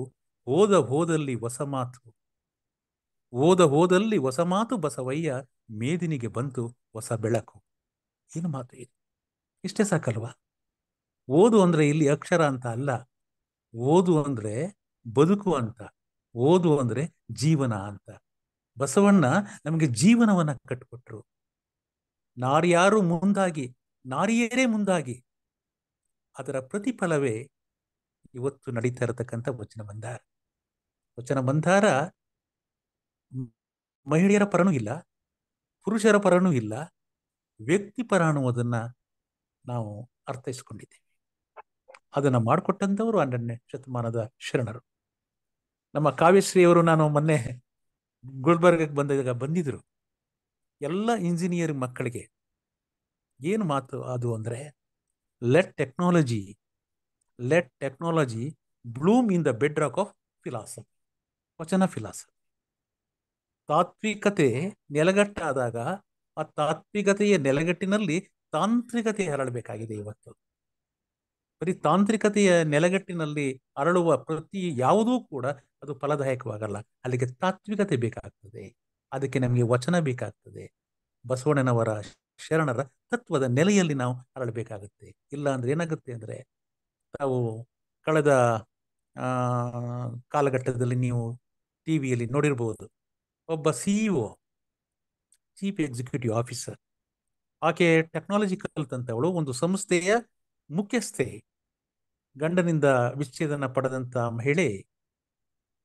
ಓದ ಹೋದಲ್ಲಿ ಹೊಸ ಮಾತು ಓದ ಹೋದಲ್ಲಿ ಹೊಸ ಮಾತು ಬಸವಯ್ಯ ಮೇದಿನಿಗೆ ಬಂತು ಹೊಸ ಬೆಳಕು ಏನು ಮಾತು ಇದು ಇಷ್ಟೇ ಸಾಕಲ್ವಾ ಓದು ಅಂದ್ರೆ ಇಲ್ಲಿ ಅಕ್ಷರ ಅಂತ ಅಲ್ಲ ಓದು ಅಂದ್ರೆ ಬದುಕು ಅಂತ ಓದು ಅಂದ್ರೆ ಜೀವನ ಅಂತ ಬಸವಣ್ಣ ನಮಗೆ ಜೀವನವನ್ನ ಕಟ್ಕೊಟ್ರು ನಾರ್ಯಾರು ಮುಂದಾಗಿ ನಾರಿಯರೇ ಮುಂದಾಗಿ ಅದರ ಪ್ರತಿಫಲವೇ ಇವತ್ತು ನಡೀತಾ ಇರತಕ್ಕಂಥ ವಚನ ಬಂಧಾರ ವಚನ ಬಂಧಾರ ಮಹಿಳೆಯರ ಪರನೂ ಇಲ್ಲ ಪುರುಷರ ಪರನೂ ಇಲ್ಲ ವ್ಯಕ್ತಿ ಪರ ಅನ್ನುವುದನ್ನ ನಾವು ಅರ್ಥೈಸ್ಕೊಂಡಿದ್ದೇವೆ ಅದನ್ನು ಮಾಡಿಕೊಟ್ಟಂಥವರು ಹನ್ನೆರಡನೇ ಶತಮಾನದ ಶರಣರು ನಮ್ಮ ಕಾವ್ಯಶ್ರೀಯವರು ನಾನು ಮೊನ್ನೆ ಗುಲ್ಬರ್ಗಕ್ಕೆ ಬಂದಾಗ ಬಂದಿದ್ರು ಎಲ್ಲ ಇಂಜಿನಿಯರಿಂಗ್ ಮಕ್ಕಳಿಗೆ ಏನು ಮಾತು ಅದು ಅಂದರೆ let technology let technology bloom in the bedrock of philosophy ವಚನ ಫಿಲಾಸಫಿ ತಾತ್ವಿಕತೆ ನೆಲೆಗಟ್ಟಾದಾಗ ಆ ತಾತ್ವಿಕತೆಯ ನೆಲೆಗಟ್ಟಿನಲ್ಲಿ ತಾಂತ್ರಿಕತೆ ಹರಳಬೇಕಾಗಿದೆ ಇವತ್ತು ಬರೀ ತಾಂತ್ರಿಕತೆಯ ನೆಲಗಟ್ಟಿನಲ್ಲಿ ಅರಳುವ ಪ್ರತಿ ಯಾವುದೂ ಕೂಡ ಅದು ಫಲದಾಯಕವಾಗಲ್ಲ ಅಲ್ಲಿಗೆ ತಾತ್ವಿಕತೆ ಬೇಕಾಗ್ತದೆ ಅದಕ್ಕೆ ನಮಗೆ ವಚನ ಬೇಕಾಗ್ತದೆ ಬಸವಣ್ಣನವರ ಶರಣರ ತತ್ವದ ನೆಲೆಯಲ್ಲಿ ನಾವು ಅರಳಬೇಕಾಗುತ್ತೆ ಇಲ್ಲ ಅಂದ್ರೆ ಏನಾಗುತ್ತೆ ಅಂದ್ರೆ ನಾವು ಕಳೆದ ಕಾಲಘಟ್ಟದಲ್ಲಿ ನೀವು ಟಿವಿಯಲ್ಲಿ ನೋಡಿರಬಹುದು ಒಬ್ಬ ಸಿಇಒ ಚೀಫ್ ಎಕ್ಸಿಕ್ಯೂಟಿವ್ ಆಫೀಸರ್ ಆಕೆ ಟೆಕ್ನಾಲಜಿ ಕಲ್ತಂತವಳು ಒಂದು ಸಂಸ್ಥೆಯ ಮುಖ್ಯಸ್ಥೆ ಗಂಡನಿಂದ ವಿಚ್ಛೇದನ ಪಡೆದಂತ ಮಹಿಳೆ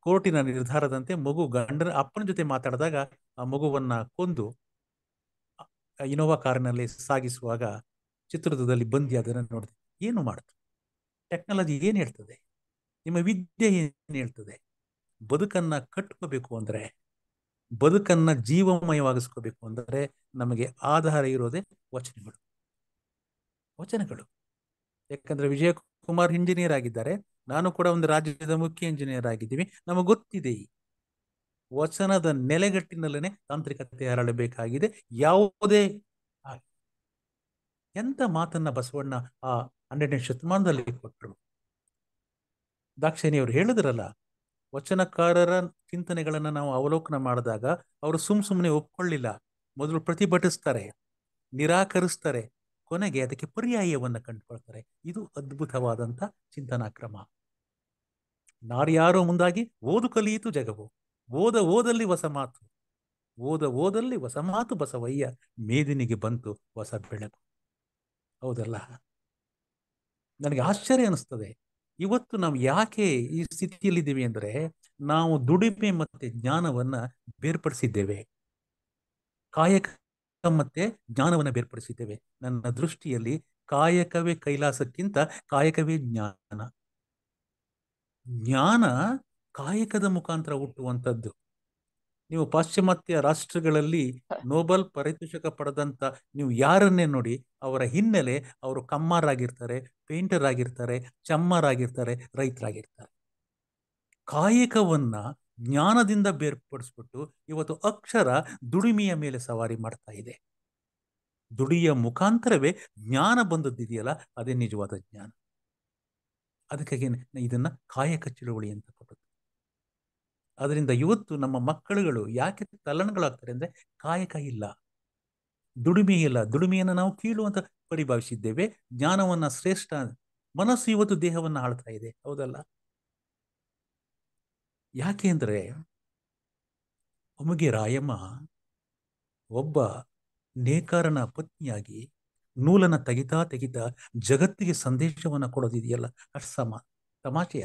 ಕೋರ್ಟಿನ ನಿರ್ಧಾರದಂತೆ ಮಗು ಗಂಡನ ಅಪ್ಪನ ಜೊತೆ ಮಾತಾಡಿದಾಗ ಆ ಮಗುವನ್ನ ಕೊಂದು ಇನೋವಾ ಕಾರಿನಲ್ಲಿ ಸಾಗಿಸುವಾಗ ಚಿತ್ರದುರ್ಗದಲ್ಲಿ ಬಂದಿ ಅದನ್ನು ನೋಡಿದೆ ಏನು ಮಾಡ್ತು ಟೆಕ್ನಾಲಜಿ ಏನು ಹೇಳ್ತದೆ ನಿಮ್ಮ ವಿದ್ಯೆ ಏನು ಹೇಳ್ತದೆ ಬದುಕನ್ನ ಕಟ್ಕೋಬೇಕು ಅಂದ್ರೆ ಬದುಕನ್ನ ಜೀವಮಯವಾಗಿಸ್ಕೋಬೇಕು ಅಂದರೆ ನಮಗೆ ಆಧಾರ ಇರೋದೇ ವಚನಗಳು ವಚನಗಳು ಯಾಕಂದ್ರೆ ವಿಜಯಕುಮಾರ್ ಇಂಜಿನಿಯರ್ ಆಗಿದ್ದಾರೆ ನಾನು ಕೂಡ ಒಂದು ರಾಜ್ಯದ ಮುಖ್ಯ ಇಂಜಿನಿಯರ್ ಆಗಿದ್ದೀವಿ ನಮಗೆ ಗೊತ್ತಿದೆ ವಚನದ ನೆಲೆಗಟ್ಟಿನಲ್ಲೇ ತಾಂತ್ರಿಕತೆ ಹರಳಬೇಕಾಗಿದೆ ಯಾವುದೇ ಎಂತ ಮಾತನ್ನ ಬಸವಣ್ಣ ಆ ಹನ್ನೆರಡನೇ ಶತಮಾನದಲ್ಲಿ ಕೊಟ್ಟರು ದಾಕ್ಷಿಣಿಯವರು ಹೇಳಿದ್ರಲ್ಲ ವಚನಕಾರರ ಚಿಂತನೆಗಳನ್ನ ನಾವು ಅವಲೋಕನ ಮಾಡಿದಾಗ ಅವರು ಸುಮ್ ಸುಮ್ಮನೆ ಒಪ್ಕೊಳ್ಳಿಲ್ಲ ಮೊದಲು ಪ್ರತಿಭಟಿಸ್ತಾರೆ ನಿರಾಕರಿಸ್ತಾರೆ ಕೊನೆಗೆ ಅದಕ್ಕೆ ಪರ್ಯಾಯವನ್ನು ಕಂಡುಕೊಳ್ತಾರೆ ಇದು ಅದ್ಭುತವಾದಂತ ಚಿಂತನಾ ಕ್ರಮ ನಾರ್ಯಾರೋ ಮುಂದಾಗಿ ಓದು ಕಲಿಯಿತು ಜಗವು ಓದ ಓದಲ್ಲಿ ಹೊಸ ಮಾತು ಓದ ಓದಲ್ಲಿ ಹೊಸ ಮಾತು ಬಸವಯ್ಯ ಮೇದಿನಿಗೆ ಬಂತು ಹೊಸ ಬೆಳಕು ಹೌದಲ್ಲ ನನಗೆ ಆಶ್ಚರ್ಯ ಅನಿಸ್ತದೆ ಇವತ್ತು ನಾವು ಯಾಕೆ ಈ ಸ್ಥಿತಿಯಲ್ಲಿದ್ದೀವಿ ಅಂದರೆ ನಾವು ದುಡಿಮೆ ಮತ್ತೆ ಜ್ಞಾನವನ್ನ ಬೇರ್ಪಡಿಸಿದ್ದೇವೆ ಕಾಯಕ ಮತ್ತೆ ಜ್ಞಾನವನ್ನ ಬೇರ್ಪಡಿಸಿದ್ದೇವೆ ನನ್ನ ದೃಷ್ಟಿಯಲ್ಲಿ ಕಾಯಕವೇ ಕೈಲಾಸಕ್ಕಿಂತ ಕಾಯಕವೇ ಜ್ಞಾನ ಜ್ಞಾನ ಕಾಯಕದ ಮುಖಾಂತರ ಹುಟ್ಟುವಂಥದ್ದು ನೀವು ಪಾಶ್ಚಿಮಾತ್ಯ ರಾಷ್ಟ್ರಗಳಲ್ಲಿ ನೋಬೆಲ್ ಪರಿತೋಷಕ ಪಡೆದಂತ ನೀವು ಯಾರನ್ನೇ ನೋಡಿ ಅವರ ಹಿನ್ನೆಲೆ ಅವರು ಕಮ್ಮಾರಾಗಿರ್ತಾರೆ ಪೇಂಟರ್ ಆಗಿರ್ತಾರೆ ಆಗಿರ್ತಾರೆ ರೈತರಾಗಿರ್ತಾರೆ ಕಾಯಕವನ್ನ ಜ್ಞಾನದಿಂದ ಬೇರ್ಪಡಿಸ್ಬಿಟ್ಟು ಇವತ್ತು ಅಕ್ಷರ ದುಡಿಮೆಯ ಮೇಲೆ ಸವಾರಿ ಮಾಡ್ತಾ ಇದೆ ದುಡಿಯ ಮುಖಾಂತರವೇ ಜ್ಞಾನ ಬಂದದ್ದಿದೆಯಲ್ಲ ಅದೇ ನಿಜವಾದ ಜ್ಞಾನ ಅದಕ್ಕಾಗಿ ಇದನ್ನ ಕಾಯಕ ಚಳುವಳಿ ಅಂತ ಕೊಟ್ಟದ್ದು ಅದರಿಂದ ಇವತ್ತು ನಮ್ಮ ಮಕ್ಕಳುಗಳು ಯಾಕೆ ತಲ್ಲಣಗಳಾಗ್ತಾರೆ ಅಂದ್ರೆ ಕಾಯಕ ಇಲ್ಲ ದುಡಿಮೆ ಇಲ್ಲ ದುಡಿಮೆಯನ್ನು ನಾವು ಕೀಳು ಅಂತ ಪರಿಭಾವಿಸಿದ್ದೇವೆ ಜ್ಞಾನವನ್ನ ಶ್ರೇಷ್ಠ ಮನಸ್ಸು ಇವತ್ತು ದೇಹವನ್ನ ಆಳ್ತಾ ಇದೆ ಹೌದಲ್ಲ ಯಾಕೆ ಅಂದ್ರೆ ಒಮಗೆ ರಾಯಮ್ಮ ಒಬ್ಬ ನೇಕಾರನ ಪತ್ನಿಯಾಗಿ ನೂಲನ ತೆಗಿತಾ ತೆಗಿತಾ ಜಗತ್ತಿಗೆ ಸಂದೇಶವನ್ನ ಕೊಡೋದಿದೆಯಲ್ಲ ಅಷ್ಟು ಸಮ ತಮಾಷೆ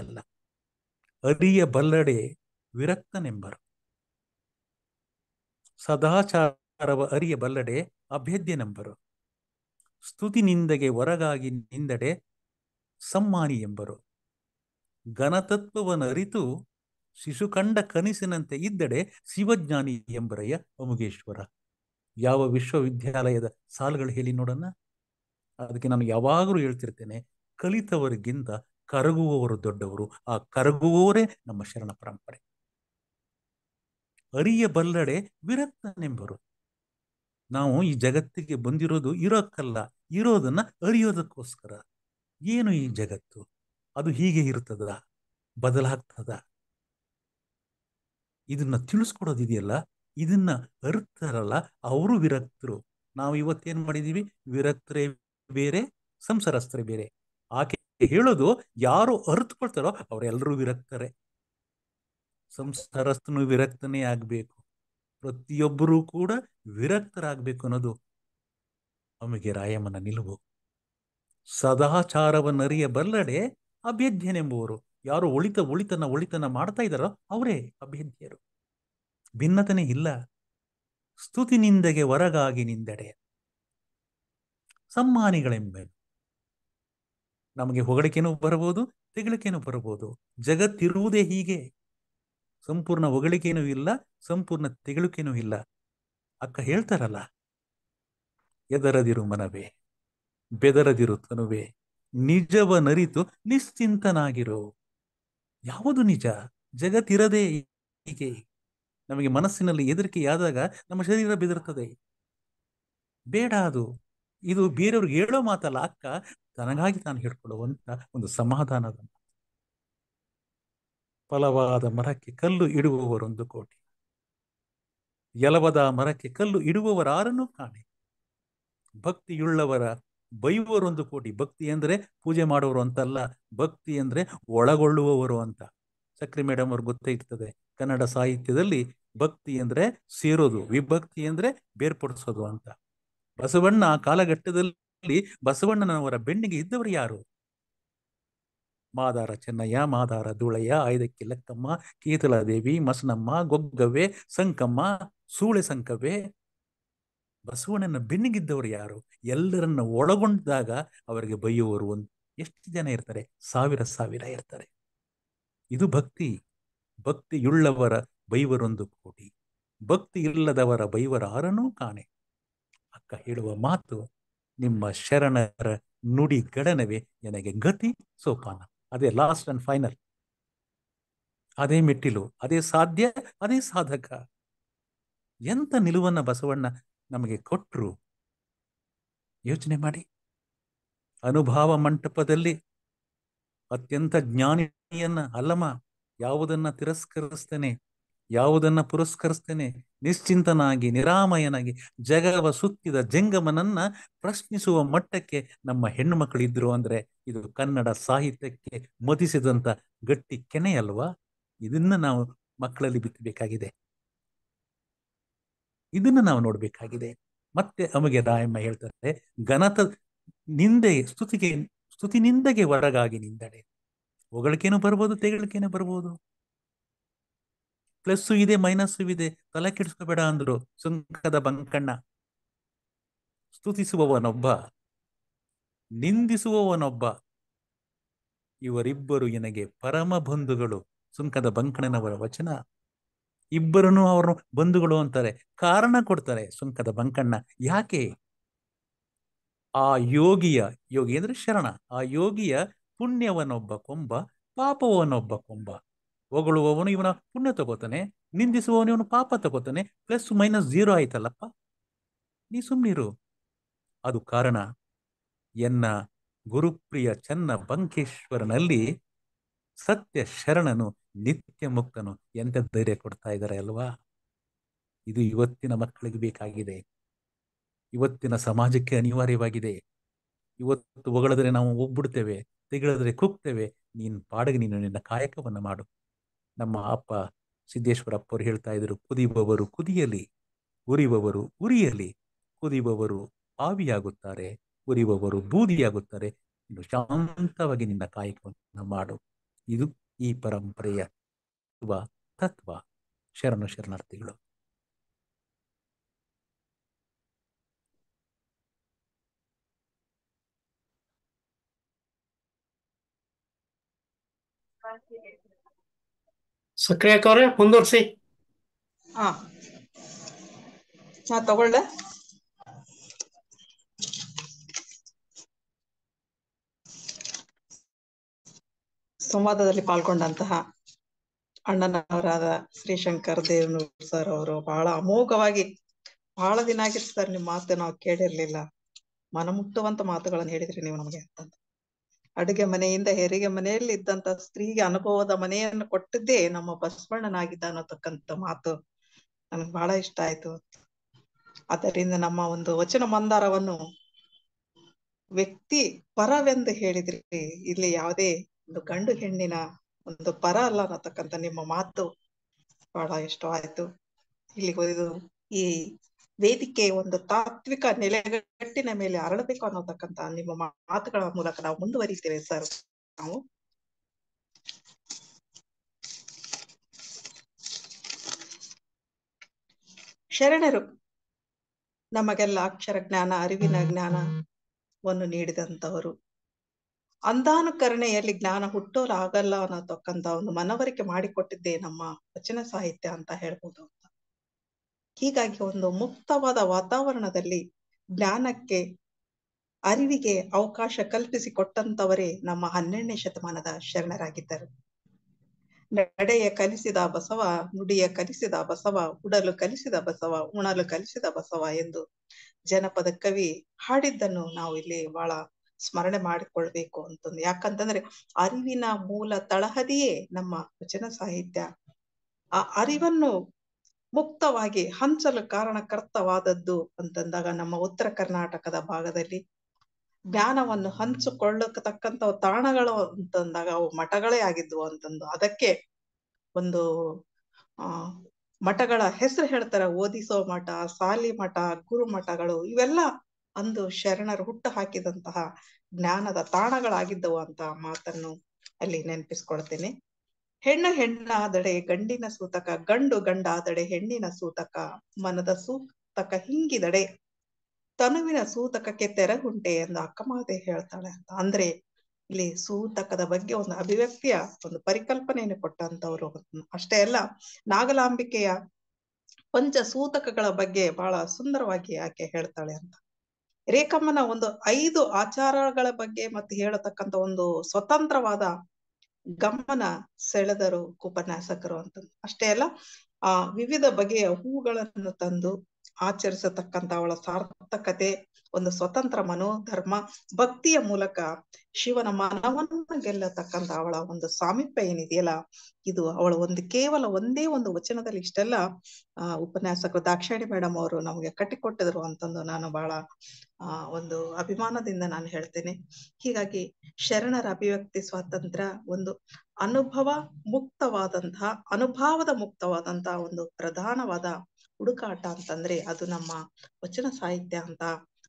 ಅರಿಯ ಬಲ್ಲಡೆ ವಿರಕ್ತನೆಂಬರು ಸದಾಚಾರವ ಅರಿಯ ಬಲ್ಲಡೆ ಅಭೇದ್ಯನೆಂಬರು ಸ್ತುತಿ ನಿಂದಗೆ ಹೊರಗಾಗಿ ನಿಂದಡೆ ಸಮ್ಮಾನಿ ಎಂಬರು ಘನತತ್ವವನ್ನು ಅರಿತು ಶಿಶು ಕಂಡ ಕನಸಿನಂತೆ ಇದ್ದಡೆ ಶಿವಜ್ಞಾನಿ ಎಂಬರಯ್ಯ ಅಮುಗೇಶ್ವರ ಯಾವ ವಿಶ್ವವಿದ್ಯಾಲಯದ ಸಾಲುಗಳು ಹೇಳಿ ನೋಡೋಣ ಅದಕ್ಕೆ ನಾನು ಯಾವಾಗಲೂ ಹೇಳ್ತಿರ್ತೇನೆ ಕಲಿತವರಿಗಿಂತ ಕರಗುವವರು ದೊಡ್ಡವರು ಆ ಕರಗುವವರೇ ನಮ್ಮ ಶರಣ ಪರಂಪರೆ ಅರಿಯ ಬಲ್ಲಡೆ ವಿರಕ್ತನೆಂಬರು ನಾವು ಈ ಜಗತ್ತಿಗೆ ಬಂದಿರೋದು ಇರೋಕ್ಕಲ್ಲ ಇರೋದನ್ನ ಅರಿಯೋದಕ್ಕೋಸ್ಕರ ಏನು ಈ ಜಗತ್ತು ಅದು ಹೀಗೆ ಇರ್ತದ ಬದಲಾಗ್ತದ ಇದನ್ನ ತಿಳಿಸ್ಕೊಡೋದಿದೆಯಲ್ಲ ಇದನ್ನ ಅರ್ಥರಲ್ಲ ಅವರು ವಿರಕ್ತರು ನಾವು ಇವತ್ತೇನ್ ಮಾಡಿದೀವಿ ವಿರಕ್ತರೇ ಬೇರೆ ಸಂಸಾರಸ್ತ್ರ ಬೇರೆ ಆಕೆ ಹೇಳೋದು ಯಾರು ಅರ್ಥಕೊಳ್ತಾರೋ ಅವರೆಲ್ಲರೂ ವಿರಕ್ತರೆ ಸಂಸಾರಸ್ಥನು ವಿರಕ್ತನೇ ಆಗ್ಬೇಕು ಪ್ರತಿಯೊಬ್ಬರೂ ಕೂಡ ವಿರಕ್ತರಾಗ್ಬೇಕು ಅನ್ನೋದು ಅವನಿಗೆ ರಾಯಮ್ಮನ ನಿಲುವು ಸದಾಚಾರವನ್ನರಿಯ ಬಲ್ಲಡೆ ಅಭೇದ್ಯನೆಂಬುವರು ಯಾರು ಒಳಿತ ಒಳಿತನ ಒಳಿತನ ಮಾಡ್ತಾ ಇದ್ದಾರೋ ಅವರೇ ಅಭೇದ್ಯರು ಭಿನ್ನತನೇ ಇಲ್ಲ ಸ್ತುತಿನಿಂದಗೆ ಹೊರಗಾಗಿ ನಿಂದೆಡೆ ಸಮ್ಮಾನಿಗಳೆಂಬೆನು ನಮಗೆ ಹೊಗಳಿಕೆನೂ ಬರಬಹುದು ತೆಗಳಿಕೆನೂ ಬರಬಹುದು ಜಗತ್ತಿರುವುದೇ ಹೀಗೆ ಸಂಪೂರ್ಣ ಹೊಗಳಿಕೆನೂ ಇಲ್ಲ ಸಂಪೂರ್ಣ ತೆಗಳಿಕೆನೂ ಇಲ್ಲ ಅಕ್ಕ ಹೇಳ್ತಾರಲ್ಲ ಎದರದಿರು ಮನವೇ ಬೆದರದಿರು ತನುವೆ ನರಿತು ನಿಶ್ಚಿಂತನಾಗಿರು ಯಾವುದು ನಿಜ ಜಗತ್ತಿರದೆ ಹೀಗೆ ನಮಗೆ ಮನಸ್ಸಿನಲ್ಲಿ ಹೆದರಿಕೆಯಾದಾಗ ನಮ್ಮ ಶರೀರ ಬೆದರುತ್ತದೆ ಬೇಡ ಅದು ಇದು ಬೇರೆಯವ್ರಿಗೆ ಹೇಳೋ ಮಾತಲ್ಲ ಅಕ್ಕ ತನಗಾಗಿ ತಾನು ಹೇಳ್ಕೊಳ್ಳುವಂತ ಒಂದು ಸಮಾಧಾನದ ಫಲವಾದ ಮರಕ್ಕೆ ಕಲ್ಲು ಇಡುವವರೊಂದು ಕೋಟಿ ಎಲವದ ಮರಕ್ಕೆ ಕಲ್ಲು ಇಡುವವರಾರನ್ನು ಕಾಣೆ ಭಕ್ತಿಯುಳ್ಳವರ ಬೈಯುವರೊಂದು ಕೋಟಿ ಭಕ್ತಿ ಅಂದ್ರೆ ಪೂಜೆ ಮಾಡುವರು ಅಂತಲ್ಲ ಭಕ್ತಿ ಅಂದ್ರೆ ಒಳಗೊಳ್ಳುವವರು ಅಂತ ಸಕ್ರಿ ಮೇಡಮ್ ಅವ್ರಿಗೆ ಗೊತ್ತೇ ಇರ್ತದೆ ಕನ್ನಡ ಸಾಹಿತ್ಯದಲ್ಲಿ ಭಕ್ತಿ ಅಂದ್ರೆ ಸೇರೋದು ವಿಭಕ್ತಿ ಅಂದ್ರೆ ಬೇರ್ಪಡಿಸೋದು ಅಂತ ಬಸವಣ್ಣ ಕಾಲಘಟ್ಟದಲ್ಲಿ ಬಸವಣ್ಣನವರ ಬೆನ್ನಿಗೆ ಇದ್ದವರು ಯಾರು ಮಾದಾರ ಚೆನ್ನಯ್ಯ ಮಾದಾರ ಧೂಳಯ್ಯ ಆಯ್ದಕ್ಕೆ ಲಕ್ಕಮ್ಮ ಕೀತಲಾದೇವಿ ಮಸನಮ್ಮ ಗೊಗ್ಗವೆ ಸಂಕಮ್ಮ ಸೂಳೆ ಸಂಕವೆ ಬಸವಣ್ಣನ ಬೆನ್ನಿಗಿದ್ದವರು ಯಾರು ಎಲ್ಲರನ್ನ ಒಳಗೊಂಡಾಗ ಅವರಿಗೆ ಬೈಯುವರು ಒಂದು ಎಷ್ಟು ಜನ ಇರ್ತಾರೆ ಸಾವಿರ ಸಾವಿರ ಇರ್ತಾರೆ ಇದು ಭಕ್ತಿ ಭಕ್ತಿಯುಳ್ಳವರ ಬೈವರೊಂದು ಕೋಟಿ ಭಕ್ತಿ ಇಲ್ಲದವರ ಬೈವರ ಆರನೂ ಕಾಣೆ ಅಕ್ಕ ಹೇಳುವ ಮಾತು ನಿಮ್ಮ ಶರಣರ ನುಡಿ ಗಡನವೇ ನನಗೆ ಗತಿ ಸೋಪಾನ ಅದೇ ಲಾಸ್ಟ್ ಅಂಡ್ ಫೈನಲ್ ಅದೇ ಮೆಟ್ಟಿಲು ಅದೇ ಸಾಧ್ಯ ಅದೇ ಸಾಧಕ ಎಂತ ನಿಲುವನ್ನ ಬಸವಣ್ಣ ನಮಗೆ ಕೊಟ್ಟರು ಯೋಚನೆ ಮಾಡಿ ಅನುಭಾವ ಮಂಟಪದಲ್ಲಿ ಅತ್ಯಂತ ಜ್ಞಾನಿಯನ್ನ ಅಲ್ಲಮ ಯಾವುದನ್ನ ತಿರಸ್ಕರಿಸ್ತೇನೆ ಯಾವುದನ್ನ ಪುರಸ್ಕರಿಸ್ತೇನೆ ನಿಶ್ಚಿಂತನಾಗಿ ನಿರಾಮಯನಾಗಿ ಜಗವ ಸುತ್ತಿದ ಜಂಗಮನನ್ನ ಪ್ರಶ್ನಿಸುವ ಮಟ್ಟಕ್ಕೆ ನಮ್ಮ ಹೆಣ್ಣು ಅಂದ್ರೆ ಇದು ಕನ್ನಡ ಸಾಹಿತ್ಯಕ್ಕೆ ಮತಿಸಿದಂತ ಗಟ್ಟಿ ಕೆನೆ ಅಲ್ವಾ ಇದನ್ನ ನಾವು ಮಕ್ಕಳಲ್ಲಿ ಬಿತ್ತಬೇಕಾಗಿದೆ ಇದನ್ನ ನಾವು ನೋಡ್ಬೇಕಾಗಿದೆ ಮತ್ತೆ ಅಮಗೆ ದಾಯಮ್ಮ ಹೇಳ್ತಾರೆ ಘನತ ನಿಂದೆ ಸ್ತುತಿಗೆ ಸ್ತುತಿ ನಿಂದೆಗೆ ಹೊರಗಾಗಿ ನಿಂದಡೆ ಹೊಗಳಿಕೆನೂ ಬರ್ಬೋದು ತೆಗಳಿಕೆನೂ ಬರ್ಬೋದು ಪ್ಲಸ್ಸು ಇದೆ ಮೈನಸ್ಸು ಇದೆ ತಲೆ ಕೆಡಿಸ್ಕೋಬೇಡ ಅಂದ್ರು ಸುಂಕದ ಬಂಕಣ್ಣ ಸ್ತುತಿಸುವವನೊಬ್ಬ ನಿಂದಿಸುವವನೊಬ್ಬ ಇವರಿಬ್ಬರು ನಿನಗೆ ಪರಮ ಬಂಧುಗಳು ಸುಂಕದ ಬಂಕಣ್ಣನವರ ವಚನ ಇಬ್ಬರನ್ನು ಅವರು ಬಂಧುಗಳು ಅಂತಾರೆ ಕಾರಣ ಕೊಡ್ತಾರೆ ಸುಂಕದ ಬಂಕಣ್ಣ ಯಾಕೆ ಆ ಯೋಗಿಯ ಯೋಗಿ ಅಂದ್ರೆ ಶರಣ ಆ ಯೋಗಿಯ ಪುಣ್ಯವನೊಬ್ಬ ಕೊಂಬ ಪಾಪವನೊಬ್ಬ ಕೊಂಬ ಹೊಗಳುವವನು ಇವನ ಪುಣ್ಯ ತಗೋತಾನೆ ನಿಂದಿಸುವವನು ಇವನು ಪಾಪ ತಗೋತಾನೆ ಪ್ಲಸ್ ಮೈನಸ್ ಜೀರೋ ಆಯ್ತಲ್ಲಪ್ಪ ನೀ ಸುಮ್ಮನಿರು ಅದು ಕಾರಣ ಎನ್ನ ಗುರುಪ್ರಿಯ ಚನ್ನ ಬಂಕೇಶ್ವರನಲ್ಲಿ ಸತ್ಯ ಶರಣನು ನಿತ್ಯ ಮುಕ್ತನು ಎಂತ ಧೈರ್ಯ ಕೊಡ್ತಾ ಇದ್ದಾರೆ ಅಲ್ವಾ ಇದು ಇವತ್ತಿನ ಮಕ್ಕಳಿಗೆ ಬೇಕಾಗಿದೆ ಇವತ್ತಿನ ಸಮಾಜಕ್ಕೆ ಅನಿವಾರ್ಯವಾಗಿದೆ ಇವತ್ತು ಹೊಗಳಿದ್ರೆ ನಾವು ಹೋಗ್ಬಿಡ್ತೇವೆ ತೆಗಳಿದ್ರೆ ಕುಗ್ತೇವೆ ನೀನ್ ಪಾಡಿಗೆ ನೀನು ನಿನ್ನ ಕಾಯಕವನ್ನು ಮಾಡು ನಮ್ಮ ಅಪ್ಪ ಸಿದ್ದೇಶ್ವರಪ್ಪ ಅವರು ಹೇಳ್ತಾ ಇದ್ರು ಕುದಿಬವರು ಕುದಿಯಲಿ ಉರಿಯುವವರು ಉರಿಯಲಿ ಕುದಿಬವರು ಆವಿಯಾಗುತ್ತಾರೆ ಉರಿಯುವವರು ಬೂದಿಯಾಗುತ್ತಾರೆ ಇನ್ನು ಶಾಂತವಾಗಿ ನಿನ್ನ ಕಾಯಕವನ್ನು ಮಾಡು ಇದು ಈ ಪರಂಪರೆಯ ತತ್ವ ಶರಣ ಶರಣಾರ್ಥಿಗಳು ಸಕ್ರಿಯ ಅವ್ರೆ ಮುಂದುವರ್ಸಿ ಹಾ ನಾ ತಗೊಳ್ಳೆ ಸಂವಾದದಲ್ಲಿ ಪಾಲ್ಗೊಂಡಂತಹ ಅಣ್ಣನವರಾದ ಶ್ರೀಶಂಕರ್ ದೇವನೂರ್ ಸರ್ ಅವರು ಬಹಳ ಅಮೋಘವಾಗಿ ಬಹಳ ದಿನ ಸರ್ ನಿಮ್ ಮಾತು ನಾವು ಕೇಳಿರ್ಲಿಲ್ಲ ಮನಮುಟ್ಟುವಂತ ಮಾತುಗಳನ್ನು ಹೇಳಿದ್ರಿ ನೀವು ನಮಗೆ ಅಂತ ಅಡುಗೆ ಮನೆಯಿಂದ ಹೆರಿಗೆ ಮನೆಯಲ್ಲಿ ಇದ್ದಂತ ಸ್ತ್ರೀಗೆ ಅನುಭವದ ಮನೆಯನ್ನು ಕೊಟ್ಟಿದ್ದೇ ನಮ್ಮ ಬಸವಣ್ಣನಾಗಿದ್ದ ಅನ್ನತಕ್ಕಂತ ಮಾತು ನನಗೆ ಬಹಳ ಇಷ್ಟ ಆಯ್ತು ಆದ್ದರಿಂದ ನಮ್ಮ ಒಂದು ವಚನ ಮಂದಾರವನ್ನು ವ್ಯಕ್ತಿ ಪರವೆಂದು ಹೇಳಿದ್ರಿ ಇಲ್ಲಿ ಯಾವುದೇ ಒಂದು ಗಂಡು ಹೆಣ್ಣಿನ ಒಂದು ಪರ ಅಲ್ಲ ಅನ್ನತಕ್ಕಂತ ನಿಮ್ಮ ಮಾತು ಬಹಳ ಇಷ್ಟವಾಯ್ತು ಇಲ್ಲಿ ಇದು ಈ ವೇದಿಕೆ ಒಂದು ತಾತ್ವಿಕ ನೆಲೆಗಟ್ಟಿನ ಮೇಲೆ ಅರಳಬೇಕು ಅನ್ನೋತಕ್ಕಂತ ನಿಮ್ಮ ಮಾತುಗಳ ಮೂಲಕ ನಾವು ಮುಂದುವರಿತೇವೆ ಸರ್ ನಾವು ಶರಣರು ನಮಗೆಲ್ಲ ಅಕ್ಷರ ಜ್ಞಾನ ಅರಿವಿನ ಜ್ಞಾನವನ್ನು ನೀಡಿದಂತವರು ಅಂಧಾನುಕರಣೆಯಲ್ಲಿ ಜ್ಞಾನ ಆಗಲ್ಲ ಅನ್ನೋತಕ್ಕಂತ ಒಂದು ಮನವರಿಕೆ ಮಾಡಿಕೊಟ್ಟಿದ್ದೇ ನಮ್ಮ ವಚನ ಸಾಹಿತ್ಯ ಅಂತ ಹೇಳ್ಬೋದು ಹೀಗಾಗಿ ಒಂದು ಮುಕ್ತವಾದ ವಾತಾವರಣದಲ್ಲಿ ಜ್ಞಾನಕ್ಕೆ ಅರಿವಿಗೆ ಅವಕಾಶ ಕಲ್ಪಿಸಿಕೊಟ್ಟಂತವರೇ ನಮ್ಮ ಹನ್ನೆರಡನೇ ಶತಮಾನದ ಶರಣರಾಗಿದ್ದರು ನಡೆಯ ಕಲಿಸಿದ ಬಸವ ನುಡಿಯ ಕಲಿಸಿದ ಬಸವ ಉಡಲು ಕಲಿಸಿದ ಬಸವ ಉಣಲು ಕಲಿಸಿದ ಬಸವ ಎಂದು ಜನಪದ ಕವಿ ಹಾಡಿದ್ದನ್ನು ನಾವು ಇಲ್ಲಿ ಬಹಳ ಸ್ಮರಣೆ ಮಾಡಿಕೊಳ್ಬೇಕು ಅಂತಂದು ಯಾಕಂತಂದ್ರೆ ಅರಿವಿನ ಮೂಲ ತಳಹದಿಯೇ ನಮ್ಮ ವಚನ ಸಾಹಿತ್ಯ ಆ ಅರಿವನ್ನು ಮುಕ್ತವಾಗಿ ಹಂಚಲು ಕಾರಣಕರ್ತವಾದದ್ದು ಅಂತಂದಾಗ ನಮ್ಮ ಉತ್ತರ ಕರ್ನಾಟಕದ ಭಾಗದಲ್ಲಿ ಜ್ಞಾನವನ್ನು ಹಂಚಿಕೊಳ್ಳತಕ್ಕಂತ ತಾಣಗಳು ಅಂತಂದಾಗ ಅವು ಮಠಗಳೇ ಆಗಿದ್ವು ಅಂತಂದು ಅದಕ್ಕೆ ಒಂದು ಆ ಮಠಗಳ ಹೆಸರು ಹೇಳ್ತಾರೆ ಓದಿಸೋ ಮಠ ಸಾಲಿ ಮಠ ಗುರು ಮಠಗಳು ಇವೆಲ್ಲ ಅಂದು ಶರಣರು ಹುಟ್ಟು ಹಾಕಿದಂತಹ ಜ್ಞಾನದ ತಾಣಗಳಾಗಿದ್ದವು ಅಂತ ಮಾತನ್ನು ಅಲ್ಲಿ ನೆನಪಿಸ್ಕೊಳ್ತೇನೆ ಹೆಣ್ಣು ಹೆಣ್ಣಾದಡೆ ಗಂಡಿನ ಸೂತಕ ಗಂಡು ಗಂಡಾದಡೆ ಹೆಣ್ಣಿನ ಸೂತಕ ಮನದ ಸೂತಕ ಹಿಂಗಿದಡೆ ತನುವಿನ ಸೂತಕಕ್ಕೆ ತೆರಗುಂಟೆ ಎಂದು ಅಕ್ಕಮಾತೆ ಹೇಳ್ತಾಳೆ ಅಂತ ಅಂದ್ರೆ ಇಲ್ಲಿ ಸೂತಕದ ಬಗ್ಗೆ ಒಂದು ಅಭಿವ್ಯಕ್ತಿಯ ಒಂದು ಪರಿಕಲ್ಪನೆಯನ್ನು ಕೊಟ್ಟಂತವ್ರು ಅಷ್ಟೇ ಅಲ್ಲ ನಾಗಲಾಂಬಿಕೆಯ ಪಂಚ ಸೂತಕಗಳ ಬಗ್ಗೆ ಬಹಳ ಸುಂದರವಾಗಿ ಆಕೆ ಹೇಳ್ತಾಳೆ ಅಂತ ರೇಖಮ್ಮನ ಒಂದು ಐದು ಆಚಾರಗಳ ಬಗ್ಗೆ ಮತ್ತೆ ಹೇಳತಕ್ಕಂತ ಒಂದು ಸ್ವತಂತ್ರವಾದ ಗಮನ ಸೆಳೆದರು ಉಪನ್ಯಾಸಕರು ಅಂತ ಅಷ್ಟೇ ಅಲ್ಲ ಆ ವಿವಿಧ ಬಗೆಯ ಹೂಗಳನ್ನು ತಂದು ಆಚರಿಸತಕ್ಕಂತ ಅವಳ ಸಾರ್ಥಕತೆ ಒಂದು ಸ್ವತಂತ್ರ ಮನೋಧರ್ಮ ಭಕ್ತಿಯ ಮೂಲಕ ಶಿವನ ಮನವನ್ನು ಗೆಲ್ಲತಕ್ಕಂತ ಅವಳ ಒಂದು ಸಾಮೀಪ್ಯ ಏನಿದೆಯಲ್ಲ ಇದು ಅವಳ ಒಂದು ಕೇವಲ ಒಂದೇ ಒಂದು ವಚನದಲ್ಲಿ ಇಷ್ಟೆಲ್ಲ ಆ ಉಪನ್ಯಾಸಕರು ದಾಕ್ಷಾಯಣಿ ಮೇಡಮ್ ಅವರು ನಮಗೆ ಕಟ್ಟಿಕೊಟ್ಟಿದ್ರು ಅಂತಂದು ನಾನು ಬಹಳ ಆ ಒಂದು ಅಭಿಮಾನದಿಂದ ನಾನು ಹೇಳ್ತೇನೆ ಹೀಗಾಗಿ ಶರಣರ ಅಭಿವ್ಯಕ್ತಿ ಸ್ವಾತಂತ್ರ್ಯ ಒಂದು ಅನುಭವ ಮುಕ್ತವಾದಂತಹ ಅನುಭಾವದ ಮುಕ್ತವಾದಂತಹ ಒಂದು ಪ್ರಧಾನವಾದ ಹುಡುಕಾಟ ಅಂತಂದ್ರೆ ಅದು ನಮ್ಮ ವಚನ ಸಾಹಿತ್ಯ ಅಂತ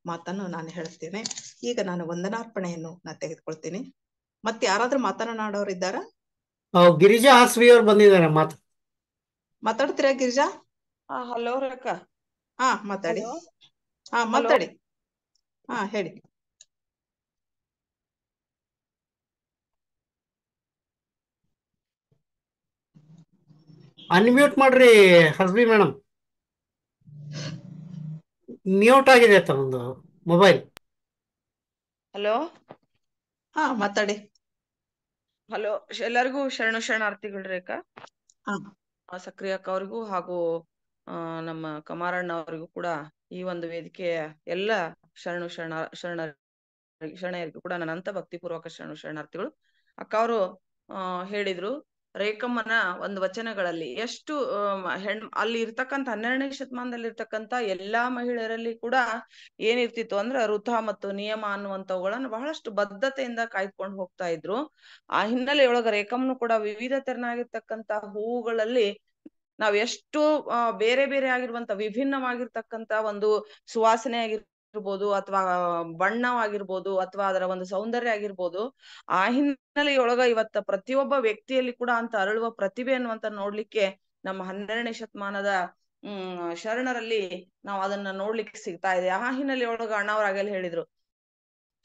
ಮಾತನ್ನು ನಾನು ಹೇಳ್ತೇನೆ ಈಗ ನಾನು ವಂದನಾರ್ಪಣೆಯನ್ನು ನಾ ತೆಗೆದುಕೊಳ್ತೀನಿ ಮತ್ತೆ ಯಾರಾದ್ರೂ ಇದ್ದಾರ ಗಿರಿಜಾ ಹಾಸ್ವಿ ಅವ್ರು ಬಂದಿದ್ದಾರೆ ಮಾತು ಮಾತಾಡ್ತೀರಾ ಗಿರಿಜಾ ಹಲೋ ರಕ್ಕ ಹಾ ಮಾತಾಡಿ ಹಾ ಮಾತಾಡಿ ಹಾ ಹೇಳಿ ಅನ್ಮ್ಯೂಟ್ ಮಾಡ್ರಿ ಹಸ್ಬಿ ಮೇಡಮ್ ಮ್ಯೂಟ್ ಆಗಿದೆ ತಗೊಂಡು ಮೊಬೈಲ್ ಹಲೋ ಹಾ ಮಾತಾಡಿ ಹಲೋ ಎಲ್ಲರಿಗೂ ಶರಣು ಶರಣಾರ್ಥಿಗಳು ರೇಖಾ ಸಕ್ರಿಯ ಅಕ್ಕ ಅವ್ರಿಗೂ ಹಾಗೂ ನಮ್ಮ ಕಮಾರಣ್ಣ ಅವರಿಗೂ ಕೂಡ ಈ ಒಂದು ವೇದಿಕೆಯ ಎಲ್ಲ ಶರಣು ಶರಣ ಶರಣ ಶರಣರಿಗೂ ಕೂಡ ನನ್ನಂತ ಭಕ್ತಿಪೂರ್ವಕ ಶರಣು ಶರಣಾರ್ಥಿಗಳು ಅಕ್ಕ ಅವರು ಹೇಳಿದ್ರು ರೇಖಮ್ಮನ ಒಂದು ವಚನಗಳಲ್ಲಿ ಎಷ್ಟು ಹೆಣ್ ಅಲ್ಲಿ ಇರ್ತಕ್ಕಂಥ ಹನ್ನೆರಡನೇ ಶತಮಾನದಲ್ಲಿ ಇರ್ತಕ್ಕಂಥ ಎಲ್ಲಾ ಮಹಿಳೆಯರಲ್ಲಿ ಕೂಡ ಏನಿರ್ತಿತ್ತು ಅಂದ್ರೆ ಋತ ಮತ್ತು ನಿಯಮ ಅನ್ನುವಂಥವುಗಳನ್ನ ಬಹಳಷ್ಟು ಬದ್ಧತೆಯಿಂದ ಕಾಯ್ದುಕೊಂಡು ಹೋಗ್ತಾ ಇದ್ರು ಆ ಹಿನ್ನೆಲೆಯೊಳಗ ರೇಖಮ್ಮನು ಕೂಡ ವಿವಿಧ ತೆರನಾಗಿರ್ತಕ್ಕಂಥ ಹೂವುಗಳಲ್ಲಿ ನಾವ್ ಎಷ್ಟು ಬೇರೆ ಬೇರೆ ಆಗಿರುವಂತ ವಿಭಿನ್ನವಾಗಿರ್ತಕ್ಕಂತ ಒಂದು ಸುವಾಸನೆ ಆಗಿರ್ ಆಗಿರ್ಬೋದು ಅಥವಾ ಬಣ್ಣವಾಗಿರ್ಬೋದು ಅಥವಾ ಅದರ ಒಂದು ಸೌಂದರ್ಯ ಆಗಿರ್ಬೋದು ಆ ಹಿನ್ನೆಲೆಯೊಳಗ ಇವತ್ತ ಪ್ರತಿಯೊಬ್ಬ ವ್ಯಕ್ತಿಯಲ್ಲಿ ಕೂಡ ಅಂತ ಅರಳುವ ಪ್ರತಿಭೆ ಅನ್ನುವಂತ ನೋಡ್ಲಿಕ್ಕೆ ನಮ್ಮ ಹನ್ನೆರಡನೇ ಶತಮಾನದ ಹ್ಮ್ ಶರಣರಲ್ಲಿ ನಾವು ಅದನ್ನ ನೋಡ್ಲಿಕ್ಕೆ ಸಿಗ್ತಾ ಇದೆ ಆ ಹಿನ್ನೆಲೆಯೊಳಗ ಅಣ್ಣವರಾಗಲಿ ಹೇಳಿದ್ರು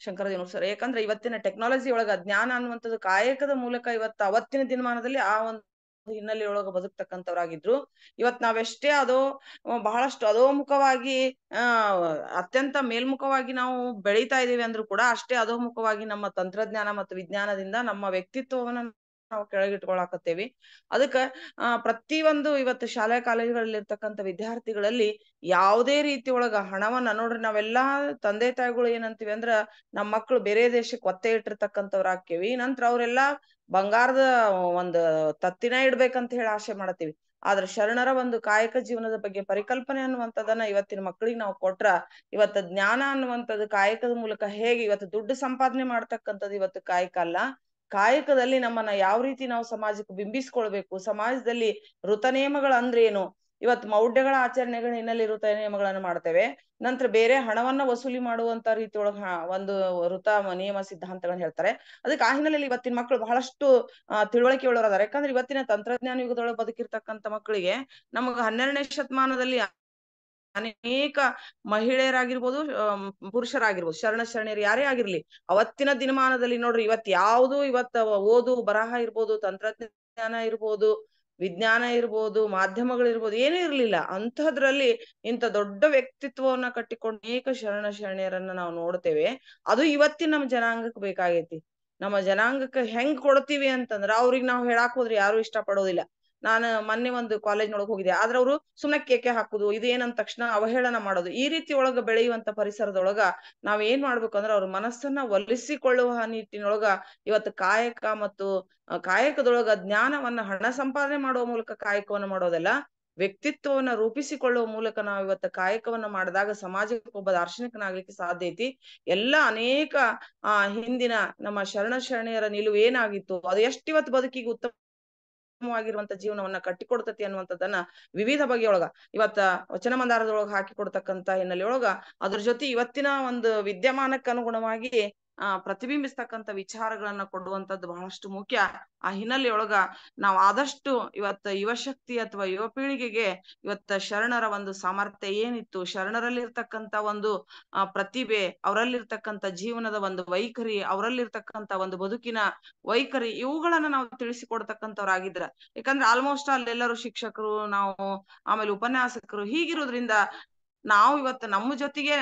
ಶಂಕರ ಸರ್ ಯಾಕಂದ್ರೆ ಇವತ್ತಿನ ಟೆಕ್ನಾಲಜಿ ಒಳಗ ಜ್ಞಾನ ಅನ್ನುವಂಥದ್ದು ಕಾಯಕದ ಮೂಲಕ ಇವತ್ತ ಅವತ್ತಿನ ದಿನಮಾನದಲ್ಲಿ ಆ ಒಂದು ಹಿನ್ನೆಲೆ ಒಳಗ ಬದುಕ್ತಕ್ಕಂಥವ್ರಾಗಿದ್ರು ಇವತ್ ನಾವೆಷ್ಟೇ ಅದೋ ಬಹಳಷ್ಟು ಅಧೋಮುಖವಾಗಿ ಆ ಅತ್ಯಂತ ಮೇಲ್ಮುಖವಾಗಿ ನಾವು ಬೆಳೀತಾ ಇದೀವಿ ಅಂದ್ರೂ ಕೂಡ ಅಷ್ಟೇ ಅಧೋಮುಖವಾಗಿ ನಮ್ಮ ತಂತ್ರಜ್ಞಾನ ಮತ್ತು ವಿಜ್ಞಾನದಿಂದ ನಮ್ಮ ವ್ಯಕ್ತಿತ್ವವನ್ನ ನಾವು ಕೆಳಗಿಟ್ಕೊಳಾಕತ್ತೇವಿ ಅದಕ್ಕ ಆ ಪ್ರತಿ ಒಂದು ಇವತ್ತು ಶಾಲೆ ಕಾಲೇಜುಗಳಲ್ಲಿ ಇರ್ತಕ್ಕಂಥ ವಿದ್ಯಾರ್ಥಿಗಳಲ್ಲಿ ಯಾವುದೇ ರೀತಿ ಒಳಗ ಹಣವನ್ನ ನೋಡ್ರಿ ನಾವೆಲ್ಲಾ ತಂದೆ ತಾಯಿಗಳು ಏನಂತೀವಿ ಅಂದ್ರ ನಮ್ಮ ಮಕ್ಳು ಬೇರೆ ದೇಶಕ್ಕೆ ಒತ್ತೆ ಇಟ್ಟಿರ್ತಕ್ಕಂಥವ್ರ ಆಕ್ಕೇವಿ ನಂತರ ಅವರೆಲ್ಲಾ ಬಂಗಾರದ ಒಂದು ತತ್ತಿನ ಇಡ್ಬೇಕಂತ ಹೇಳಿ ಆಶೆ ಮಾಡ್ತೀವಿ ಆದ್ರ ಶರಣರ ಒಂದು ಕಾಯಕ ಜೀವನದ ಬಗ್ಗೆ ಪರಿಕಲ್ಪನೆ ಅನ್ನುವಂಥದ್ದನ್ನ ಇವತ್ತಿನ ಮಕ್ಕಳಿಗೆ ನಾವು ಕೊಟ್ರ ಇವತ್ತ ಜ್ಞಾನ ಅನ್ನುವಂಥದ್ದು ಕಾಯಕದ ಮೂಲಕ ಹೇಗೆ ಇವತ್ತು ದುಡ್ಡು ಸಂಪಾದನೆ ಮಾಡ್ತಕ್ಕಂಥದ್ದು ಇವತ್ತು ಕಾಯಕ ಅಲ್ಲ ಕಾಯಕದಲ್ಲಿ ನಮ್ಮನ್ನ ಯಾವ ರೀತಿ ನಾವು ಸಮಾಜಕ್ಕೆ ಬಿಂಬಿಸ್ಕೊಳ್ಬೇಕು ಸಮಾಜದಲ್ಲಿ ಅಂದ್ರೆ ಏನು ಇವತ್ತು ಮೌಢ್ಯಗಳ ಆಚರಣೆಗಳ ಹಿನ್ನೆಲೆ ಇರುತ್ತ ನಿಯಮಗಳನ್ನು ಮಾಡ್ತೇವೆ ನಂತರ ಬೇರೆ ಹಣವನ್ನ ವಸೂಲಿ ಮಾಡುವಂತ ರೀತಿಯೊಳಗ ಒಂದು ವೃತ ನಿಯಮ ಸಿದ್ಧಾಂತಗಳನ್ನ ಹೇಳ್ತಾರೆ ಅದಕ್ಕೆ ಆ ಹಿನ್ನೆಲೆಯಲ್ಲಿ ಇವತ್ತಿನ ಮಕ್ಕಳು ಬಹಳಷ್ಟು ತಿಳುವಳಿಕೆ ಒಳಗಾರ ಯಾಕಂದ್ರೆ ಇವತ್ತಿನ ತಂತ್ರಜ್ಞಾನ ಯುಗದೊಳಗೆ ಬದುಕಿರ್ತಕ್ಕಂಥ ಮಕ್ಕಳಿಗೆ ನಮಗ ಹನ್ನೆರಡನೇ ಶತಮಾನದಲ್ಲಿ ಅನೇಕ ಮಹಿಳೆಯರಾಗಿರ್ಬೋದು ಪುರುಷರಾಗಿರ್ಬೋದು ಶರಣ ಶರಣೆಯರು ಯಾರೇ ಆಗಿರ್ಲಿ ಅವತ್ತಿನ ದಿನಮಾನದಲ್ಲಿ ನೋಡ್ರಿ ಇವತ್ ಯಾವುದು ಇವತ್ತು ಓದು ಬರಹ ಇರ್ಬೋದು ತಂತ್ರಜ್ಞಾನ ಇರ್ಬೋದು ವಿಜ್ಞಾನ ಇರ್ಬೋದು ಮಾಧ್ಯಮಗಳಿರ್ಬೋದು ಏನೂ ಇರ್ಲಿಲ್ಲ ಅಂಥದ್ರಲ್ಲಿ ಇಂಥ ದೊಡ್ಡ ವ್ಯಕ್ತಿತ್ವವನ್ನ ಕಟ್ಟಿಕೊಂಡು ಅನೇಕ ಶರಣ ಶರಣೆಯರನ್ನ ನಾವು ನೋಡ್ತೇವೆ ಅದು ಇವತ್ತಿನ ನಮ್ಮ ಜನಾಂಗಕ್ಕೆ ಬೇಕಾಗೈತಿ ನಮ್ಮ ಜನಾಂಗಕ್ಕೆ ಹೆಂಗ್ ಕೊಡ್ತೀವಿ ಅಂತಂದ್ರ ಅವ್ರಿಗೆ ನಾವು ಹೇಳಾಕ್ ಹೋದ್ರೆ ಯಾರು ಇಷ್ಟ ಪಡೋದಿಲ್ಲ ನಾನು ಮೊನ್ನೆ ಒಂದು ಕಾಲೇಜ್ ಹೋಗಿದ್ದೆ ಆದ್ರ ಅವರು ಸುಮ್ನೆ ಕೇಕೆ ಹಾಕುದು ಇದು ಏನಂದ ತಕ್ಷಣ ಅವಹೇಳನ ಮಾಡೋದು ಈ ರೀತಿ ಒಳಗ ಬೆಳೆಯುವಂತ ಪರಿಸರದೊಳಗ ನಾವ್ ಏನ್ ಅಂದ್ರೆ ಅವ್ರ ಮನಸ್ಸನ್ನ ಒಲಿಸಿಕೊಳ್ಳುವ ನಿಟ್ಟಿನೊಳಗ ಇವತ್ತು ಕಾಯಕ ಮತ್ತು ಕಾಯಕದೊಳಗ ಜ್ಞಾನವನ್ನ ಹಣ ಸಂಪಾದನೆ ಮಾಡುವ ಮೂಲಕ ಕಾಯಕವನ್ನ ಮಾಡೋದಲ್ಲ ವ್ಯಕ್ತಿತ್ವವನ್ನ ರೂಪಿಸಿಕೊಳ್ಳುವ ಮೂಲಕ ನಾವು ಇವತ್ತು ಕಾಯಕವನ್ನ ಮಾಡಿದಾಗ ಸಮಾಜಕ್ಕೆ ಒಬ್ಬ ದಾರ್ಶನಿಕನಾಗ್ಲಿಕ್ಕೆ ಸಾಧ್ಯ ಐತಿ ಎಲ್ಲಾ ಅನೇಕ ಆ ಹಿಂದಿನ ನಮ್ಮ ಶರಣ ಶರಣೆಯರ ನಿಲುವು ಏನಾಗಿತ್ತು ಅದು ಎಷ್ಟಿವತ್ತು ಬದುಕಿಗೆ ಉತ್ತಮ ಉತ್ತಮವಾಗಿರುವಂತ ಜೀವನವನ್ನ ಕಟ್ಟಿಕೊಡ್ತತಿ ಅನ್ನುವಂಥದ್ದನ್ನ ವಿವಿಧ ಬಗೆಯೊಳಗ ಇವತ್ತ ವಚನ ಮಂದಾರದೊಳಗ ಹಾಕಿ ಕೊಡ್ತಕ್ಕಂತ ಹಿನ್ನೆಲೆಯೊಳಗ ಅದ್ರ ಜೊತೆ ಇವತ್ತಿನ ಒಂದು ವಿದ್ಯಮಾನಕ್ಕ ಅನುಗುಣವಾಗಿ. ಆ ಪ್ರತಿಬಿಂಬಿಸ್ತಕ್ಕಂತ ವಿಚಾರಗಳನ್ನ ಕೊಡುವಂತದ್ದು ಬಹಳಷ್ಟು ಮುಖ್ಯ ಆ ಹಿನ್ನೆಲೆಯೊಳಗ ನಾವು ಆದಷ್ಟು ಇವತ್ತ ಯುವಶಕ್ತಿ ಅಥವಾ ಯುವ ಪೀಳಿಗೆಗೆ ಇವತ್ತ ಶರಣರ ಒಂದು ಸಾಮರ್ಥ್ಯ ಏನಿತ್ತು ಶರಣರಲ್ಲಿರ್ತಕ್ಕಂತ ಒಂದು ಆ ಪ್ರತಿಭೆ ಅವರಲ್ಲಿರ್ತಕ್ಕಂತ ಜೀವನದ ಒಂದು ವೈಖರಿ ಅವರಲ್ಲಿರ್ತಕ್ಕಂತ ಒಂದು ಬದುಕಿನ ವೈಖರಿ ಇವುಗಳನ್ನ ನಾವು ತಿಳಿಸಿಕೊಡ್ತಕ್ಕಂಥವ್ರಾಗಿದ್ರ ಯಾಕಂದ್ರೆ ಆಲ್ಮೋಸ್ಟ್ ಅಲ್ಲೆಲ್ಲರೂ ಶಿಕ್ಷಕರು ನಾವು ಆಮೇಲೆ ಉಪನ್ಯಾಸಕರು ಹೀಗಿರೋದ್ರಿಂದ ನಾವು ಇವತ್ತು ನಮ್ಮ ಜೊತೆಗೆ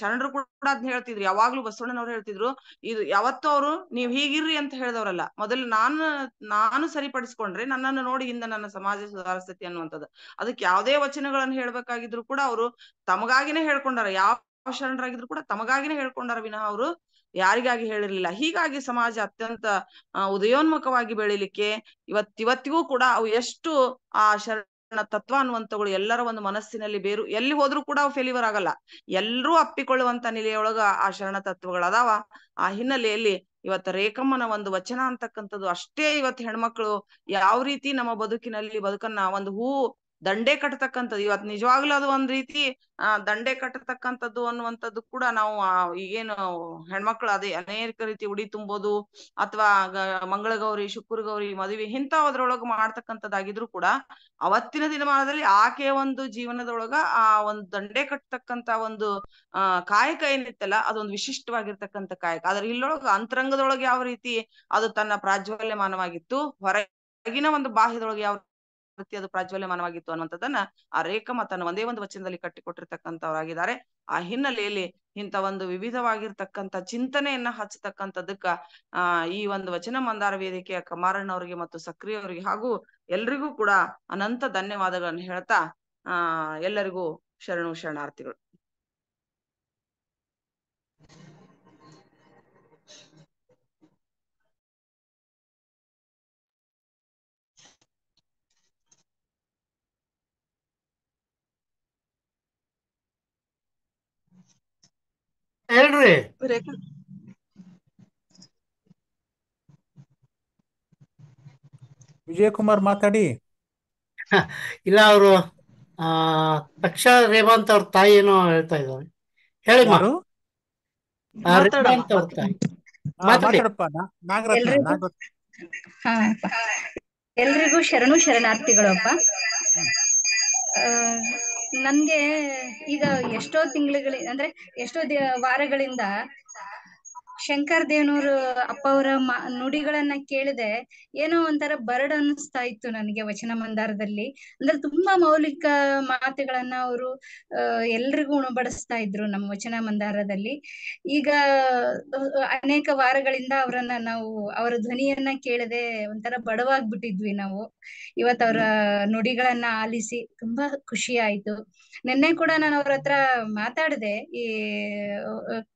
ಶರಣರು ಕೂಡ ಅದ್ನ ಹೇಳ್ತಿದ್ರು ಯಾವಾಗ್ಲೂ ಬಸವಣ್ಣನವ್ರು ಹೇಳ್ತಿದ್ರು ಇದು ಯಾವತ್ತೂ ಅವ್ರು ನೀವ್ ಹೀಗಿರ್ರಿ ಅಂತ ಹೇಳ್ದವ್ರಲ್ಲ ಮೊದಲು ನಾನು ನಾನು ಸರಿಪಡಿಸ್ಕೊಂಡ್ರೆ ನನ್ನನ್ನು ನೋಡಿ ಹಿಂದೆ ನನ್ನ ಸಮಾಜ ಸುಧಾರಿಸ್ತತಿ ಅನ್ನುವಂಥದ್ದು ಅದಕ್ಕೆ ಯಾವ್ದೇ ವಚನಗಳನ್ನ ಹೇಳ್ಬೇಕಾಗಿದ್ರು ಕೂಡ ಅವರು ತಮಗಾಗಿನೇ ಹೇಳ್ಕೊಂಡಾರ ಯಾವ ಶರಣರಾಗಿದ್ರು ಕೂಡ ತಮಗಾಗಿನೇ ಹೇಳ್ಕೊಂಡಾರ ವಿನಃ ಅವರು ಯಾರಿಗಾಗಿ ಹೇಳಿರ್ಲಿಲ್ಲ ಹೀಗಾಗಿ ಸಮಾಜ ಅತ್ಯಂತ ಉದಯೋನ್ಮುಖವಾಗಿ ಬೆಳಿಲಿಕ್ಕೆ ಇವತ್ತಿವತ್ತಿಗೂ ಕೂಡ ಅವು ಎಷ್ಟು ಆ ಶರಣ ತತ್ವ ಅನ್ನುವಂಥಗಳು ಎಲ್ಲರ ಒಂದು ಮನಸ್ಸಿನಲ್ಲಿ ಬೇರು ಎಲ್ಲಿ ಹೋದ್ರೂ ಕೂಡ ಅವು ಫೇಲಿವರ್ ಆಗಲ್ಲ ಎಲ್ಲರೂ ಅಪ್ಪಿಕೊಳ್ಳುವಂತ ನೆಲೆಯೊಳಗ ಆ ಶರಣ ತತ್ವಗಳು ಅದಾವ ಆ ಹಿನ್ನೆಲೆಯಲ್ಲಿ ಇವತ್ತು ರೇಖಮ್ಮನ ಒಂದು ವಚನ ಅಂತಕ್ಕಂಥದ್ದು ಅಷ್ಟೇ ಇವತ್ತು ಹೆಣ್ಮಕ್ಳು ಯಾವ ರೀತಿ ನಮ್ಮ ಬದುಕಿನಲ್ಲಿ ಬದುಕನ್ನ ಒಂದು ಹೂ ದಂಡೆ ಕಟ್ಟತಕ್ಕಂಥದ್ದು ಇವತ್ತು ನಿಜವಾಗ್ಲೂ ಅದು ಒಂದ್ ರೀತಿ ಆ ದಂಡೆ ಕಟ್ಟತಕ್ಕಂಥದ್ದು ಅನ್ನುವಂಥದ್ದು ಕೂಡ ನಾವು ಈಗೇನು ಹೆಣ್ಮಕ್ಳು ಅದೇ ಅನೇಕ ರೀತಿ ಉಡಿ ತುಂಬೋದು ಅಥವಾ ಮಂಗಳಗೌರಿ ಶುಕ್ರ ಗೌರಿ ಮದುವೆ ಅದ್ರೊಳಗ ಮಾಡ್ತಕ್ಕಂಥದ್ದಾಗಿದ್ರು ಕೂಡ ಅವತ್ತಿನ ದಿನಮಾನದಲ್ಲಿ ಆಕೆಯ ಒಂದು ಜೀವನದೊಳಗ ಆ ಒಂದು ದಂಡೆ ಕಟ್ಟತಕ್ಕಂತ ಒಂದು ಆ ಕಾಯಕ ಏನಿತ್ತಲ್ಲ ಅದೊಂದು ವಿಶಿಷ್ಟವಾಗಿರ್ತಕ್ಕಂಥ ಕಾಯಕ ಆದ್ರೆ ಇಲ್ಲೊಳಗ ಅಂತರಂಗದೊಳಗೆ ಯಾವ ರೀತಿ ಅದು ತನ್ನ ಪ್ರಾಜ್ವಲ್ಯಮಾನವಾಗಿತ್ತು ಹೊರಗಿನ ಒಂದು ಬಾಹ್ಯದೊಳಗೆ ಯಾವ ರೀತಿ ಅದು ಪ್ರಾಜ್ವಲ್ಯಮಾನವಾಗಿತ್ತು ಅನ್ನುವಂಥದ್ದನ್ನ ಆ ರೇಖಮ ತನ್ನ ಒಂದೇ ಒಂದು ವಚನದಲ್ಲಿ ಕಟ್ಟಿಕೊಟ್ಟಿರ್ತಕ್ಕಂಥವರಾಗಿದ್ದಾರೆ ಆ ಹಿನ್ನೆಲೆಯಲ್ಲಿ ಇಂಥ ಒಂದು ವಿವಿಧವಾಗಿರ್ತಕ್ಕಂಥ ಚಿಂತನೆಯನ್ನ ಹಚ್ಚತಕ್ಕಂಥದಕ್ಕ ಆ ಈ ಒಂದು ವಚನ ಮಂದಾರ ವೇದಿಕೆಯ ಅವರಿಗೆ ಮತ್ತು ಅವರಿಗೆ ಹಾಗೂ ಎಲ್ರಿಗೂ ಕೂಡ ಅನಂತ ಧನ್ಯವಾದಗಳನ್ನು ಹೇಳ್ತಾ ಆ ಎಲ್ಲರಿಗೂ ಶರಣು ಶರಣಾರ್ಥಿಗಳು ಹೇಳ್ರಿ ವಿಜಯಕುಮಾರ್ ವಿಜಯ ಕುಮಾರ್ ಮಾತಾಡಿ ಇಲ್ಲ ಅವರು ತಕ್ಷ ರೇವಂತ್ ಅವ್ರ ತಾಯಿ ಏನೋ ಹೇಳ್ತಾ ಇದ್ದಾರೆ ಹೇಳಿ ಮಾರು ಎಲ್ರಿಗೂ ಶರಣು ಶರಣಾರ್ಥಿಗಳಪ್ಪ ನನ್ಗೆ ಈಗ ಎಷ್ಟೋ ತಿಂಗಳುಗಳಿ ಅಂದ್ರೆ ಎಷ್ಟೋ ದಿ ವಾರಗಳಿಂದ ಶಂಕರ್ ದೇವನವ್ರ ಅಪ್ಪ ಅವರ ನುಡಿಗಳನ್ನ ಕೇಳಿದೆ ಏನೋ ಒಂಥರ ಬರಡ್ ಅನ್ನಿಸ್ತಾ ಇತ್ತು ನನಗೆ ವಚನ ಮಂದಾರದಲ್ಲಿ ಅಂದ್ರೆ ತುಂಬಾ ಮೌಲಿಕ ಮಾತುಗಳನ್ನ ಅವರು ಎಲ್ರಿಗೂ ಉಣಬಡಿಸ್ತಾ ಇದ್ರು ನಮ್ಮ ವಚನ ಮಂದಾರದಲ್ಲಿ ಈಗ ಅನೇಕ ವಾರಗಳಿಂದ ಅವರನ್ನ ನಾವು ಅವರ ಧ್ವನಿಯನ್ನ ಕೇಳದೆ ಒಂಥರ ಬಡವಾಗ್ಬಿಟ್ಟಿದ್ವಿ ನಾವು ಇವತ್ ಅವರ ನುಡಿಗಳನ್ನ ಆಲಿಸಿ ತುಂಬಾ ಖುಷಿ ಆಯ್ತು ನಿನ್ನೆ ಕೂಡ ನಾನು ಅವ್ರ ಹತ್ರ ಮಾತಾಡಿದೆ ಈ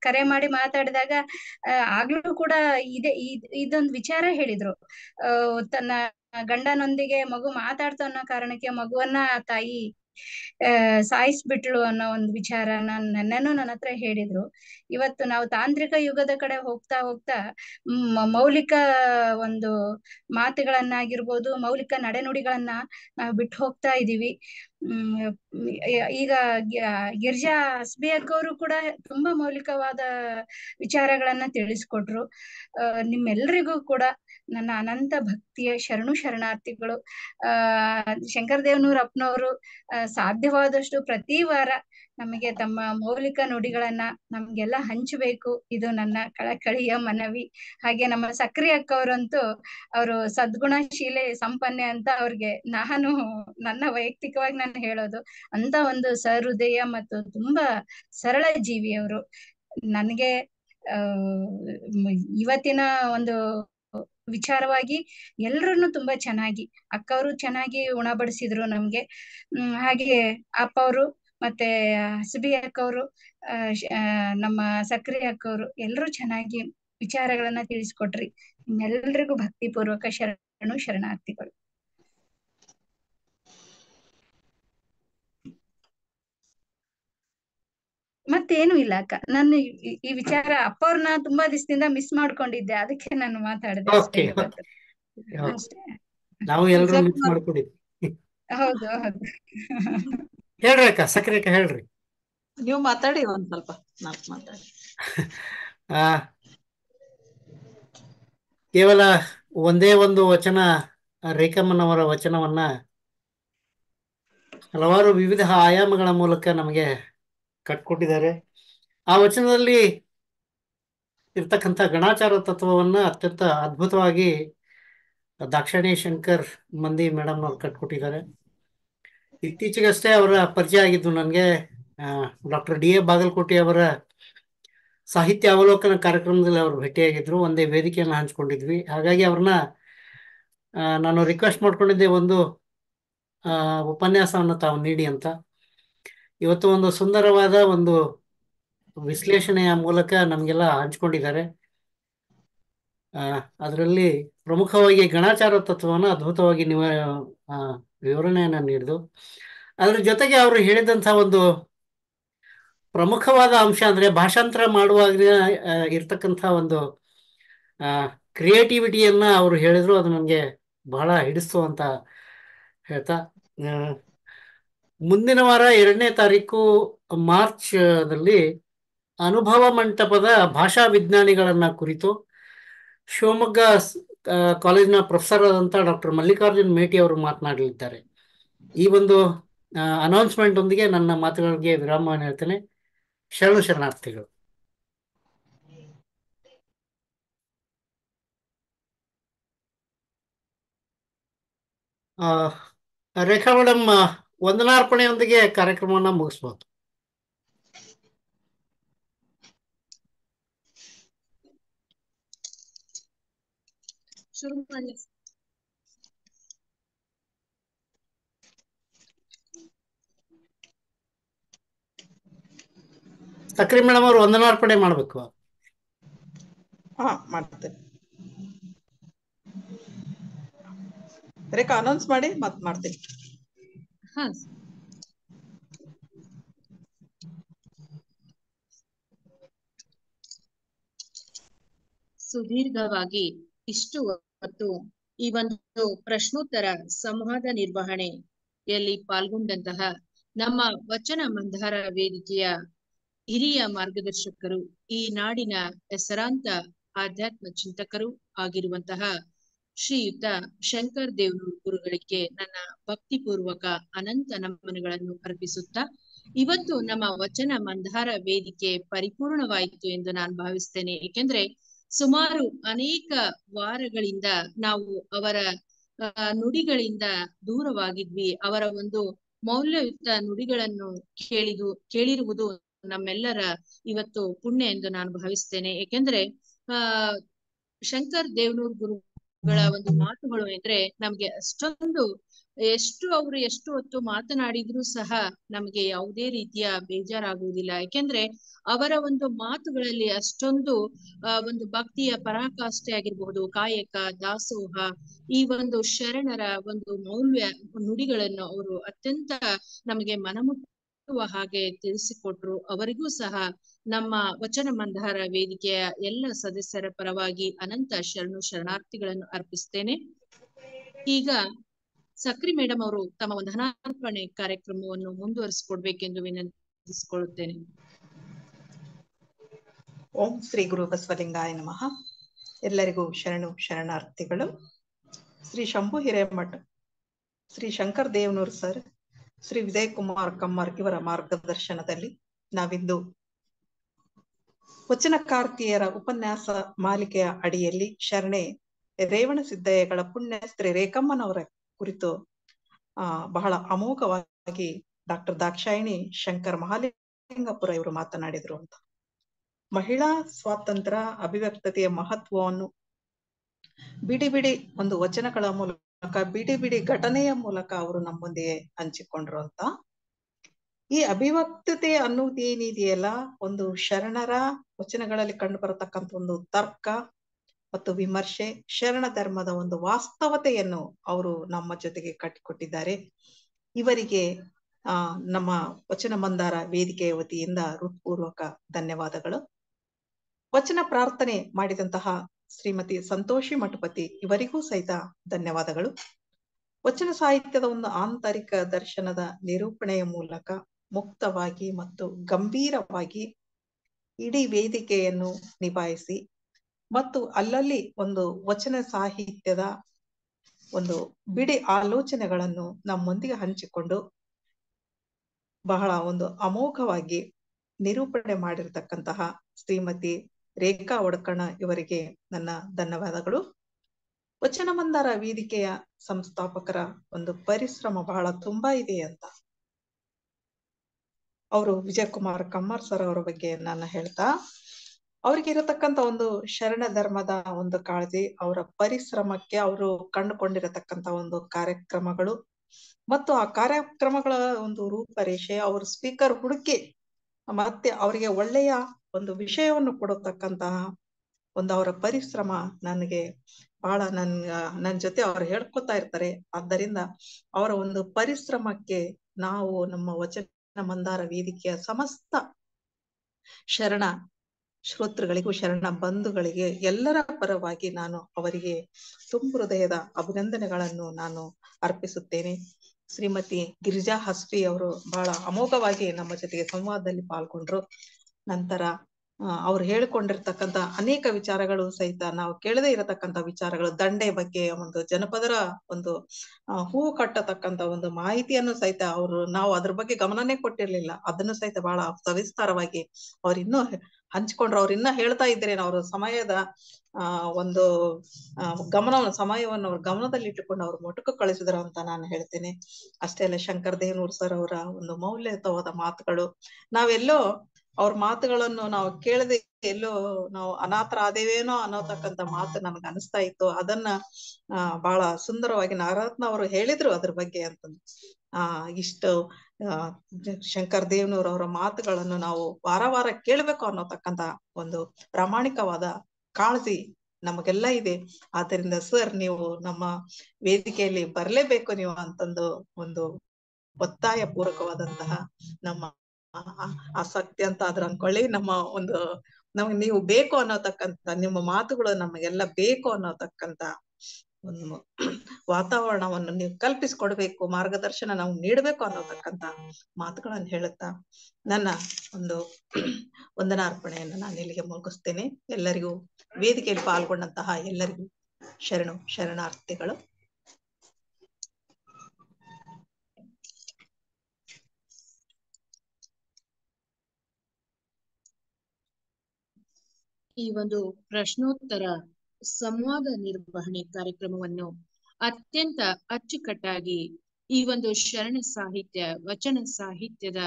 ಕರೆ ಮಾಡಿ ಮಾತಾಡಿದಾಗ ಆಗ್ಲೂ ಕೂಡ ಇದೆ ಇದೊಂದು ವಿಚಾರ ಹೇಳಿದ್ರು ತನ್ನ ಗಂಡನೊಂದಿಗೆ ಮಗು ಮಾತಾಡ್ತ ಅನ್ನೋ ಕಾರಣಕ್ಕೆ ಮಗುವನ್ನ ತಾಯಿ ಸಾಯಿಸ್ಬಿಟ್ಲು ಅನ್ನೋ ಒಂದು ವಿಚಾರ ನನ್ನನ್ನು ನನ್ನ ಹತ್ರ ಹೇಳಿದ್ರು ಇವತ್ತು ನಾವು ತಾಂತ್ರಿಕ ಯುಗದ ಕಡೆ ಹೋಗ್ತಾ ಹೋಗ್ತಾ ಮೌಲಿಕ ಒಂದು ಮಾತುಗಳನ್ನಾಗಿರ್ಬೋದು ಮೌಲಿಕ ನಡೆನುಡಿಗಳನ್ನ ನಾವು ಬಿಟ್ಟು ಹೋಗ್ತಾ ಇದೀವಿ ಈಗ ಗಿರ್ಜಾ ಹಸ್ಬಿ ಅಕ್ಕವರು ಕೂಡ ತುಂಬಾ ಮೌಲಿಕವಾದ ವಿಚಾರಗಳನ್ನ ತಿಳಿಸ್ಕೊಟ್ರು ನಿಮ್ಮೆಲ್ರಿಗೂ ಕೂಡ ನನ್ನ ಅನಂತ ಭಕ್ತಿಯ ಶರಣು ಶರಣಾರ್ಥಿಗಳು ಆ ಶಂಕರ ದೇವನೂರ್ ಅಪ್ಪನವರು ಸಾಧ್ಯವಾದಷ್ಟು ಪ್ರತಿ ವಾರ ನಮಗೆ ತಮ್ಮ ಮೌಲಿಕ ನುಡಿಗಳನ್ನ ನಮ್ಗೆಲ್ಲ ಹಂಚಬೇಕು ಇದು ನನ್ನ ಕಳಕಳಿಯ ಮನವಿ ಹಾಗೆ ನಮ್ಮ ಸಕ್ರಿ ಅಕ್ಕವರಂತೂ ಅವರು ಸದ್ಗುಣಶೀಲೆ ಸಂಪನ್ನೆ ಅಂತ ಅವ್ರಿಗೆ ನಾನು ನನ್ನ ವೈಯಕ್ತಿಕವಾಗಿ ನಾನು ಹೇಳೋದು ಅಂತ ಒಂದು ಸಹೃದಯ ಮತ್ತು ತುಂಬಾ ಸರಳ ಜೀವಿಯವರು ನನಗೆ ಇವತ್ತಿನ ಒಂದು ವಿಚಾರವಾಗಿ ಎಲ್ಲರನ್ನು ತುಂಬಾ ಚೆನ್ನಾಗಿ ಅಕ್ಕವರು ಚೆನ್ನಾಗಿ ಉಣ ಬಡಿಸಿದ್ರು ನಮ್ಗೆ ಹ್ಮ್ ಹಾಗೆ ಅಪ್ಪ ಅವರು ಮತ್ತೆ ಹಸಬಿ ಅಕ್ಕ ಅವರು ನಮ್ಮ ಸಕ್ರೆ ಅಕ್ಕ ಎಲ್ಲರೂ ಎಲ್ರು ಚೆನ್ನಾಗಿ ವಿಚಾರಗಳನ್ನ ತಿಳಿಸ್ಕೊಟ್ರಿ ನಿಮ್ಮೆಲ್ಲರಿಗೂ ಭಕ್ತಿ ಪೂರ್ವಕ ಶರಣು ಶರಣಾರ್ಥಿಗಳು ಮತ್ತೇನು ಇಲ್ಲ ಅಕ್ಕ ನಾನು ಈ ವಿಚಾರ ಅಪ್ಪ ತುಂಬಾ ದಿವಸದಿಂದ ಮಿಸ್ ಮಾಡ್ಕೊಂಡಿದ್ದೆ ಅದಕ್ಕೆ ನಾನು ಮಾತಾಡಿದೆ ನಾವು ಎಲ್ಲರೂ ಮಿಸ್ ಹೌದು ಹೌದು ಹೇಳ್ರಿ ಅಕ್ಕ ಸಕ್ರೆ ಅಕ್ಕ ಹೇಳ್ರಿ ನೀವು ಮಾತಾಡಿ ಒಂದ್ ಸ್ವಲ್ಪ ನಾಲ್ಕು ಮಾತಾಡಿ ಕೇವಲ ಒಂದೇ ಒಂದು ವಚನ ರೇಖಮ್ಮನವರ ವಚನವನ್ನ ಹಲವಾರು ವಿವಿಧ ಆಯಾಮಗಳ ಮೂಲಕ ನಮಗೆ ಕಟ್ಕೊಟ್ಟಿದ್ದಾರೆ ಆ ವಚನದಲ್ಲಿ ಇರ್ತಕ್ಕಂಥ ಗಣಾಚಾರ ತತ್ವವನ್ನ ಅತ್ಯಂತ ಅದ್ಭುತವಾಗಿ ದಾಕ್ಷಾಣಿ ಶಂಕರ್ ಮಂದಿ ಮೇಡಮ್ ಅವ್ರು ಕಟ್ಕೊಟ್ಟಿದ್ದಾರೆ ಇತ್ತೀಚೆಗಷ್ಟೇ ಅವರ ಪರಿಚಯ ಆಗಿದ್ದು ನನಗೆ ಡಾಕ್ಟರ್ ಡಿ ಎ ಬಾಗಲಕೋಟೆ ಅವರ ಸಾಹಿತ್ಯ ಅವಲೋಕನ ಕಾರ್ಯಕ್ರಮದಲ್ಲಿ ಅವರು ಭೇಟಿಯಾಗಿದ್ದರು ಒಂದೇ ವೇದಿಕೆಯನ್ನು ಹಂಚ್ಕೊಂಡಿದ್ವಿ ಹಾಗಾಗಿ ಅವ್ರನ್ನ ನಾನು ರಿಕ್ವೆಸ್ಟ್ ಮಾಡ್ಕೊಂಡಿದ್ದೆ ಒಂದು ಉಪನ್ಯಾಸವನ್ನು ತಾವು ನೀಡಿ ಅಂತ ಇವತ್ತು ಒಂದು ಸುಂದರವಾದ ಒಂದು ವಿಶ್ಲೇಷಣೆಯ ಮೂಲಕ ನಮಗೆಲ್ಲ ಹಂಚ್ಕೊಂಡಿದ್ದಾರೆ ಅದರಲ್ಲಿ ಪ್ರಮುಖವಾಗಿ ಗಣಾಚಾರ ತತ್ವವನ್ನು ಅದ್ಭುತವಾಗಿ ನಿವ ವಿವರಣೆಯನ್ನು ನೀಡಿದು ಅದರ ಜೊತೆಗೆ ಅವರು ಹೇಳಿದಂಥ ಒಂದು ಪ್ರಮುಖವಾದ ಅಂಶ ಅಂದರೆ ಭಾಷಾಂತರ ಮಾಡುವಾಗ ಇರ್ತಕ್ಕಂಥ ಒಂದು ಕ್ರಿಯೇಟಿವಿಟಿಯನ್ನು ಅವರು ಹೇಳಿದ್ರು ಅದು ನನಗೆ ಬಹಳ ಹಿಡಿಸ್ತು ಅಂತ ಹೇಳ್ತಾ ಮುಂದಿನ ವಾರ ಎರಡನೇ ತಾರೀಕು ಮಾರ್ಚ್ ದಲ್ಲಿ ಅನುಭವ ಮಂಟಪದ ಭಾಷಾ ವಿಜ್ಞಾನಿಗಳನ್ನ ಕುರಿತು ಶಿವಮೊಗ್ಗ ಕಾಲೇಜಿನ ಪ್ರೊಫೆಸರ್ ಆದಂಥ ಡಾಕ್ಟರ್ ಮಲ್ಲಿಕಾರ್ಜುನ್ ಮೇಟಿ ಅವರು ಮಾತನಾಡಲಿದ್ದಾರೆ ಈ ಒಂದು ಅನೌನ್ಸ್ಮೆಂಟ್ ಒಂದಿಗೆ ನನ್ನ ಮಾತುಗಳಿಗೆ ವಿರಾಮವನ್ನು ಹೇಳ್ತೇನೆ ಶರಣು ಶರಣಾರ್ಥಿಗಳು ರೇಖಾ ಮೇಡಮ್ ವಂದನಾರ್ಪಣೆಯೊಂದಿಗೆ ಕಾರ್ಯಕ್ರಮವನ್ನ ಮುಗಿಸ್ಬೋದು ಶುರು ಸಕ್ರಿ ಮೇಡಮ್ ಅವರು ವಂದನಾರ್ಪಣೆ ಮಾಡ್ಬೇಕು ಹಾ ಮಾಡ್ತೇನೆ ರೇಖಾ ಅನೌನ್ಸ್ ಮಾಡಿ ಮತ್ ಮಾಡ್ತೀನಿ Hans. ಸುದೀರ್ಘವಾಗಿ ಇಷ್ಟು ಮತ್ತು ಈ ಒಂದು ಪ್ರಶ್ನೋತ್ತರ ಸಂವಾದ ನಿರ್ವಹಣೆಯಲ್ಲಿ ಪಾಲ್ಗೊಂಡಂತಹ ನಮ್ಮ ವಚನ ಮಂದಾರ ವೇದಿಕೆಯ ಹಿರಿಯ ಮಾರ್ಗದರ್ಶಕರು ಈ ನಾಡಿನ ಹೆಸರಾಂತ ಆಧ್ಯಾತ್ಮ ಚಿಂತಕರು ಆಗಿರುವಂತಹ ಶ್ರೀಯುತ ಶಂಕರ್ ದೇವ್ರ ಗುರುಗಳಿಗೆ ನನ್ನ ಭಕ್ತಿಪೂರ್ವಕ ಅನಂತ ನಮನಗಳನ್ನು ಅರ್ಪಿಸುತ್ತಾ ಇವತ್ತು ನಮ್ಮ ವಚನ ಮಂದಾರ ವೇದಿಕೆ ಪರಿಪೂರ್ಣವಾಯಿತು ಎಂದು ನಾನು ಭಾವಿಸ್ತೇನೆ ಏಕೆಂದ್ರೆ ಸುಮಾರು ಅನೇಕ ವಾರಗಳಿಂದ ನಾವು ಅವರ ನುಡಿಗಳಿಂದ ದೂರವಾಗಿದ್ವಿ ಅವರ ಒಂದು ಮೌಲ್ಯಯುತ ನುಡಿಗಳನ್ನು ಕೇಳಿದು ಕೇಳಿರುವುದು ನಮ್ಮೆಲ್ಲರ ಇವತ್ತು ಪುಣ್ಯ ಎಂದು ನಾನು ಭಾವಿಸ್ತೇನೆ ಏಕೆಂದ್ರೆ ಆ ಶಂಕರ್ ದೇವನೂರ್ ಗುರು ಗಳ ಒಂದು ಮಾತುಗಳು ಅಂದ್ರೆ ನಮ್ಗೆ ಅಷ್ಟೊಂದು ಎಷ್ಟು ಅವ್ರು ಎಷ್ಟು ಹೊತ್ತು ಮಾತನಾಡಿದ್ರು ಸಹ ನಮ್ಗೆ ಯಾವುದೇ ರೀತಿಯ ಬೇಜಾರಾಗುವುದಿಲ್ಲ ಯಾಕೆಂದ್ರೆ ಅವರ ಒಂದು ಮಾತುಗಳಲ್ಲಿ ಅಷ್ಟೊಂದು ಆ ಒಂದು ಭಕ್ತಿಯ ಪರಾಕಾಷ್ಠೆ ಆಗಿರ್ಬಹುದು ಕಾಯಕ ದಾಸೋಹ ಈ ಒಂದು ಶರಣರ ಒಂದು ಮೌಲ್ಯ ನುಡಿಗಳನ್ನು ಅವರು ಅತ್ಯಂತ ನಮಗೆ ಮನಮುಟ್ಟುವ ಹಾಗೆ ತಿಳಿಸಿಕೊಟ್ರು ಅವರಿಗೂ ಸಹ ನಮ್ಮ ವಚನ ಮಂದಾರ ವೇದಿಕೆಯ ಎಲ್ಲ ಸದಸ್ಯರ ಪರವಾಗಿ ಅನಂತ ಶರಣು ಶರಣಾರ್ಥಿಗಳನ್ನು ಅರ್ಪಿಸ್ತೇನೆ ಈಗ ಸಕ್ರಿ ಮೇಡಮ್ ಅವರು ತಮ್ಮ ಧನಾರ್ಪಣೆ ಕಾರ್ಯಕ್ರಮವನ್ನು ಮುಂದುವರಿಸಿಕೊಡ್ಬೇಕೆಂದು ವಿನಂತಿಸಿಕೊಳ್ಳುತ್ತೇನೆ ಓಂ ಶ್ರೀ ಗುರು ಬಸವಲಿಂಗಾಯ ನಮಃ ಎಲ್ಲರಿಗೂ ಶರಣು ಶರಣಾರ್ಥಿಗಳು ಶ್ರೀ ಶಂಭು ಹಿರೇಮಠ ಶ್ರೀ ಶಂಕರ್ ದೇವನೂರ್ ಸರ್ ಶ್ರೀ ವಿಜಯ್ ಕುಮಾರ್ ಕಮ್ಮರ್ ಇವರ ಮಾರ್ಗದರ್ಶನದಲ್ಲಿ ನಾವಿಂದು ವಚನ ಕಾರ್ತಿಯರ ಉಪನ್ಯಾಸ ಮಾಲಿಕೆಯ ಅಡಿಯಲ್ಲಿ ಶರಣೆ ರೇವಣ ಸಿದ್ದಯ್ಯಗಳ ಪುಣ್ಯಸ್ತ್ರೀ ರೇಖಮ್ಮನವರ ಕುರಿತು ಆ ಬಹಳ ಅಮೋಘವಾಗಿ ಡಾಕ್ಟರ್ ದಾಕ್ಷಾಯಿಣಿ ಶಂಕರ್ ಮಹಾಲಿಂಗಪುರ ಇವರು ಮಾತನಾಡಿದ್ರು ಅಂತ ಮಹಿಳಾ ಸ್ವಾತಂತ್ರ್ಯ ಅಭಿವ್ಯಕ್ತತೆಯ ಮಹತ್ವವನ್ನು ಬಿಡಿ ಬಿಡಿ ಒಂದು ವಚನಗಳ ಮೂಲಕ ಬಿಡಿ ಬಿಡಿ ಘಟನೆಯ ಮೂಲಕ ಅವರು ನಮ್ಮೊಂದಿಗೆ ಹಂಚಿಕೊಂಡ್ರು ಅಂತ ಈ ಅಭಿವ್ಯಕ್ತತೆ ಅನ್ನೋದು ಏನಿದೆಯಲ್ಲ ಒಂದು ಶರಣರ ವಚನಗಳಲ್ಲಿ ಕಂಡು ಬರತಕ್ಕಂಥ ಒಂದು ತರ್ಕ ಮತ್ತು ವಿಮರ್ಶೆ ಶರಣ ಧರ್ಮದ ಒಂದು ವಾಸ್ತವತೆಯನ್ನು ಅವರು ನಮ್ಮ ಜೊತೆಗೆ ಕಟ್ಟಿಕೊಟ್ಟಿದ್ದಾರೆ ಇವರಿಗೆ ಆ ನಮ್ಮ ವಚನ ಮಂದಾರ ವೇದಿಕೆಯ ವತಿಯಿಂದ ಹೃತ್ಪೂರ್ವಕ ಧನ್ಯವಾದಗಳು ವಚನ ಪ್ರಾರ್ಥನೆ ಮಾಡಿದಂತಹ ಶ್ರೀಮತಿ ಸಂತೋಷಿ ಮಠಪತಿ ಇವರಿಗೂ ಸಹಿತ ಧನ್ಯವಾದಗಳು ವಚನ ಸಾಹಿತ್ಯದ ಒಂದು ಆಂತರಿಕ ದರ್ಶನದ ನಿರೂಪಣೆಯ ಮೂಲಕ ಮುಕ್ತವಾಗಿ ಮತ್ತು ಗಂಭೀರವಾಗಿ ಇಡೀ ವೇದಿಕೆಯನ್ನು ನಿಭಾಯಿಸಿ ಮತ್ತು ಅಲ್ಲಲ್ಲಿ ಒಂದು ವಚನ ಸಾಹಿತ್ಯದ ಒಂದು ಬಿಡಿ ಆಲೋಚನೆಗಳನ್ನು ನಮ್ಮೊಂದಿಗೆ ಹಂಚಿಕೊಂಡು ಬಹಳ ಒಂದು ಅಮೋಘವಾಗಿ ನಿರೂಪಣೆ ಮಾಡಿರ್ತಕ್ಕಂತಹ ಶ್ರೀಮತಿ ರೇಖಾ ಒಡಕಣ ಇವರಿಗೆ ನನ್ನ ಧನ್ಯವಾದಗಳು ವಚನ ಮಂದಾರ ವೇದಿಕೆಯ ಸಂಸ್ಥಾಪಕರ ಒಂದು ಪರಿಶ್ರಮ ಬಹಳ ತುಂಬಾ ಇದೆ ಅಂತ ಅವರು ವಿಜಯಕುಮಾರ್ ಕಮ್ಮಾರ್ ಸರ್ ಅವರ ಬಗ್ಗೆ ನಾನು ಹೇಳ್ತಾ ಅವ್ರಿಗೆ ಇರತಕ್ಕಂತ ಒಂದು ಶರಣ ಧರ್ಮದ ಒಂದು ಕಾಳಜಿ ಅವರ ಪರಿಶ್ರಮಕ್ಕೆ ಅವರು ಕಂಡುಕೊಂಡಿರತಕ್ಕಂತ ಒಂದು ಕಾರ್ಯಕ್ರಮಗಳು ಮತ್ತು ಆ ಕಾರ್ಯಕ್ರಮಗಳ ಒಂದು ರೂಪರೇಷೆ ಅವರು ಸ್ಪೀಕರ್ ಹುಡುಕಿ ಮತ್ತೆ ಅವರಿಗೆ ಒಳ್ಳೆಯ ಒಂದು ವಿಷಯವನ್ನು ಕೊಡತಕ್ಕಂತಹ ಒಂದು ಅವರ ಪರಿಶ್ರಮ ನನಗೆ ಬಹಳ ನನ್ ನನ್ನ ಜೊತೆ ಅವ್ರು ಹೇಳ್ಕೊತಾ ಇರ್ತಾರೆ ಆದ್ದರಿಂದ ಅವರ ಒಂದು ಪರಿಶ್ರಮಕ್ಕೆ ನಾವು ನಮ್ಮ ವಚನ ಮಂದಾರ ವೇದಿಕೆಯ ಸಮಸ್ತ ಶರಣ ಶ್ರೋತೃಗಳಿಗೂ ಶರಣ ಬಂಧುಗಳಿಗೆ ಎಲ್ಲರ ಪರವಾಗಿ ನಾನು ಅವರಿಗೆ ತುಂಬ ಹೃದಯದ ಅಭಿನಂದನೆಗಳನ್ನು ನಾನು ಅರ್ಪಿಸುತ್ತೇನೆ ಶ್ರೀಮತಿ ಗಿರಿಜಾ ಹಸ್ಪಿ ಅವರು ಬಹಳ ಅಮೋಘವಾಗಿ ನಮ್ಮ ಜೊತೆಗೆ ಸಂವಾದದಲ್ಲಿ ಪಾಲ್ಗೊಂಡ್ರು ನಂತರ ಅವ್ರು ಹೇಳ್ಕೊಂಡಿರ್ತಕ್ಕಂತ ಅನೇಕ ವಿಚಾರಗಳು ಸಹಿತ ನಾವು ಕೇಳದೇ ಇರತಕ್ಕಂತ ವಿಚಾರಗಳು ದಂಡೆ ಬಗ್ಗೆ ಒಂದು ಜನಪದರ ಒಂದು ಹೂ ಕಟ್ಟತಕ್ಕಂತ ಒಂದು ಮಾಹಿತಿಯನ್ನು ಸಹಿತ ಅವರು ನಾವು ಅದ್ರ ಬಗ್ಗೆ ಗಮನನೇ ಕೊಟ್ಟಿರ್ಲಿಲ್ಲ ಅದನ್ನು ಸಹಿತ ಬಹಳ ಸವಿಸ್ತಾರವಾಗಿ ಅವ್ರು ಇನ್ನೂ ಹಂಚಿಕೊಂಡ್ರು ಅವ್ರು ಇನ್ನೂ ಹೇಳ್ತಾ ಇದ್ರೇನು ಅವರು ಸಮಯದ ಒಂದು ಗಮನವನ್ನು ಸಮಯವನ್ನು ಅವ್ರ ಗಮನದಲ್ಲಿ ಇಟ್ಟುಕೊಂಡು ಅವ್ರ ಮೊಟಕು ಕಳಿಸಿದ್ರು ಅಂತ ನಾನು ಹೇಳ್ತೇನೆ ಅಷ್ಟೇ ಅಲ್ಲ ಶಂಕರ್ ದೇವನೂರ್ ಸರ್ ಅವರ ಒಂದು ಮೌಲ್ಯಯುತವಾದ ಮಾತುಗಳು ನಾವೆಲ್ಲೋ ಅವ್ರ ಮಾತುಗಳನ್ನು ನಾವು ಕೇಳದೆ ಎಲ್ಲೋ ನಾವು ಅನಾಥರಾದೇವೇನೋ ಅನ್ನೋತಕ್ಕಂತ ಮಾತು ನನ್ಗೆ ಅನಿಸ್ತಾ ಇತ್ತು ಅದನ್ನ ಆ ಬಹಳ ಸುಂದರವಾಗಿ ನಾಗರತ್ನ ಅವರು ಹೇಳಿದ್ರು ಅದ್ರ ಬಗ್ಗೆ ಅಂತಂದು ಆ ಇಷ್ಟು ಶಂಕರ್ ದೇವ್ನೂರ್ ಅವರ ಮಾತುಗಳನ್ನು ನಾವು ವಾರ ವಾರ ಕೇಳ್ಬೇಕು ಅನ್ನೋತಕ್ಕಂತ ಒಂದು ಪ್ರಾಮಾಣಿಕವಾದ ಕಾಳಜಿ ನಮಗೆಲ್ಲ ಇದೆ ಆದ್ದರಿಂದ ಸರ್ ನೀವು ನಮ್ಮ ವೇದಿಕೆಯಲ್ಲಿ ಬರ್ಲೇಬೇಕು ನೀವು ಅಂತಂದು ಒಂದು ಒತ್ತಾಯ ಪೂರಕವಾದಂತಹ ನಮ್ಮ ಆಸಕ್ತಿ ಅಂತ ಆದ್ರ ಅನ್ಕೊಳ್ಳಿ ನಮ್ಮ ಒಂದು ನಮ್ಗೆ ನೀವು ಬೇಕು ಅನ್ನೋತಕ್ಕಂತ ನಿಮ್ಮ ಮಾತುಗಳು ನಮಗೆಲ್ಲ ಬೇಕು ಅನ್ನೋತಕ್ಕಂತ ಒಂದು ವಾತಾವರಣವನ್ನು ನೀವು ಕಲ್ಪಿಸ್ಕೊಡ್ಬೇಕು ಮಾರ್ಗದರ್ಶನ ನಾವು ನೀಡಬೇಕು ಅನ್ನೋತಕ್ಕಂತ ಮಾತುಗಳನ್ನು ಹೇಳುತ್ತಾ ನನ್ನ ಒಂದು ವಂದನಾರ್ಪಣೆಯನ್ನು ನಾನು ಇಲ್ಲಿಗೆ ಮುಗಿಸ್ತೇನೆ ಎಲ್ಲರಿಗೂ ವೇದಿಕೆಯಲ್ಲಿ ಪಾಲ್ಗೊಂಡಂತಹ ಎಲ್ಲರಿಗೂ ಶರಣು ಶರಣಾರ್ಥಿಗಳು ಈ ಒಂದು ಪ್ರಶ್ನೋತ್ತರ ಸಂವಾದ ನಿರ್ವಹಣೆ ಕಾರ್ಯಕ್ರಮವನ್ನು ಅತ್ಯಂತ ಅಚ್ಚುಕಟ್ಟಾಗಿ ಈ ಒಂದು ಶರಣ ಸಾಹಿತ್ಯ ವಚನ ಸಾಹಿತ್ಯದ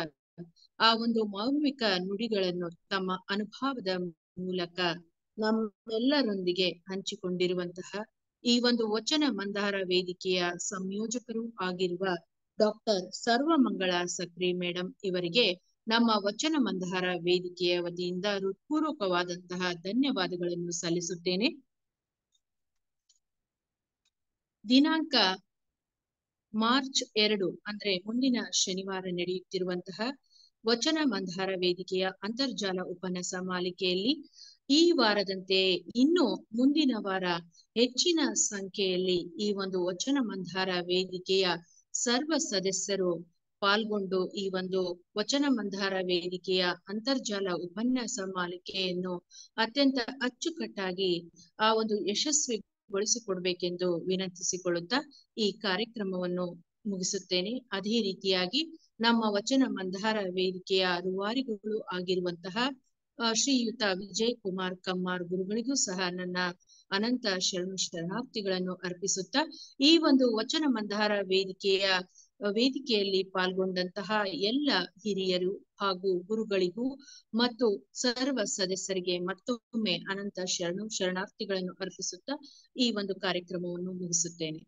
ಆ ಒಂದು ಮೌಲ್ವಿಕ ನುಡಿಗಳನ್ನು ತಮ್ಮ ಅನುಭವದ ಮೂಲಕ ನಮ್ಮೆಲ್ಲರೊಂದಿಗೆ ಹಂಚಿಕೊಂಡಿರುವಂತಹ ಈ ಒಂದು ವಚನ ಮಂದಾರ ವೇದಿಕೆಯ ಸಂಯೋಜಕರು ಆಗಿರುವ ಡಾಕ್ಟರ್ ಸರ್ವಮಂಗಳ ಸಕ್ರಿ ಮೇಡಮ್ ಇವರಿಗೆ ನಮ್ಮ ವಚನ ಮಂದಹಾರ ವೇದಿಕೆಯ ವತಿಯಿಂದ ಹೃತ್ಪೂರ್ವಕವಾದಂತಹ ಧನ್ಯವಾದಗಳನ್ನು ಸಲ್ಲಿಸುತ್ತೇನೆ ದಿನಾಂಕ ಮಾರ್ಚ್ ಎರಡು ಅಂದ್ರೆ ಮುಂದಿನ ಶನಿವಾರ ನಡೆಯುತ್ತಿರುವಂತಹ ವಚನ ಮಂದಹಾರ ವೇದಿಕೆಯ ಅಂತರ್ಜಾಲ ಉಪನ್ಯಾಸ ಮಾಲಿಕೆಯಲ್ಲಿ ಈ ವಾರದಂತೆ ಇನ್ನು ಮುಂದಿನ ವಾರ ಹೆಚ್ಚಿನ ಸಂಖ್ಯೆಯಲ್ಲಿ ಈ ಒಂದು ವಚನ ಮಂದಾರ ವೇದಿಕೆಯ ಸರ್ವ ಸದಸ್ಯರು ಪಾಲ್ಗೊಂಡು ಈ ಒಂದು ವಚನ ಮಂದಾರ ವೇದಿಕೆಯ ಅಂತರ್ಜಾಲ ಉಪನ್ಯಾಸ ಮಾಲಿಕೆಯನ್ನು ಅತ್ಯಂತ ಅಚ್ಚುಕಟ್ಟಾಗಿ ಆ ಒಂದು ಯಶಸ್ವಿಗೊಳಿಸಿಕೊಡ್ಬೇಕೆಂದು ವಿನಂತಿಸಿಕೊಳ್ಳುತ್ತಾ ಈ ಕಾರ್ಯಕ್ರಮವನ್ನು ಮುಗಿಸುತ್ತೇನೆ ಅದೇ ರೀತಿಯಾಗಿ ನಮ್ಮ ವಚನ ಮಂದಾರ ವೇದಿಕೆಯ ರೂವಾರಿಗಳು ಆಗಿರುವಂತಹ ಶ್ರೀಯುತ ವಿಜಯ್ ಕುಮಾರ್ ಕಮ್ಮಾರ್ ಗುರುಗಳಿಗೂ ಸಹ ನನ್ನ ಅನಂತ ಶರಣು ಶರಣಾರ್ಥಿಗಳನ್ನು ಅರ್ಪಿಸುತ್ತಾ ಈ ಒಂದು ವಚನ ಮಂದಾರ ವೇದಿಕೆಯ ವೇದಿಕೆಯಲ್ಲಿ ಪಾಲ್ಗೊಂಡಂತಹ ಎಲ್ಲ ಹಿರಿಯರು ಹಾಗೂ ಗುರುಗಳಿಗೂ ಮತ್ತು ಸರ್ವ ಸದಸ್ಯರಿಗೆ ಮತ್ತೊಮ್ಮೆ ಅನಂತ ಶರಣು ಶರಣಾರ್ಥಿಗಳನ್ನು ಅರ್ಪಿಸುತ್ತಾ ಈ ಒಂದು ಕಾರ್ಯಕ್ರಮವನ್ನು ಮುಗಿಸುತ್ತೇನೆ